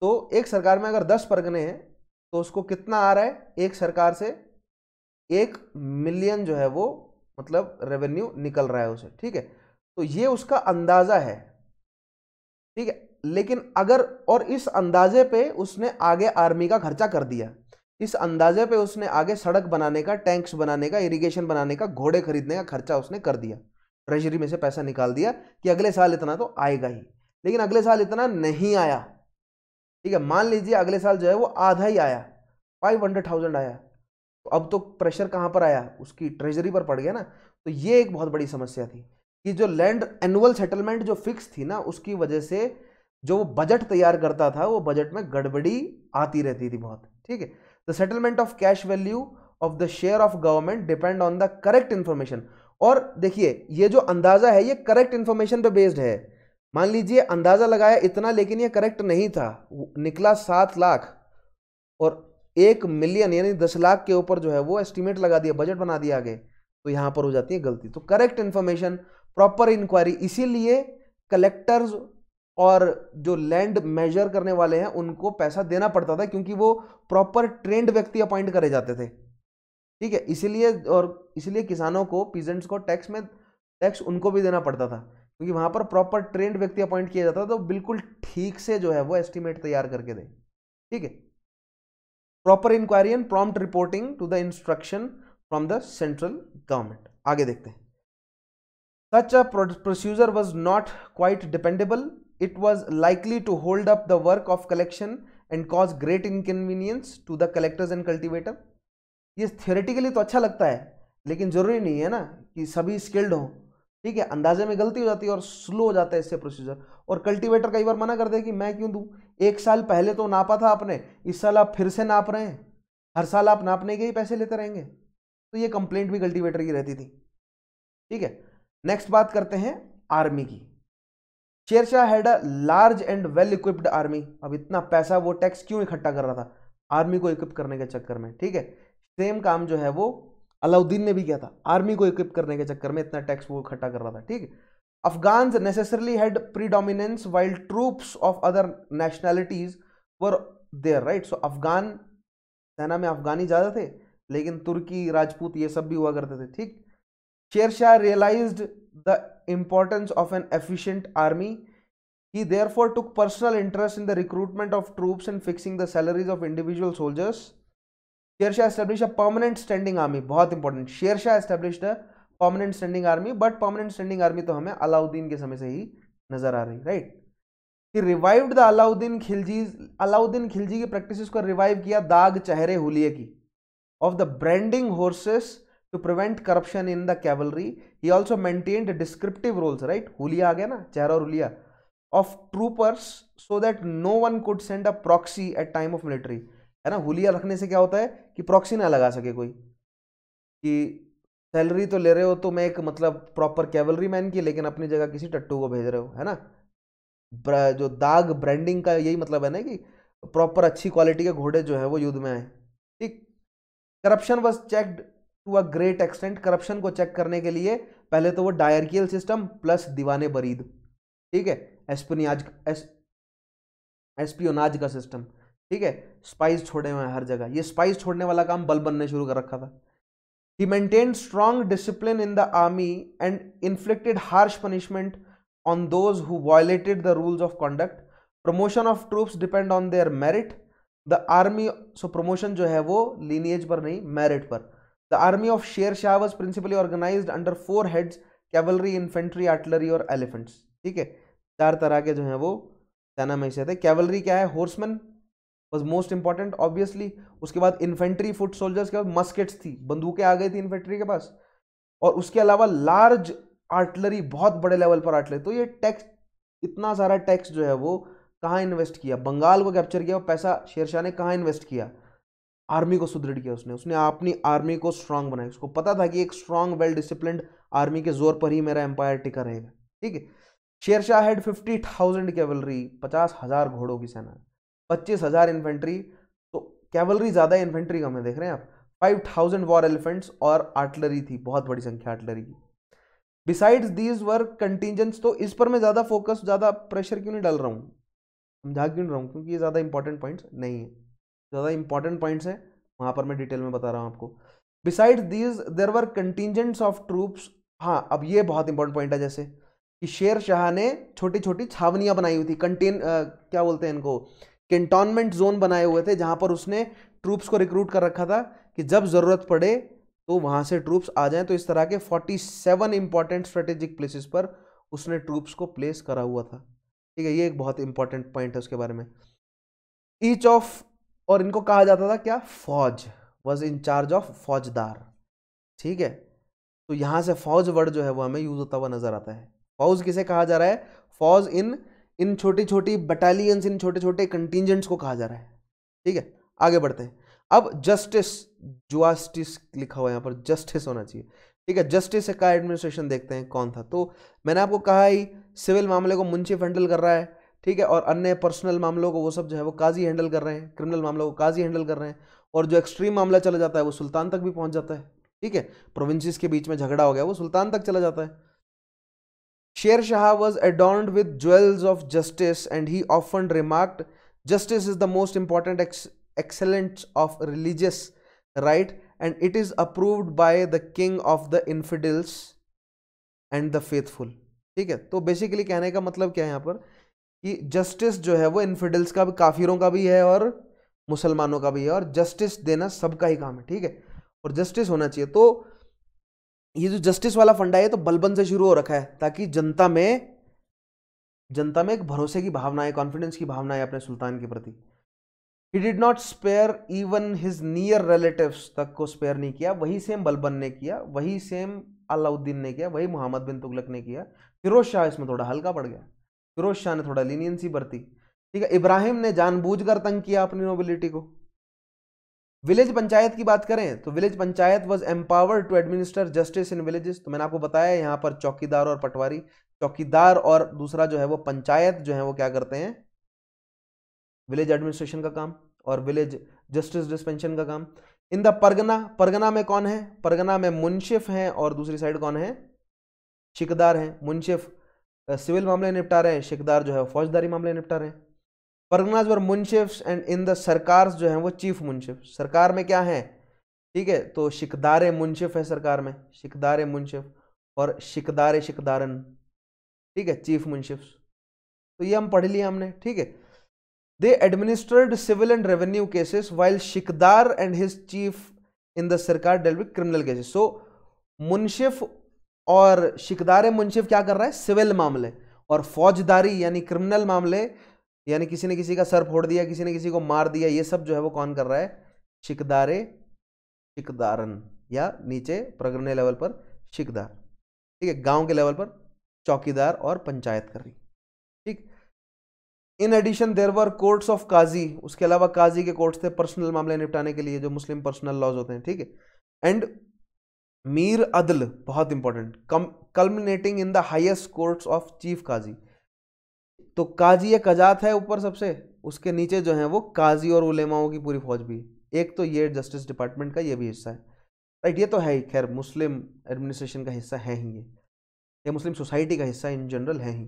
तो एक सरकार में अगर दस परगने हैं तो उसको कितना आ रहा है एक सरकार से एक मिलियन जो है वो मतलब रेवेन्यू निकल रहा है उसे ठीक है तो ये उसका अंदाज़ा है ठीक है लेकिन अगर और इस अंदाजे पे उसने आगे आर्मी का खर्चा कर दिया इस अंदाजे पे उसने आगे सड़क बनाने का टैंक्स बनाने का इरिगेशन बनाने का घोड़े खरीदने का खर्चा उसने कर दिया ट्रेजरी में से पैसा निकाल दिया कि अगले साल इतना तो आएगा ही लेकिन अगले साल इतना नहीं आया ठीक है मान लीजिए अगले साल जो है वो आधा ही आया फाइव हंड्रेड थाउजेंड आया तो अब तो प्रेशर कहाँ पर आया उसकी ट्रेजरी पर पड़ गया ना तो ये एक बहुत बड़ी समस्या थी कि जो लैंड एनुअल सेटलमेंट जो फिक्स थी ना उसकी वजह से जो वो बजट तैयार करता था वो बजट में गड़बड़ी आती रहती थी बहुत ठीक है the settlement of cash value of the share of government depend on the correct information और देखिए ये जो अंदाज़ा है ये करेक्ट इन्फॉर्मेशन पे बेस्ड है मान लीजिए अंदाज़ा लगाया इतना लेकिन ये करेक्ट नहीं था निकला सात लाख और एक मिलियन यानी दस लाख के ऊपर जो है वो एस्टिमेट लगा दिया बजट बना दिया आगे तो यहाँ पर हो जाती है गलती तो करेक्ट इन्फॉर्मेशन प्रॉपर इंक्वायरी इसीलिए कलेक्टर्स और जो लैंड मेजर करने वाले हैं उनको पैसा देना पड़ता था क्योंकि वो प्रॉपर ट्रेंड व्यक्ति अपॉइंट करे जाते थे ठीक है इसीलिए और इसीलिए किसानों को पीजेंट्स को टैक्स में टैक्स उनको भी देना पड़ता था क्योंकि वहां पर प्रॉपर ट्रेंड व्यक्ति अपॉइंट किया जाता है तो बिल्कुल ठीक से जो है वो एस्टिमेट तैयार करके दें ठीक है proper inquiry and prompt reporting to the instruction from the central government आगे देखते हैं such a procedure was not quite dependable it was likely to hold up the work of collection and cause great inconvenience to the collectors and cultivator ये theoretically तो अच्छा लगता है लेकिन ज़रूरी नहीं है ना कि सभी स्किल्ड हों ठीक है अंदाजे में गलती हो जाती है और स्लो हो जाता है इससे प्रोसीजर और कल्टीवेटर कई बार मना कर दे कि मैं क्यों दूं एक साल पहले तो नापा था आपने इस साल आप फिर से नाप रहे हैं हर साल आप नापने के ही पैसे लेते रहेंगे तो ये कंप्लेंट भी कल्टीवेटर की रहती थी ठीक है नेक्स्ट बात करते हैं आर्मी की Shershah had a large and well equipped army अब इतना पैसा वो टैक्स क्यों इकट्ठा कर रहा था आर्मी को इक्विप करने के चक्कर में ठीक है सेम काम जो है वो अलाउद्दीन ने भी किया था आर्मी को इक्विप करने के चक्कर में इतना टैक्स वो इकट्ठा कर रहा था ठीक Afghan necessarily had predominance while troops of other nationalities were there right so Afghan सेना में अफगानी ज़्यादा थे लेकिन तुर्की राजपूत ये सब भी हुआ करते थे ठीक Sher Shah realise the importance of an efficient army he therefore took personal interest in the recruitment of troops and fixing the salaries of individual soldiers Shershah established a permanent standing army बहुत important Shershah established a permanent standing army but permanent standing army तो हमें अलाउद्दीन के समय से ही नजर आ रही right he revived the Alauddin Khilji Alauddin Khilji की प्रैक्टिस को रिवाइव किया दाग चेहरे हुलिये की of the branding horses to prevent corruption in the cavalry he also maintained descriptive rolls right हुलिया आ गया ना चेहरा और हुलिया of troopers so that no one could send a proxy at time of military है ना हुलिया रखने से क्या होता है कि प्रॉक्सी ना लगा सके कोई कि सैलरी तो ले रहे हो तो मैं एक मतलब प्रॉपर कैवलरी मैन की लेकिन अपनी जगह किसी टट्टू को भेज रहे हो है ना जो दाग ब्रांडिंग का यही मतलब है ना कि प्रॉपर अच्छी क्वालिटी के घोड़े जो है वो युद्ध में आए ठीक corruption was checked to a great extent corruption को चेक करने के लिए पहले तो वो डायरकियल सिस्टम प्लस दीवाने बरीद ठीक है एस्पिनियाज एस एस्पियोनाज का सिस्टम ठीक है स्पाइस छोड़े हुए हैं हर जगह ये स्पाइस छोड़ने वाला काम बल बनने शुरू कर रखा था he maintain strong discipline in the army and inflicted harsh punishment on those who violated the rules of conduct promotion of troops depend on their merit the army so promotion जो है वो लीनियज पर नहीं merit पर the army of Sher Shah was principally organise under four heads cavalry infantry artillery और elephants ठीक है चार तरह के जो है वो सेना में हिस्से थे कैवलरी क्या है horseman was most important obviously उसके बाद इन्फेंट्री फुट सोल्जर्स के बाद मस्केट्स थी बंदूकें आ गई थी इन्फेंट्री के पास और उसके अलावा लार्ज आर्टलरी बहुत बड़े लेवल पर आर्टलरी तो ये टैक्स इतना सारा टैक्स जो है वो कहाँ इन्वेस्ट किया बंगाल को कैप्चर किया और पैसा शेर शाह ने कहाँ इन्वेस्ट किया आर्मी को सुदृढ़ किया उसने उसने अपनी आर्मी को स्ट्रांग बनाया उसको पता था कि एक स्ट्रांग वेल डिसिप्लिन आर्मी के जोर पर ही मेरा एम्पायर टिका रहेगा ठीक है Shershah had fifty thousand cavalry पचास हजार घोड़ों की सेना पच्चीस हज़ार इन्फेंट्री तो कैवलरी ज़्यादा है इन्फेंट्री कम है देख रहे हैं आप फाइव थाउजेंड वॉर एलिफेंट्स और आर्टलरी थी बहुत बड़ी संख्या आर्टलरी की बिसाइड्स दीज वर कंटीजेंट्स तो इस पर मैं ज़्यादा फोकस ज़्यादा प्रेशर क्यों नहीं डाल रहा हूँ समझा क्यों नहीं रहा हूँ क्योंकि ये ज़्यादा इंपॉर्टेंट पॉइंट्स नहीं है ज़्यादा इंपॉर्टेंट पॉइंट्स है वहां पर मैं डिटेल में बता रहा हूँ आपको besides these there were contingents of troops हाँ अब ये बहुत इंपॉर्टेंट पॉइंट है जैसे कि शेर शाह ने छोटी छोटी छावनियाँ बनाई हुई थी कंटेन क्या बोलते हैं इनको कैंटोनमेंट जोन बनाए हुए थे जहां पर उसने ट्रूप्स को रिक्रूट कर रखा था कि जब ज़रूरत पड़े तो वहां से ट्रूप्स आ जाएं तो इस तरह के 47 सेवन इंपॉर्टेंट स्ट्रेटेजिक प्लेसेस पर उसने ट्रूप्स को प्लेस करा हुआ था ठीक है ये एक बहुत इंपॉर्टेंट पॉइंट है उसके बारे में ईच ऑफ और इनको कहा जाता था क्या फौज वॉज इन चार्ज ऑफ फौजदार ठीक है तो यहां से फौज वर्ड जो है वो हमें यूज़ होता हुआ नज़र आता है फौज किसे कहा जा रहा है फौज इन इन छोटी छोटी बटालियंस इन छोटे छोटे कंटीजेंट्स को कहा जा रहा है ठीक है आगे बढ़ते हैं अब जस्टिस जुआस्टिस लिखा हुआ है यहाँ पर जस्टिस होना चाहिए ठीक है जस्टिस का एडमिनिस्ट्रेशन देखते हैं कौन था तो मैंने आपको कहा ही सिविल मामले को मुंशिफ हैंडल कर रहा है ठीक है और अन्य पर्सनल मामलों को वो सब जो है वो काजी हैंडल कर रहे हैं क्रिमिनल मामलों को काजी हैंडल कर रहे हैं और जो एक्सट्रीम मामला चला जाता है वो सुल्तान तक भी पहुंच जाता है ठीक है प्रोविंसेस के बीच में झगड़ा हो गया वो सुल्तान तक चला जाता है Sher Shah was adorned with jewels of justice and he often remarked justice is the most important excellent of religious right and it is approved by the king of the infidels and the faithful ठीक है तो basically कहने का मतलब क्या है यहाँ पर कि जस्टिस जो है वो इनफिडल्स का भी काफिरों का भी है और मुसलमानों का भी है और जस्टिस देना सबका ही काम है ठीक है और जस्टिस होना चाहिए तो ये जो जस्टिस वाला फंडा है तो बलबन से शुरू हो रखा है ताकि जनता में जनता में एक भरोसे की भावना है कॉन्फिडेंस की भावना है अपने सुल्तान के प्रति he did not spare even his near relative तक को स्पेयर नहीं किया वही सेम बलबन ने किया वही सेम अलाउद्दीन ने किया वही मोहम्मद बिन तुगलक ने किया फिरोज शाह इसमें थोड़ा हल्का पड़ गया फिरोज शाह ने थोड़ा लीनियंसी बरती ठीक है इब्राहिम ने कर तंग किया अपनी नोबिलिटी को विलेज पंचायत की बात करें तो village panchayat was empowered to administer justice in villages तो मैंने आपको बताया यहाँ पर चौकीदार और पटवारी चौकीदार और दूसरा जो है वो पंचायत जो है वो क्या करते हैं विलेज एडमिनिस्ट्रेशन का काम और विलेज जस्टिस डिस्पेंशन का काम इन द परगना परगना में कौन है परगना में मुनशिफ हैं और दूसरी साइड कौन है शिकदार हैं मुनशिफ सिविल मामले निपटा रहे हैं शिकदार जो है फौजदारी मामले निपटा रहे हैं parganas were munsifs and in the sarkar जो हैं वो चीफ मुंशिफ सरकार में क्या है ठीक है तो शिकदार मुंशिफ है सरकार में शिकदार मुंशिफ और शिकदार शिकदारन ठीक है चीफ मुंशिफ तो ये हम पढ़ लिए हमने ठीक है they administered civil and revenue cases while shiqdar and his chief in the sarkar dealt with criminal cases so munsif और शिकदार मुंशिफ क्या कर रहा है सिविल मामले और फौजदारी यानी क्रिमिनल मामले यानी किसी ने किसी का सर फोड़ दिया किसी ने किसी को मार दिया ये सब जो है वो कौन कर रहा है शिकदारे शिकदारन या नीचे प्रगण्य लेवल पर शिकदार ठीक है गांव के लेवल पर चौकीदार और पंचायत कर रही ठीक in addition there were courts of qazi उसके अलावा काजी के कोर्ट्स थे पर्सनल मामले निपटाने के लिए जो मुस्लिम पर्सनल लॉज होते हैं ठीक है एंड मीर अदल बहुत important come culminating in the highest courts of chief qazi तो काजी कजात है ऊपर सबसे उसके नीचे जो है वो काजी और उलेमाओं की पूरी फौज भी एक तो ये जस्टिस डिपार्टमेंट का ये भी हिस्सा है राइट ये तो है ही खैर मुस्लिम एडमिनिस्ट्रेशन का हिस्सा है ही ये ये मुस्लिम सोसाइटी का हिस्सा इन जनरल है he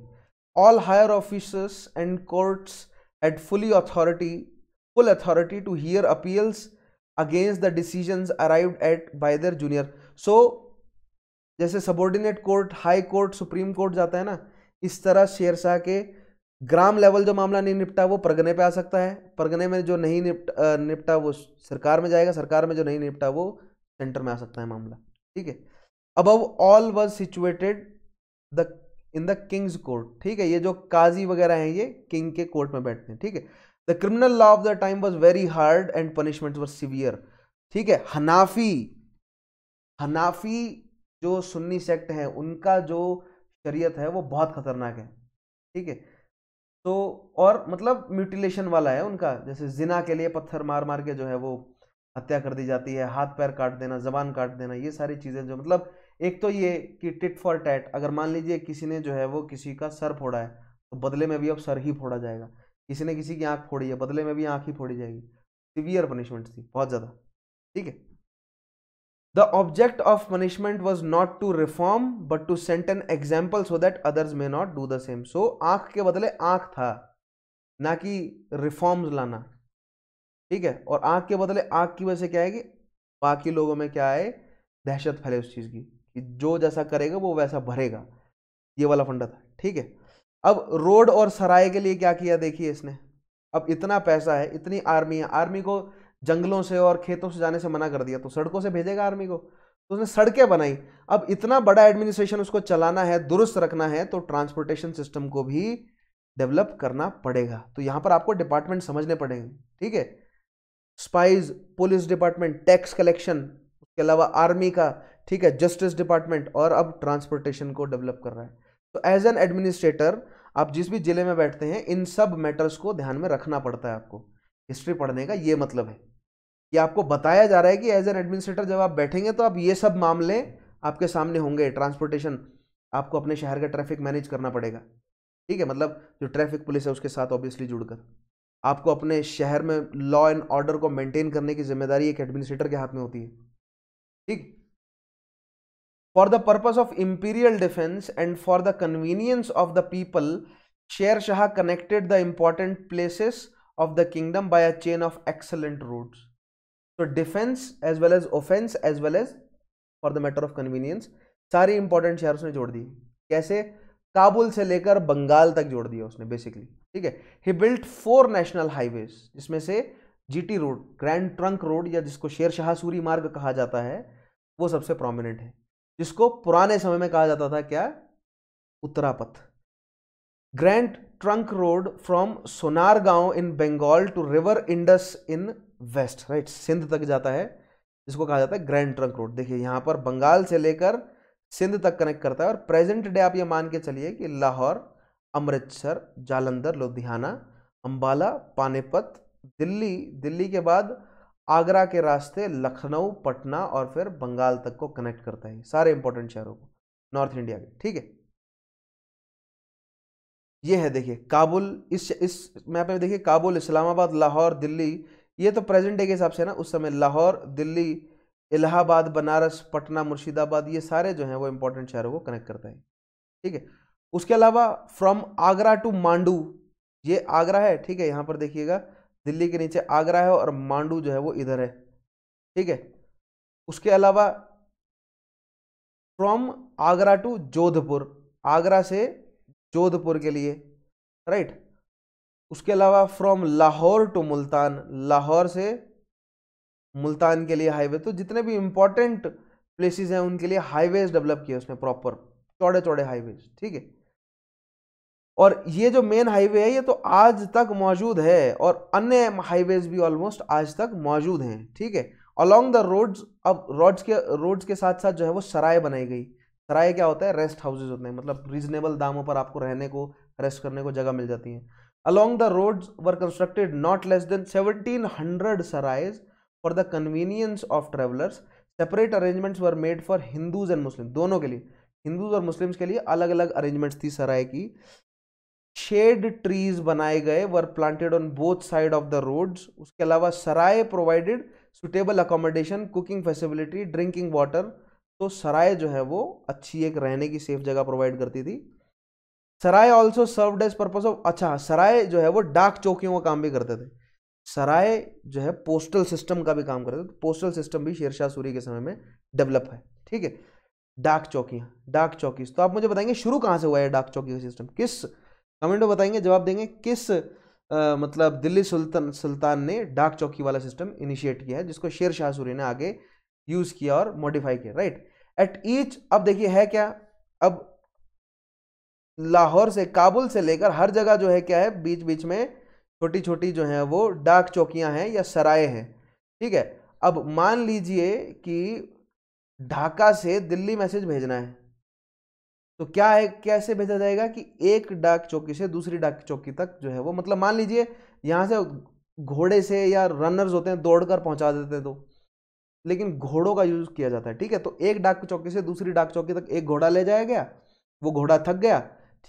all higher officers and courts at fully authority full authority to hear appeals against the decisions arrive at by their junior so जैसे subordinate court high court supreme court जाता है ना इस तरह शेरशाह के ग्राम level जो मामला नहीं निपटा वो परगने पे आ सकता है परगने में जो नहीं निपट निपटा वो सरकार में जाएगा सरकार में जो नहीं निपटा वो सेंटर में आ सकता है मामला ठीक है above all was situated the in the king's court ठीक है ये जो काजी वगैरह हैं ये किंग के कोर्ट में बैठते हैं ठीक है the criminal law of the time was very hard and punishment was severe ठीक है हनाफी हनाफी जो सुन्नी सेक्ट है उनका जो शरीयत है वो बहुत खतरनाक है ठीक है तो और मतलब म्यूटिलेशन वाला है उनका जैसे जिना के लिए पत्थर मार मार के जो है वो हत्या कर दी जाती है हाथ पैर काट देना जबान काट देना ये सारी चीज़ें जो मतलब एक तो ये कि टिट फॉर टैट अगर मान लीजिए किसी ने जो है वो किसी का सर फोड़ा है तो बदले में भी अब सर ही फोड़ा जाएगा किसी ने किसी की आँख फोड़ी है बदले में भी आँख ही फोड़ी जाएगी सिवियर पनिशमेंट थी बहुत ज़्यादा ठीक है the object of punishment was not to reform but to set an example so that others may not do the same so आंख के बदले आंख था ना कि रिफॉर्म्स लाना ठीक है और आंख के बदले आंख की वजह से क्या है कि बाकी लोगों में क्या है दहशत फैले उस चीज़ की कि जो जैसा करेगा वो वैसा भरेगा ये वाला फंडा था ठीक है अब रोड और सराय के लिए क्या किया देखिए इसने अब इतना पैसा है इतनी आर्मी है आर्मी को जंगलों से और खेतों से जाने से मना कर दिया तो सड़कों से भेजेगा आर्मी को तो उसने सड़कें बनाई अब इतना बड़ा एडमिनिस्ट्रेशन उसको चलाना है दुरुस्त रखना है तो ट्रांसपोर्टेशन सिस्टम को भी डेवलप करना पड़ेगा तो यहाँ पर आपको डिपार्टमेंट समझने पड़ेंगे ठीक है spies police department tax collection उसके अलावा आर्मी का ठीक है जस्टिस डिपार्टमेंट और अब ट्रांसपोर्टेशन को डेवलप कर रहा है तो एज एन एडमिनिस्ट्रेटर आप जिस भी जिले में बैठते हैं इन सब मैटर्स को ध्यान में रखना पड़ता है आपको हिस्ट्री पढ़ने का ये मतलब है ये आपको बताया जा रहा है कि एज एन एडमिनिस्ट्रेटर जब आप बैठेंगे तो आप ये सब मामले आपके सामने होंगे ट्रांसपोर्टेशन आपको अपने शहर का ट्रैफिक मैनेज करना पड़ेगा ठीक है मतलब जो ट्रैफिक पुलिस है उसके साथ ऑब्वियसली जुड़कर आपको अपने शहर में लॉ एंड ऑर्डर को मेंटेन करने की जिम्मेदारी एक एडमिनिस्ट्रेटर के हाथ में होती है ठीक for the purpose of imperial defence and for the convenience of the people Sher Shah connected the important places of the kingdom by a chain of excellent routes तो defence as well as offence as well as for the matter of convenience सारी important शहर उसने जोड़ दिए कैसे काबुल से लेकर बंगाल तक जोड़ दिया उसने बेसिकली ठीक है he built four national highways जिसमें से GT road grand trunk road या जिसको शेर शाह सूरी मार्ग कहा जाता है वो सबसे प्रोमिनेंट है जिसको पुराने समय में कहा जाता था क्या Uttarapath grand trunk road from Sonargaon in Bengal to river Indus in west right Sindh तक जाता है जिसको कहा जाता है ग्रैंड ट्रंक रोड देखिए यहाँ पर बंगाल से लेकर सिंध तक कनेक्ट करता है और प्रेजेंट डे आप ये मान के चलिए कि लाहौर अमृतसर जालंधर लुधियाना अम्बाला पानीपत दिल्ली दिल्ली के बाद आगरा के रास्ते लखनऊ पटना और फिर बंगाल तक को कनेक्ट करता है सारे इंपॉर्टेंट शहरों को नॉर्थ इंडिया के ठीक है ये है देखिए काबुल इस इस मैप में देखिए काबुल इस्लामाबाद लाहौर दिल्ली ये तो प्रेजेंट डे के हिसाब से ना उस समय लाहौर दिल्ली इलाहाबाद बनारस पटना मुर्शिदाबाद ये सारे जो हैं वो इंपॉर्टेंट शहरों को कनेक्ट करता है ठीक है उसके अलावा फ्रॉम आगरा टू मांडू ये आगरा है ठीक है यहाँ पर देखिएगा दिल्ली के नीचे आगरा है और मांडू जो है वो इधर है ठीक है उसके अलावा फ्रॉम आगरा टू जोधपुर आगरा से जोधपुर के लिए राइट उसके अलावा फ्रॉम लाहौर टू मुल्तान लाहौर से मुल्तान के लिए हाईवे तो जितने भी इंपॉर्टेंट प्लेसेस हैं उनके लिए हाईवेज डेवलप किए उसने प्रॉपर चौड़े चौड़े हाईवेज ठीक है और ये जो मेन हाईवे है ये तो आज तक मौजूद है और अन्य हाईवेज भी ऑलमोस्ट आज तक मौजूद हैं ठीक है अलॉन्ग द रोड्स अब रोड्स के रोड्स के साथ साथ जो है वो सराय बनाई गई सराय क्या होता है रेस्ट हाउसेज होते हैं मतलब रीजनेबल दामों पर आपको रहने को रेस्ट करने को जगह मिल जाती है along the the were constructed not less than seventeen hundred sarais for the convenience of travellers separate arrangements were made for Hindus and Muslim दोनों के लिए हिंदूज और मुस्लिम्स के लिए अलग अलग अरेंजमेंट्स थी सराय की शेड ट्रीज बनाए गए were planted on both side of the road उसके अलावा सराय provided suitable accommodation cooking facility drinking water तो सराय जो है वो अच्छी एक रहने की सेफ जगह प्रोवाइड करती थी सराय also serve as purpose of अच्छा सराय जो है वो डाक चौकियों का काम भी करते थे सराय जो है पोस्टल सिस्टम का भी काम करते थे पोस्टल सिस्टम भी शेरशाह सूरी के समय में डेवलप है ठीक है डाक चौकियाँ डाक चौकी तो आप मुझे बताएंगे शुरू कहाँ से हुआ है डाक चौकी का सिस्टम किस कमेंट में बताएंगे जवाब देंगे किस आ, मतलब दिल्ली सुल्तान सुल्तान ने डाक चौकी वाला सिस्टम इनिशिएट किया है जिसको शेर शाह सूरी ने आगे यूज़ किया और मॉडिफाई किया राइट एट ईच अब देखिए है क्या अब लाहौर से काबुल से लेकर हर जगह जो है क्या है बीच बीच में छोटी छोटी जो हैं वो डाक चौकियां हैं या सराय हैं ठीक है अब मान लीजिए कि ढाका से दिल्ली मैसेज भेजना है तो क्या है कैसे भेजा जाएगा कि एक डाक चौकी से दूसरी डाक चौकी तक जो है वो मतलब मान लीजिए यहाँ से घोड़े से या रनर्स होते हैं दौड़कर पहुँचा देते हैं तो लेकिन घोड़ों का यूज़ किया जाता है ठीक है तो एक डाक चौकी से दूसरी डाक चौकी तक एक घोड़ा ले जाया गया वो घोड़ा थक गया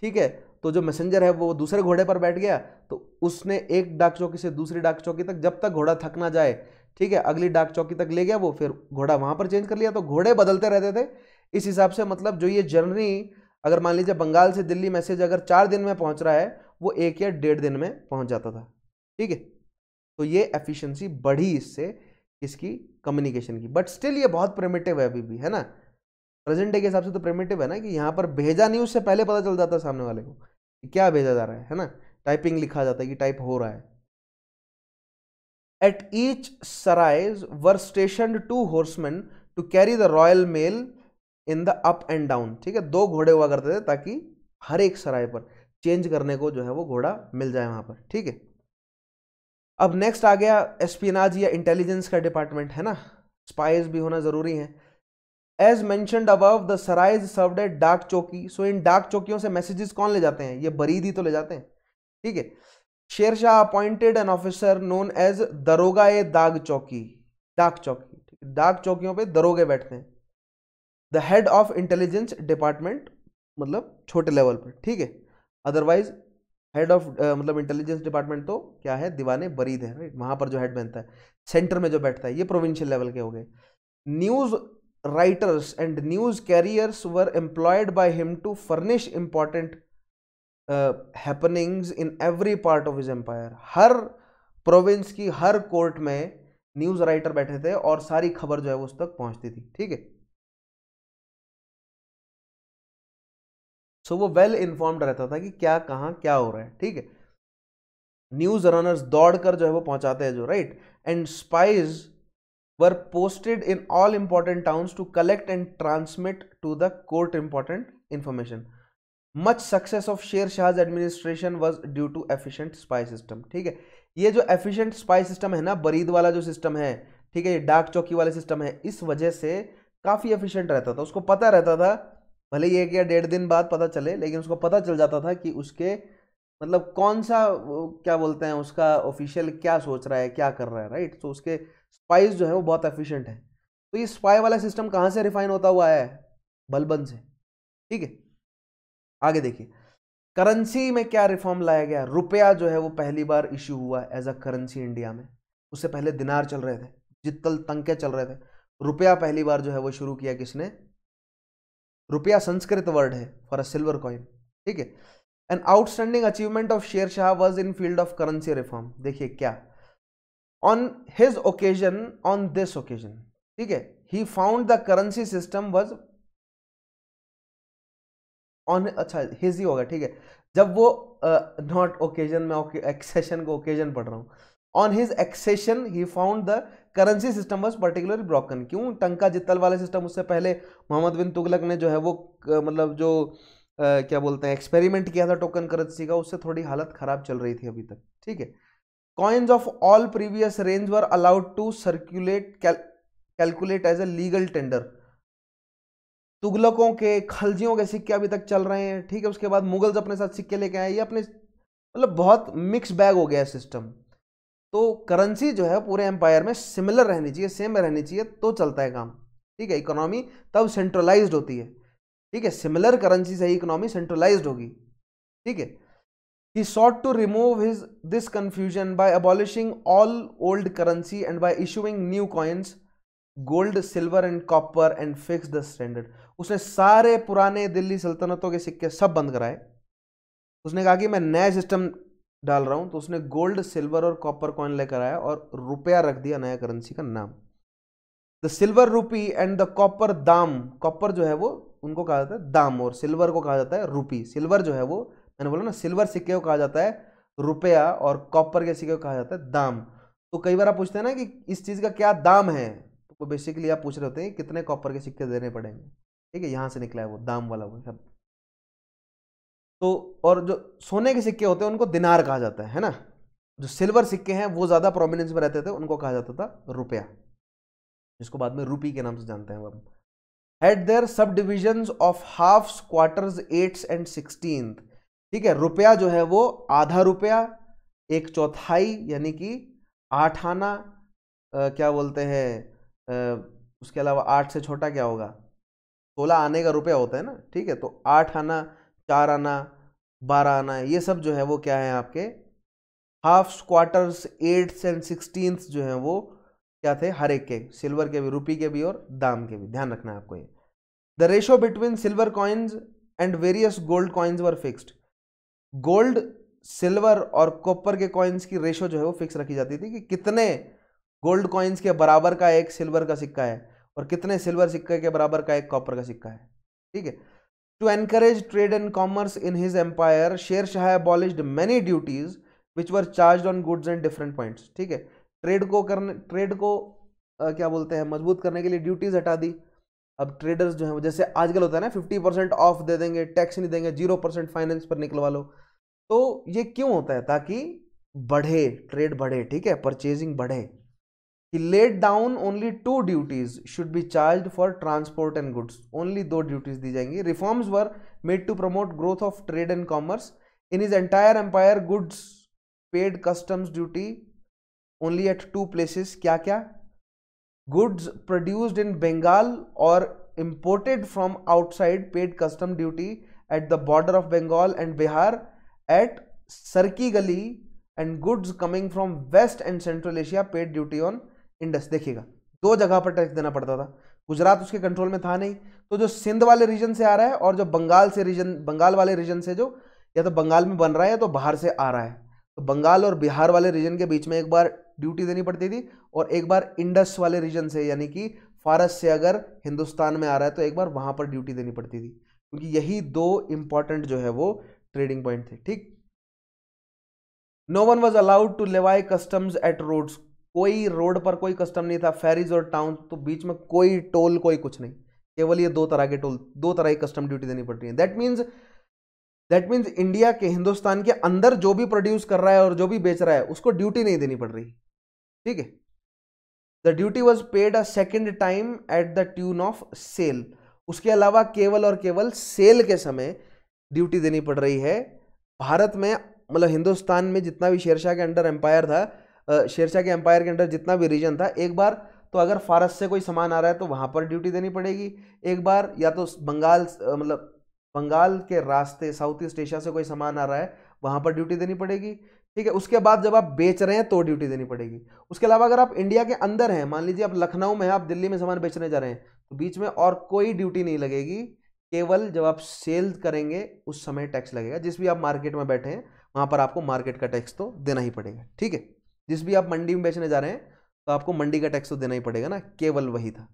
ठीक है तो जो मैसेंजर है वो दूसरे घोड़े पर बैठ गया तो उसने एक डाक चौकी से दूसरी डाक चौकी तक जब तक घोड़ा थक ना जाए ठीक है अगली डाक चौकी तक ले गया वो फिर घोड़ा वहाँ पर चेंज कर लिया तो घोड़े बदलते रहते थे इस हिसाब से मतलब जो ये जर्नी अगर मान लीजिए बंगाल से दिल्ली मैसेज अगर चार दिन में पहुँच रहा है वो एक या डेढ़ दिन में पहुँच जाता था ठीक है तो ये एफिशिएंसी बढ़ी इससे इसकी कम्युनिकेशन की बट स्टिल ये बहुत प्रिमेटिव है अभी भी है ना प्रेजेंट डे के हिसाब से तो प्रेमेटिव है ना कि यहाँ पर भेजा नहीं उससे पहले पता चल जाता है सामने वाले को कि क्या भेजा जा रहा है है ना टाइपिंग लिखा जाता है कि टाइप हो रहा है at each sarais were station two horseman to carry the royal mail in the up and down ठीक है दो घोड़े हुआ करते थे ताकि हर एक सराय पर चेंज करने को जो है वो घोड़ा मिल जाए वहां पर ठीक है अब नेक्स्ट आ गया एस्पिनाज या इंटेलिजेंस का डिपार्टमेंट है ना स्पाइस भी होना ज़रूरी है as mentioned above the sarais served as dak chowki सो इन डाक चौकियों से मैसेजेस कौन ले जाते हैं ये ही तो ले जाते हैं ठीक है Sher Shah appointed an officer known as daroga a दाग चौकी डाक चौकी ठीक है डाक चौकियों पे दरोगे बैठते हैं the head of intelligence department मतलब छोटे लेवल पर ठीक है अदरवाइज हेड ऑफ मतलब इंटेलिजेंस डिपार्टमेंट तो क्या है दीवाने बरीद है राइट वहाँ पर जो हेड बनता है सेंटर में जो बैठता है ये प्रोविंशियल लेवल के हो गए news writers and news carriers were employed by him to furnish important uh, in every part of his empire हर प्रोविंस की हर कोर्ट में न्यूज राइटर बैठे थे और सारी खबर जो है वो उस तक पहुंचती थी ठीक है सो वो वेल इन्फॉर्म्ड रहता था कि क्या कहाँ क्या हो रहा है ठीक है न्यूज रनर्स दौड़ कर जो है वो पहुंचाते हैं जो right and spies were posted in all important towns to collect and transmit to the court important information much success of sher shah's administration was due to efficient spy system ठीक है ये जो efficient spy system है ना बरीद वाला जो system है ठीक है ये डाक चौकी वाले system है इस वजह से काफ़ी efficient रहता था उसको पता रहता था भले ही एक या डेढ़ दिन बाद पता चले लेकिन उसको पता चल जाता था कि उसके मतलब कौन सा क्या बोलते हैं उसका ऑफिशियल क्या सोच रहा है क्या कर रहा है राइट तो उसके स्पाइस जो है वो बहुत एफिशिएंट है तो ये स्पाई वाला सिस्टम कहाँ से रिफाइन होता हुआ है बलबन से ठीक है आगे देखिए करेंसी में क्या रिफॉर्म लाया गया रुपया जो है वो पहली बार इश्यू हुआ एज अ करेंसी इंडिया में उससे पहले दिनार चल रहे थे जितल तंके चल रहे थे रुपया पहली बार जो है वो शुरू किया किसने रुपया संस्कृत वर्ड है फॉर अ सिल्वर कॉइन ठीक है an outstanding achievement of Sher Shah was in field of currency reform देखिए क्या on his occasion on this occasion ठीक है he found the currency system was on अच्छा हिज ही होगा ठीक है जब वो नॉट ओकेजन में एक्सेशन को ओकेजन पढ़ रहा हूँ on his accession he found the currency system was particularly broken क्यों टंका जित्तल वाले सिस्टम उससे पहले मोहम्मद बिन तुगलक ने जो है वो मतलब जो Uh, क्या बोलते हैं एक्सपेरिमेंट किया था टोकन करेंसी का उससे थोड़ी हालत ख़राब चल रही थी अभी तक ठीक है coins of all previous range were allowed to circulate calculate as a legal tender तुगलकों के खलजियों के सिक्के अभी तक चल रहे हैं ठीक है उसके बाद मुगल्स अपने साथ सिक्के लेके आए ये अपने मतलब बहुत मिक्स बैग हो गया है सिस्टम तो करेंसी जो है पूरे एम्पायर में सिमिलर रहनी चाहिए सेम रहनी चाहिए तो चलता है काम ठीक है इकोनॉमी तब सेंट्रलाइज्ड होती है ठीक है सिमिलर करेंसी से ही इकोनॉमी सेंट्रलाइज्ड होगी ठीक है He sought to remove his, this confusion by abolishing all old currency and by issuing new coins, gold silver and copper and fix the standard उसने सारे पुराने दिल्ली सल्तनतों के सिक्के सब बंद कराए उसने कहा कि मैं नया सिस्टम डाल रहा हूं तो उसने गोल्ड सिल्वर और कॉपर कॉइन लेकर आया और रुपया रख दिया नया करेंसी का नाम the silver rupee and the copper dam copper जो है वो उनको कहा जाता है दाम और सिल्वर को कहा जाता है रूपी सिल्वर जो है वो मैंने बोला ना सिल्वर सिक्के को कहा जाता है रुपया और कॉपर के सिक्के को कहा जाता है दाम तो कई बार आप पूछते हैं ना कि इस चीज़ का क्या दाम है तो बेसिकली आप पूछ रहे होते हैं कितने कॉपर के सिक्के देने पड़ेंगे ठीक है यहाँ से निकला है वो दाम वाला वो सब तो और जो सोने के सिक्के होते हैं उनको दिनार कहा जाता है है ना जो सिल्वर सिक्के हैं वो ज़्यादा प्रोमिनेंस में रहते थे उनको कहा जाता था रुपया जिसको बाद में रूपी के नाम से जानते हैं वो हम had their subdivision of halves quarters eighths and sixteen ठीक है रुपया जो है वो आधा रुपया एक चौथाई यानी कि आठ आना क्या बोलते हैं उसके अलावा आठ से छोटा क्या होगा सोलह आने का रुपया होता है ना ठीक है तो आठ आना चार आना बारह आना ये सब जो है वो क्या है आपके half quarters eighths and sixteen जो है वो क्या थे हर एक के सिल्वर के भी रुपी के भी और दाम के भी ध्यान रखना है आपको ये the ratio between silver coins and various gold coins were fixed gold silver और कॉपर के कॉइन्स की रेशो जो है वो फिक्स रखी जाती थी कि कितने गोल्ड कॉइन्स के बराबर का एक सिल्वर का सिक्का है और कितने सिल्वर सिक्के के बराबर का एक कॉपर का सिक्का है ठीक है to encourage trade and commerce in his empire Sher Shah abolished many duties which were charge on goods and different points ठीक है ट्रेड को करने ट्रेड को आ, क्या बोलते हैं मजबूत करने के लिए ड्यूटीज़ हटा दी अब ट्रेडर्स जो हैं जैसे आजकल होता है ना फिफ्टी परसेंट ऑफ दे देंगे टैक्स नहीं देंगे जीरो परसेंट फाइनेंस पर निकलवा लो तो ये क्यों होता है ताकि बढ़े ट्रेड बढ़े ठीक है परचेजिंग बढ़े कि let down only two duties should be charge for transport and goods only दो ड्यूटीज दी जाएंगी reforms were made to promote growth of trade and commerce in his entire empire goods paid customs duty only at two places क्या क्या goods produced in Bengal और imported from outside paid custom duty at the border of Bengal and Bihar at Sakrigali and goods coming from waste and central Asia paid duty on Indus देखिएगा दो जगह पर tax देना पड़ता था गुजरात उसके कंट्रोल में था नहीं तो जो सिंध वाले रीजन से आ रहा है और जो बंगाल से रीजन बंगाल वाले रीजन से जो या तो बंगाल में बन रहा है या तो बाहर से आ रहा है तो बंगाल और बिहार वाले रीजन के बीच में एक बार ड्यूटी देनी पड़ती थी और एक बार इंडस वाले रीजन से यानी कि फारस से अगर हिंदुस्तान में आ रहा है तो एक बार वहाँ पर ड्यूटी देनी पड़ती थी क्योंकि यही दो इम्पॉर्टेंट जो है वो ट्रेडिंग पॉइंट थे ठीक no one was allowed to levy customs at roads कोई रोड पर कोई कस्टम नहीं था फेरीज और टाउन तो बीच में कोई टोल कोई कुछ नहीं केवल ये दो तरह के टोल दो तरह की कस्टम ड्यूटी देनी पड़ती है that means that means India के हिंदुस्तान के अंदर जो भी प्रोड्यूस कर रहा है और जो भी बेच रहा है उसको ड्यूटी नहीं देनी पड़ रही ठीक है the duty was paid a second time at the time of sale उसके अलावा केवल और केवल सेल के समय ड्यूटी देनी पड़ रही है भारत में मतलब हिंदुस्तान में जितना भी शेरशाह के अंडर एम्पायर था शेरशाह के एम्पायर के अंडर जितना भी रीजन था एक बार तो अगर फारस से कोई सामान आ रहा है तो वहाँ पर ड्यूटी देनी पड़ेगी एक बार या तो बंगाल मतलब बंगाल के रास्ते साउथ ईस्ट एशिया से कोई सामान आ रहा है वहाँ पर ड्यूटी देनी पड़ेगी ठीक है उसके बाद जब आप बेच रहे हैं तो ड्यूटी देनी पड़ेगी उसके अलावा अगर आप इंडिया के अंदर हैं मान लीजिए आप लखनऊ में हैं आप दिल्ली में सामान बेचने जा रहे हैं तो बीच में और कोई ड्यूटी नहीं लगेगी केवल जब आप सेल करेंगे उस समय टैक्स लगेगा जिस भी आप मार्केट में बैठे हैं वहां पर आपको मार्केट का टैक्स तो देना ही पड़ेगा ठीक है जिस भी आप मंडी में बेचने जा रहे हैं तो आपको मंडी का टैक्स तो देना ही पड़ेगा ना केवल वही था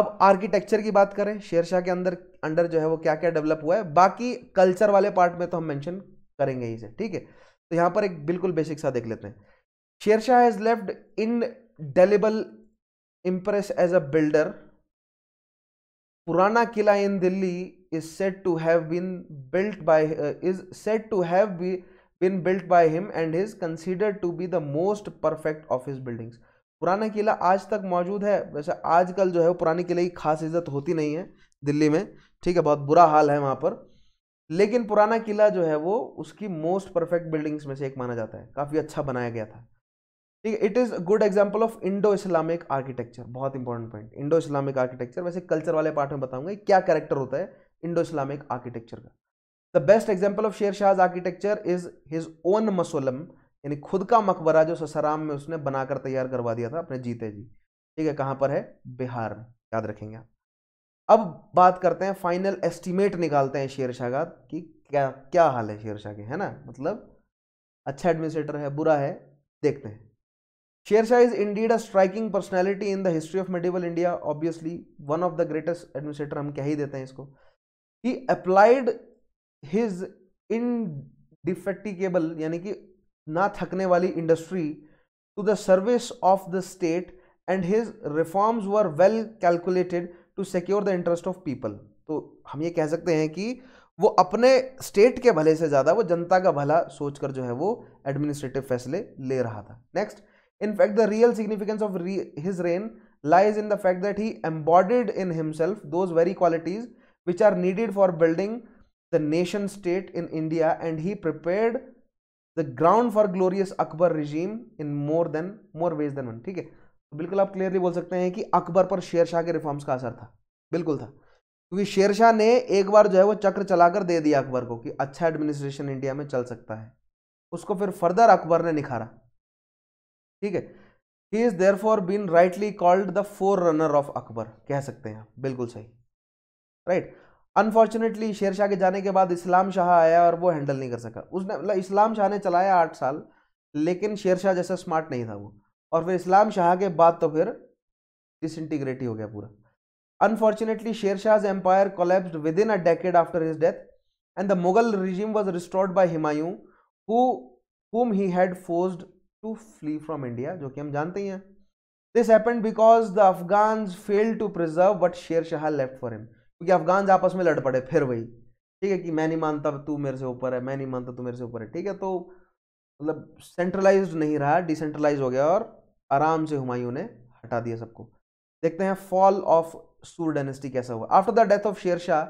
अब आर्किटेक्चर की बात करें शेरशाह के अंदर अंडर जो है वो क्या क्या डेवलप हुआ है बाकी कल्चर वाले पार्ट में तो हम मेंशन करेंगे ही से ठीक है तो यहाँ पर एक बिल्कुल बेसिक सा देख लेते हैं Sher Shah has left indelible impress as a builder Purana Qila in Delhi is set to have been built by is set to have be been built by him and is considered to be the most perfect of its buildings Purana Qila आज तक मौजूद है वैसे आजकल जो है वो पुराने किले की खास इज्जत होती नहीं है दिल्ली में ठीक है बहुत बुरा हाल है वहाँ पर लेकिन पुराना किला जो है वो उसकी मोस्ट परफेक्ट बिल्डिंग्स में से एक माना जाता है काफ़ी अच्छा बनाया गया था ठीक है it is good example of Indo Islamic architecture बहुत important point Indo Islamic architecture वैसे कल्चर वाले पार्ट में बताऊंगा क्या कैरेक्टर होता है इंडो इस्लामिक आर्किटेक्चर का the best example of Sher Shah architecture is his own mausoleum यानी खुद का मकबरा जो ससाराम में उसने बनाकर तैयार करवा दिया था अपने जीते जी ठीक है कहाँ पर है बिहार में याद रखेंगे आप अब बात करते हैं फाइनल एस्टिमेट निकालते हैं शेर शाह का कि क्या क्या हाल है शेर शाह के है ना मतलब अच्छा एडमिनिस्ट्रेटर है बुरा है देखते हैं Shershah is indeed a striking personality in the history of medieval India. Obviously, one of the greatest administrator हम क्या ही देते हैं इसको. He applied his indefatigable यानी कि ना थकने वाली industry to the service of the state and his reforms were well calculated to secure the interest of people. तो हम ये कह सकते हैं कि वो अपने स्टेट के भले से ज़्यादा वो जनता का भला सोचकर जो है वो एडमिनिस्ट्रेटिव फैसले ले रहा था next In fact, the real significance of re his reign lies in the fact that he embodied in himself those very qualities which are needed for building the nation state in India and he prepared the ground for glorious Akbar regime in more than more ways than one ठीक है बिल्कुल आप clearly बोल सकते हैं कि अकबर पर शेर शाह के रिफॉर्म्स का असर था बिल्कुल था क्योंकि शेर शाह ने एक बार जो है वो चक्र चलाकर दे दिया अकबर को कि अच्छा एडमिनिस्ट्रेशन इंडिया में चल सकता है उसको फिर फर्दर अकबर ने निखारा ठीक है he is there for been rightly called the forerunner of Akbar कह सकते हैं बिल्कुल सही राइट अनफॉर्चुनेटली शेर शाह के जाने के बाद इस्लाम शाह आया और वो हैंडल नहीं कर सका उसने मतलब इस्लाम शाह ने चलाया आठ साल लेकिन शेर शाह जैसा स्मार्ट नहीं था वो और फिर इस्लाम शाह के बाद तो फिर डिसइंटीग्रेट ही हो गया पूरा unfortunately Sher empire collapsed within a decade after his death and the Mughal regime was restored by Humayun whom he had had to flee from India जो कि हम जानते ही हैं this happened because the Afghan fail to preserve but Sher Shah left for him क्योंकि अफगान आपस में लड़ पड़े फिर वही ठीक है कि मैं नहीं मानता तू मेरे से ऊपर है मैं नहीं मानता तू मेरे से ऊपर है ठीक है तो मतलब सेंट्रलाइज नहीं रहा डिसेंट्रलाइज हो गया और आराम से हुमायूं ने हटा दिया सबको देखते हैं फॉल ऑफ सूर डायनेस्टी कैसा हुआ after the death of Sher Shah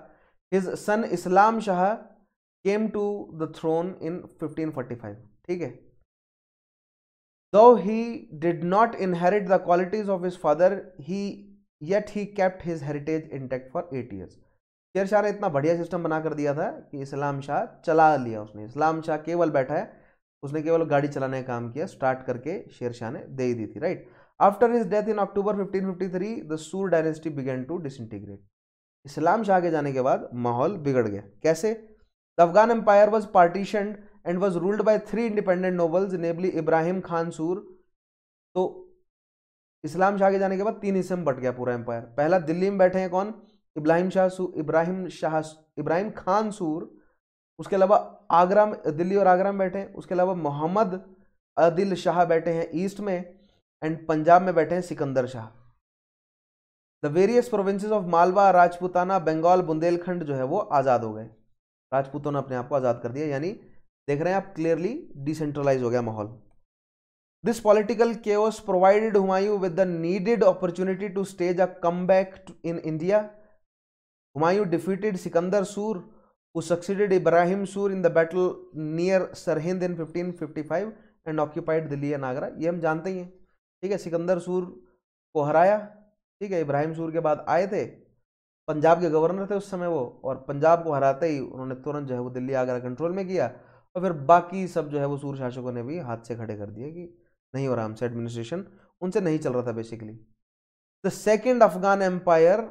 his son Islam Shah came to the throne in 1545 ठीक है Though he did not inherit the qualities of his father, he yet he kept his heritage intact for eight years. शेर शाह ने इतना बढ़िया system बना कर दिया था कि इस्लाम शाह चला लिया उसने इस्लाम शाह केवल बैठा है उसने केवल गाड़ी चलाने का काम किया स्टार्ट करके शेर शाह ने दे दी थी right after his death in October 1553 the Sur dynasty began to dis Islam Shah के जाने के बाद माहौल बिगड़ गया कैसे the Afghan empire was partitioned and was ruled by three independent nobles namely Ibrahim Khan Sur तो इस्लाम शाह के जाने के बाद तीन हिस्से में बट गया पूरा एम्पायर पहला दिल्ली में बैठे हैं कौन इब्राहिम शाह इब्राहिम शाह इब्राहिम खान सूर उसके अलावा आगरा में दिल्ली और आगरा में बैठे हैं उसके अलावा मोहम्मद आदिल शाह बैठे हैं ईस्ट में एंड पंजाब में बैठे हैं Sikandar Shah the various provinces of Malwa Rajputana Bengal Bundelkhand जो है वो आज़ाद हो गए राजपूतों ने अपने आप को आज़ाद कर दिया यानी देख रहे हैं आप क्लियरली डिसेंट्रलाइज हो गया माहौल this political chaos provided Humayun with the needed opportunity to stage a come back in India Humayun defeated Sikandar Sur who succeeded Ibrahim Sur in the battle near Sarhind in 1555 and occupied Delhi and Agra ये हम जानते ही हैं ठीक है सिकंदर सूर को हराया ठीक है इब्राहिम सूर के बाद आए थे पंजाब के गवर्नर थे उस समय वो और पंजाब को हराते ही उन्होंने तुरंत जो है वो दिल्ली आगरा कंट्रोल में किया और फिर बाकी सब जो है वो सूर शासकों ने भी हाथ से खड़े कर दिया कि नहीं हो रहा हमसे एडमिनिस्ट्रेशन उनसे नहीं चल रहा था basically the second Afghan empire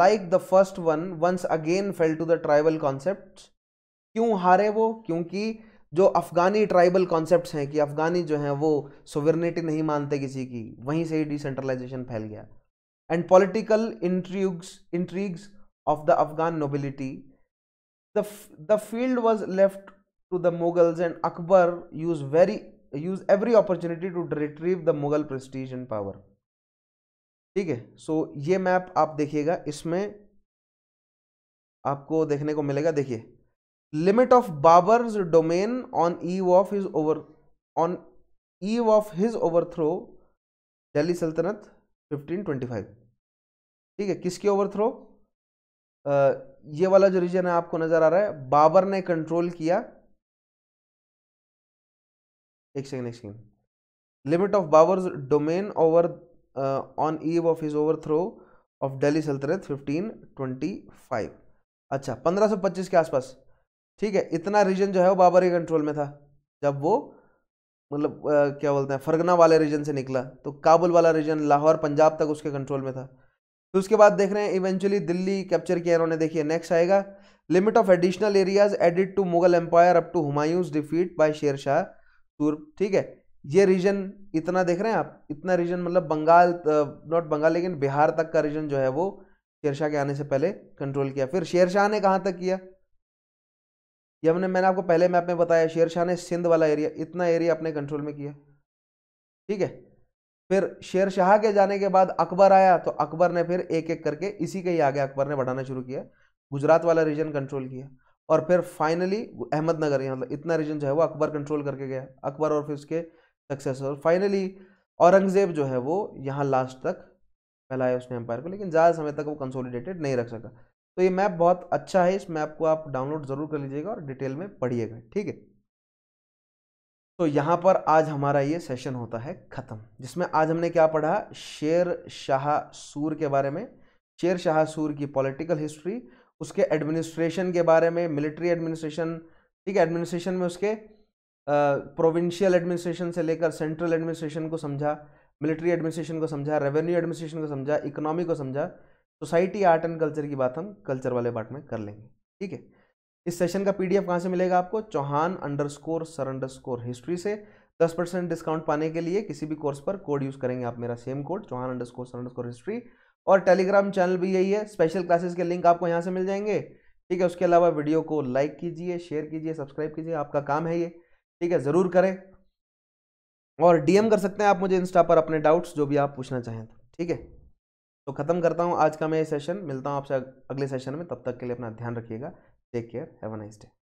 like the first one once again fail to the tribal concept क्यों हारे वो क्योंकि जो अफगानी ट्राइबल कॉन्सेप्ट हैं कि अफगानी जो हैं वो सोवर्निटी नहीं मानते किसी की वहीं से ही डिसेंट्रलाइजेशन फैल गया and political intrigues intrigues of the Afghan nobility the the field was left to the mughals and akbar used very used every opportunity to retrieve the mughal prestige and power ठीक है सो ये map आप देखिएगा इसमें आपको देखने को मिलेगा देखिए limit of Babur domain on eve of his over on eve of his overthrow Delhi सल्तनत 1525 ठीक है किसकी थ्रो ये वाला जो रीजन है आपको नजर आ रहा है बाबर ने कंट्रोल किया एक सेकेंड एक second limit of Babur domain over on eve of his overthrow of Delhi सल्तनत फिफ्टीन ट्वेंटी फाइव अच्छा पंद्रह सौ पच्चीस के आसपास ठीक है इतना रीजन जो है वो बाबर के कंट्रोल में था जब वो मतलब क्या बोलते हैं फरगना वाले रीजन से निकला तो काबुल वाला रीजन लाहौर पंजाब तक उसके कंट्रोल में था फिर तो उसके बाद देख रहे हैं इवेंचुअली दिल्ली कैप्चर किया इन्होंने देखिए नेक्स्ट आएगा limit of additional areas added to Mughal empire up to Humayun's defeat by Sher Shah tour ठीक है ये रीजन इतना देख रहे हैं आप इतना रीजन मतलब बंगाल नॉट बंगाल लेकिन बिहार तक का रीजन जो है वो शेर शाह के आने से पहले कंट्रोल किया फिर शेर शाह ने कहाँ तक किया ये हमने मैंने आपको पहले मैप में बताया शेर शाह ने सिंध वाला एरिया इतना एरिया अपने कंट्रोल में किया ठीक है फिर शेर शाह के जाने के बाद अकबर आया तो अकबर ने फिर एक एक करके इसी के ही आगे अकबर ने बढ़ाना शुरू किया गुजरात वाला रीजन कंट्रोल किया और फिर फाइनली अहमदनगर यहाँ मतलब इतना रीजन जो है वो अकबर कंट्रोल करके गया अकबर और फिर उसके सक्सेसर फाइनली औरंगजेब जो है वो यहाँ लास्ट तक फैलाया उसने एम्पायर को लेकिन ज़्यादा समय तक वो कंसोलिडेटेड नहीं रख सका तो ये मैप बहुत अच्छा है इस मैप को आप डाउनलोड ज़रूर कर लीजिएगा और डिटेल में पढ़िएगा ठीक है तो यहाँ पर आज हमारा ये सेशन होता है ख़त्म जिसमें आज हमने क्या पढ़ा शेर शाह सूर के बारे में शेर शाह सूर की पॉलिटिकल हिस्ट्री उसके एडमिनिस्ट्रेशन के बारे में मिलिट्री एडमिनिस्ट्रेशन ठीक है एडमिनिस्ट्रेशन में उसके प्रोविंशियल एडमिनिस्ट्रेशन से लेकर सेंट्रल एडमिनिस्ट्रेशन को समझा मिलिट्री एडमिनिस्ट्रेशन को समझा रेवेन्यू एडमिनिस्ट्रेशन को समझा इकोनॉमी को समझा सोसाइटी आर्ट एंड कल्चर की बात हम कल्चर वाले पार्ट में कर लेंगे ठीक है इस सेशन का पीडीएफ कहाँ से मिलेगा आपको Chauhan underscore sir underscore history से दस परसेंट डिस्काउंट पाने के लिए किसी भी कोर्स पर कोड यूज़ करेंगे आप मेरा same code Chauhan underscore sir underscore history और टेलीग्राम चैनल भी यही है स्पेशल क्लासेस के लिंक आपको यहाँ से मिल जाएंगे ठीक है उसके अलावा वीडियो को लाइक कीजिए शेयर कीजिए सब्सक्राइब कीजिए आपका काम है ये ठीक है ज़रूर करें और डीएम कर सकते हैं आप मुझे इंस्टा पर अपने डाउट्स जो भी आप पूछना चाहें तो ठीक है तो ख़त्म करता हूँ आज का मैं ये सेशन मिलता हूँ आपसे अगले सेशन में तब तक के लिए अपना ध्यान रखिएगा Take care. Have a nice day.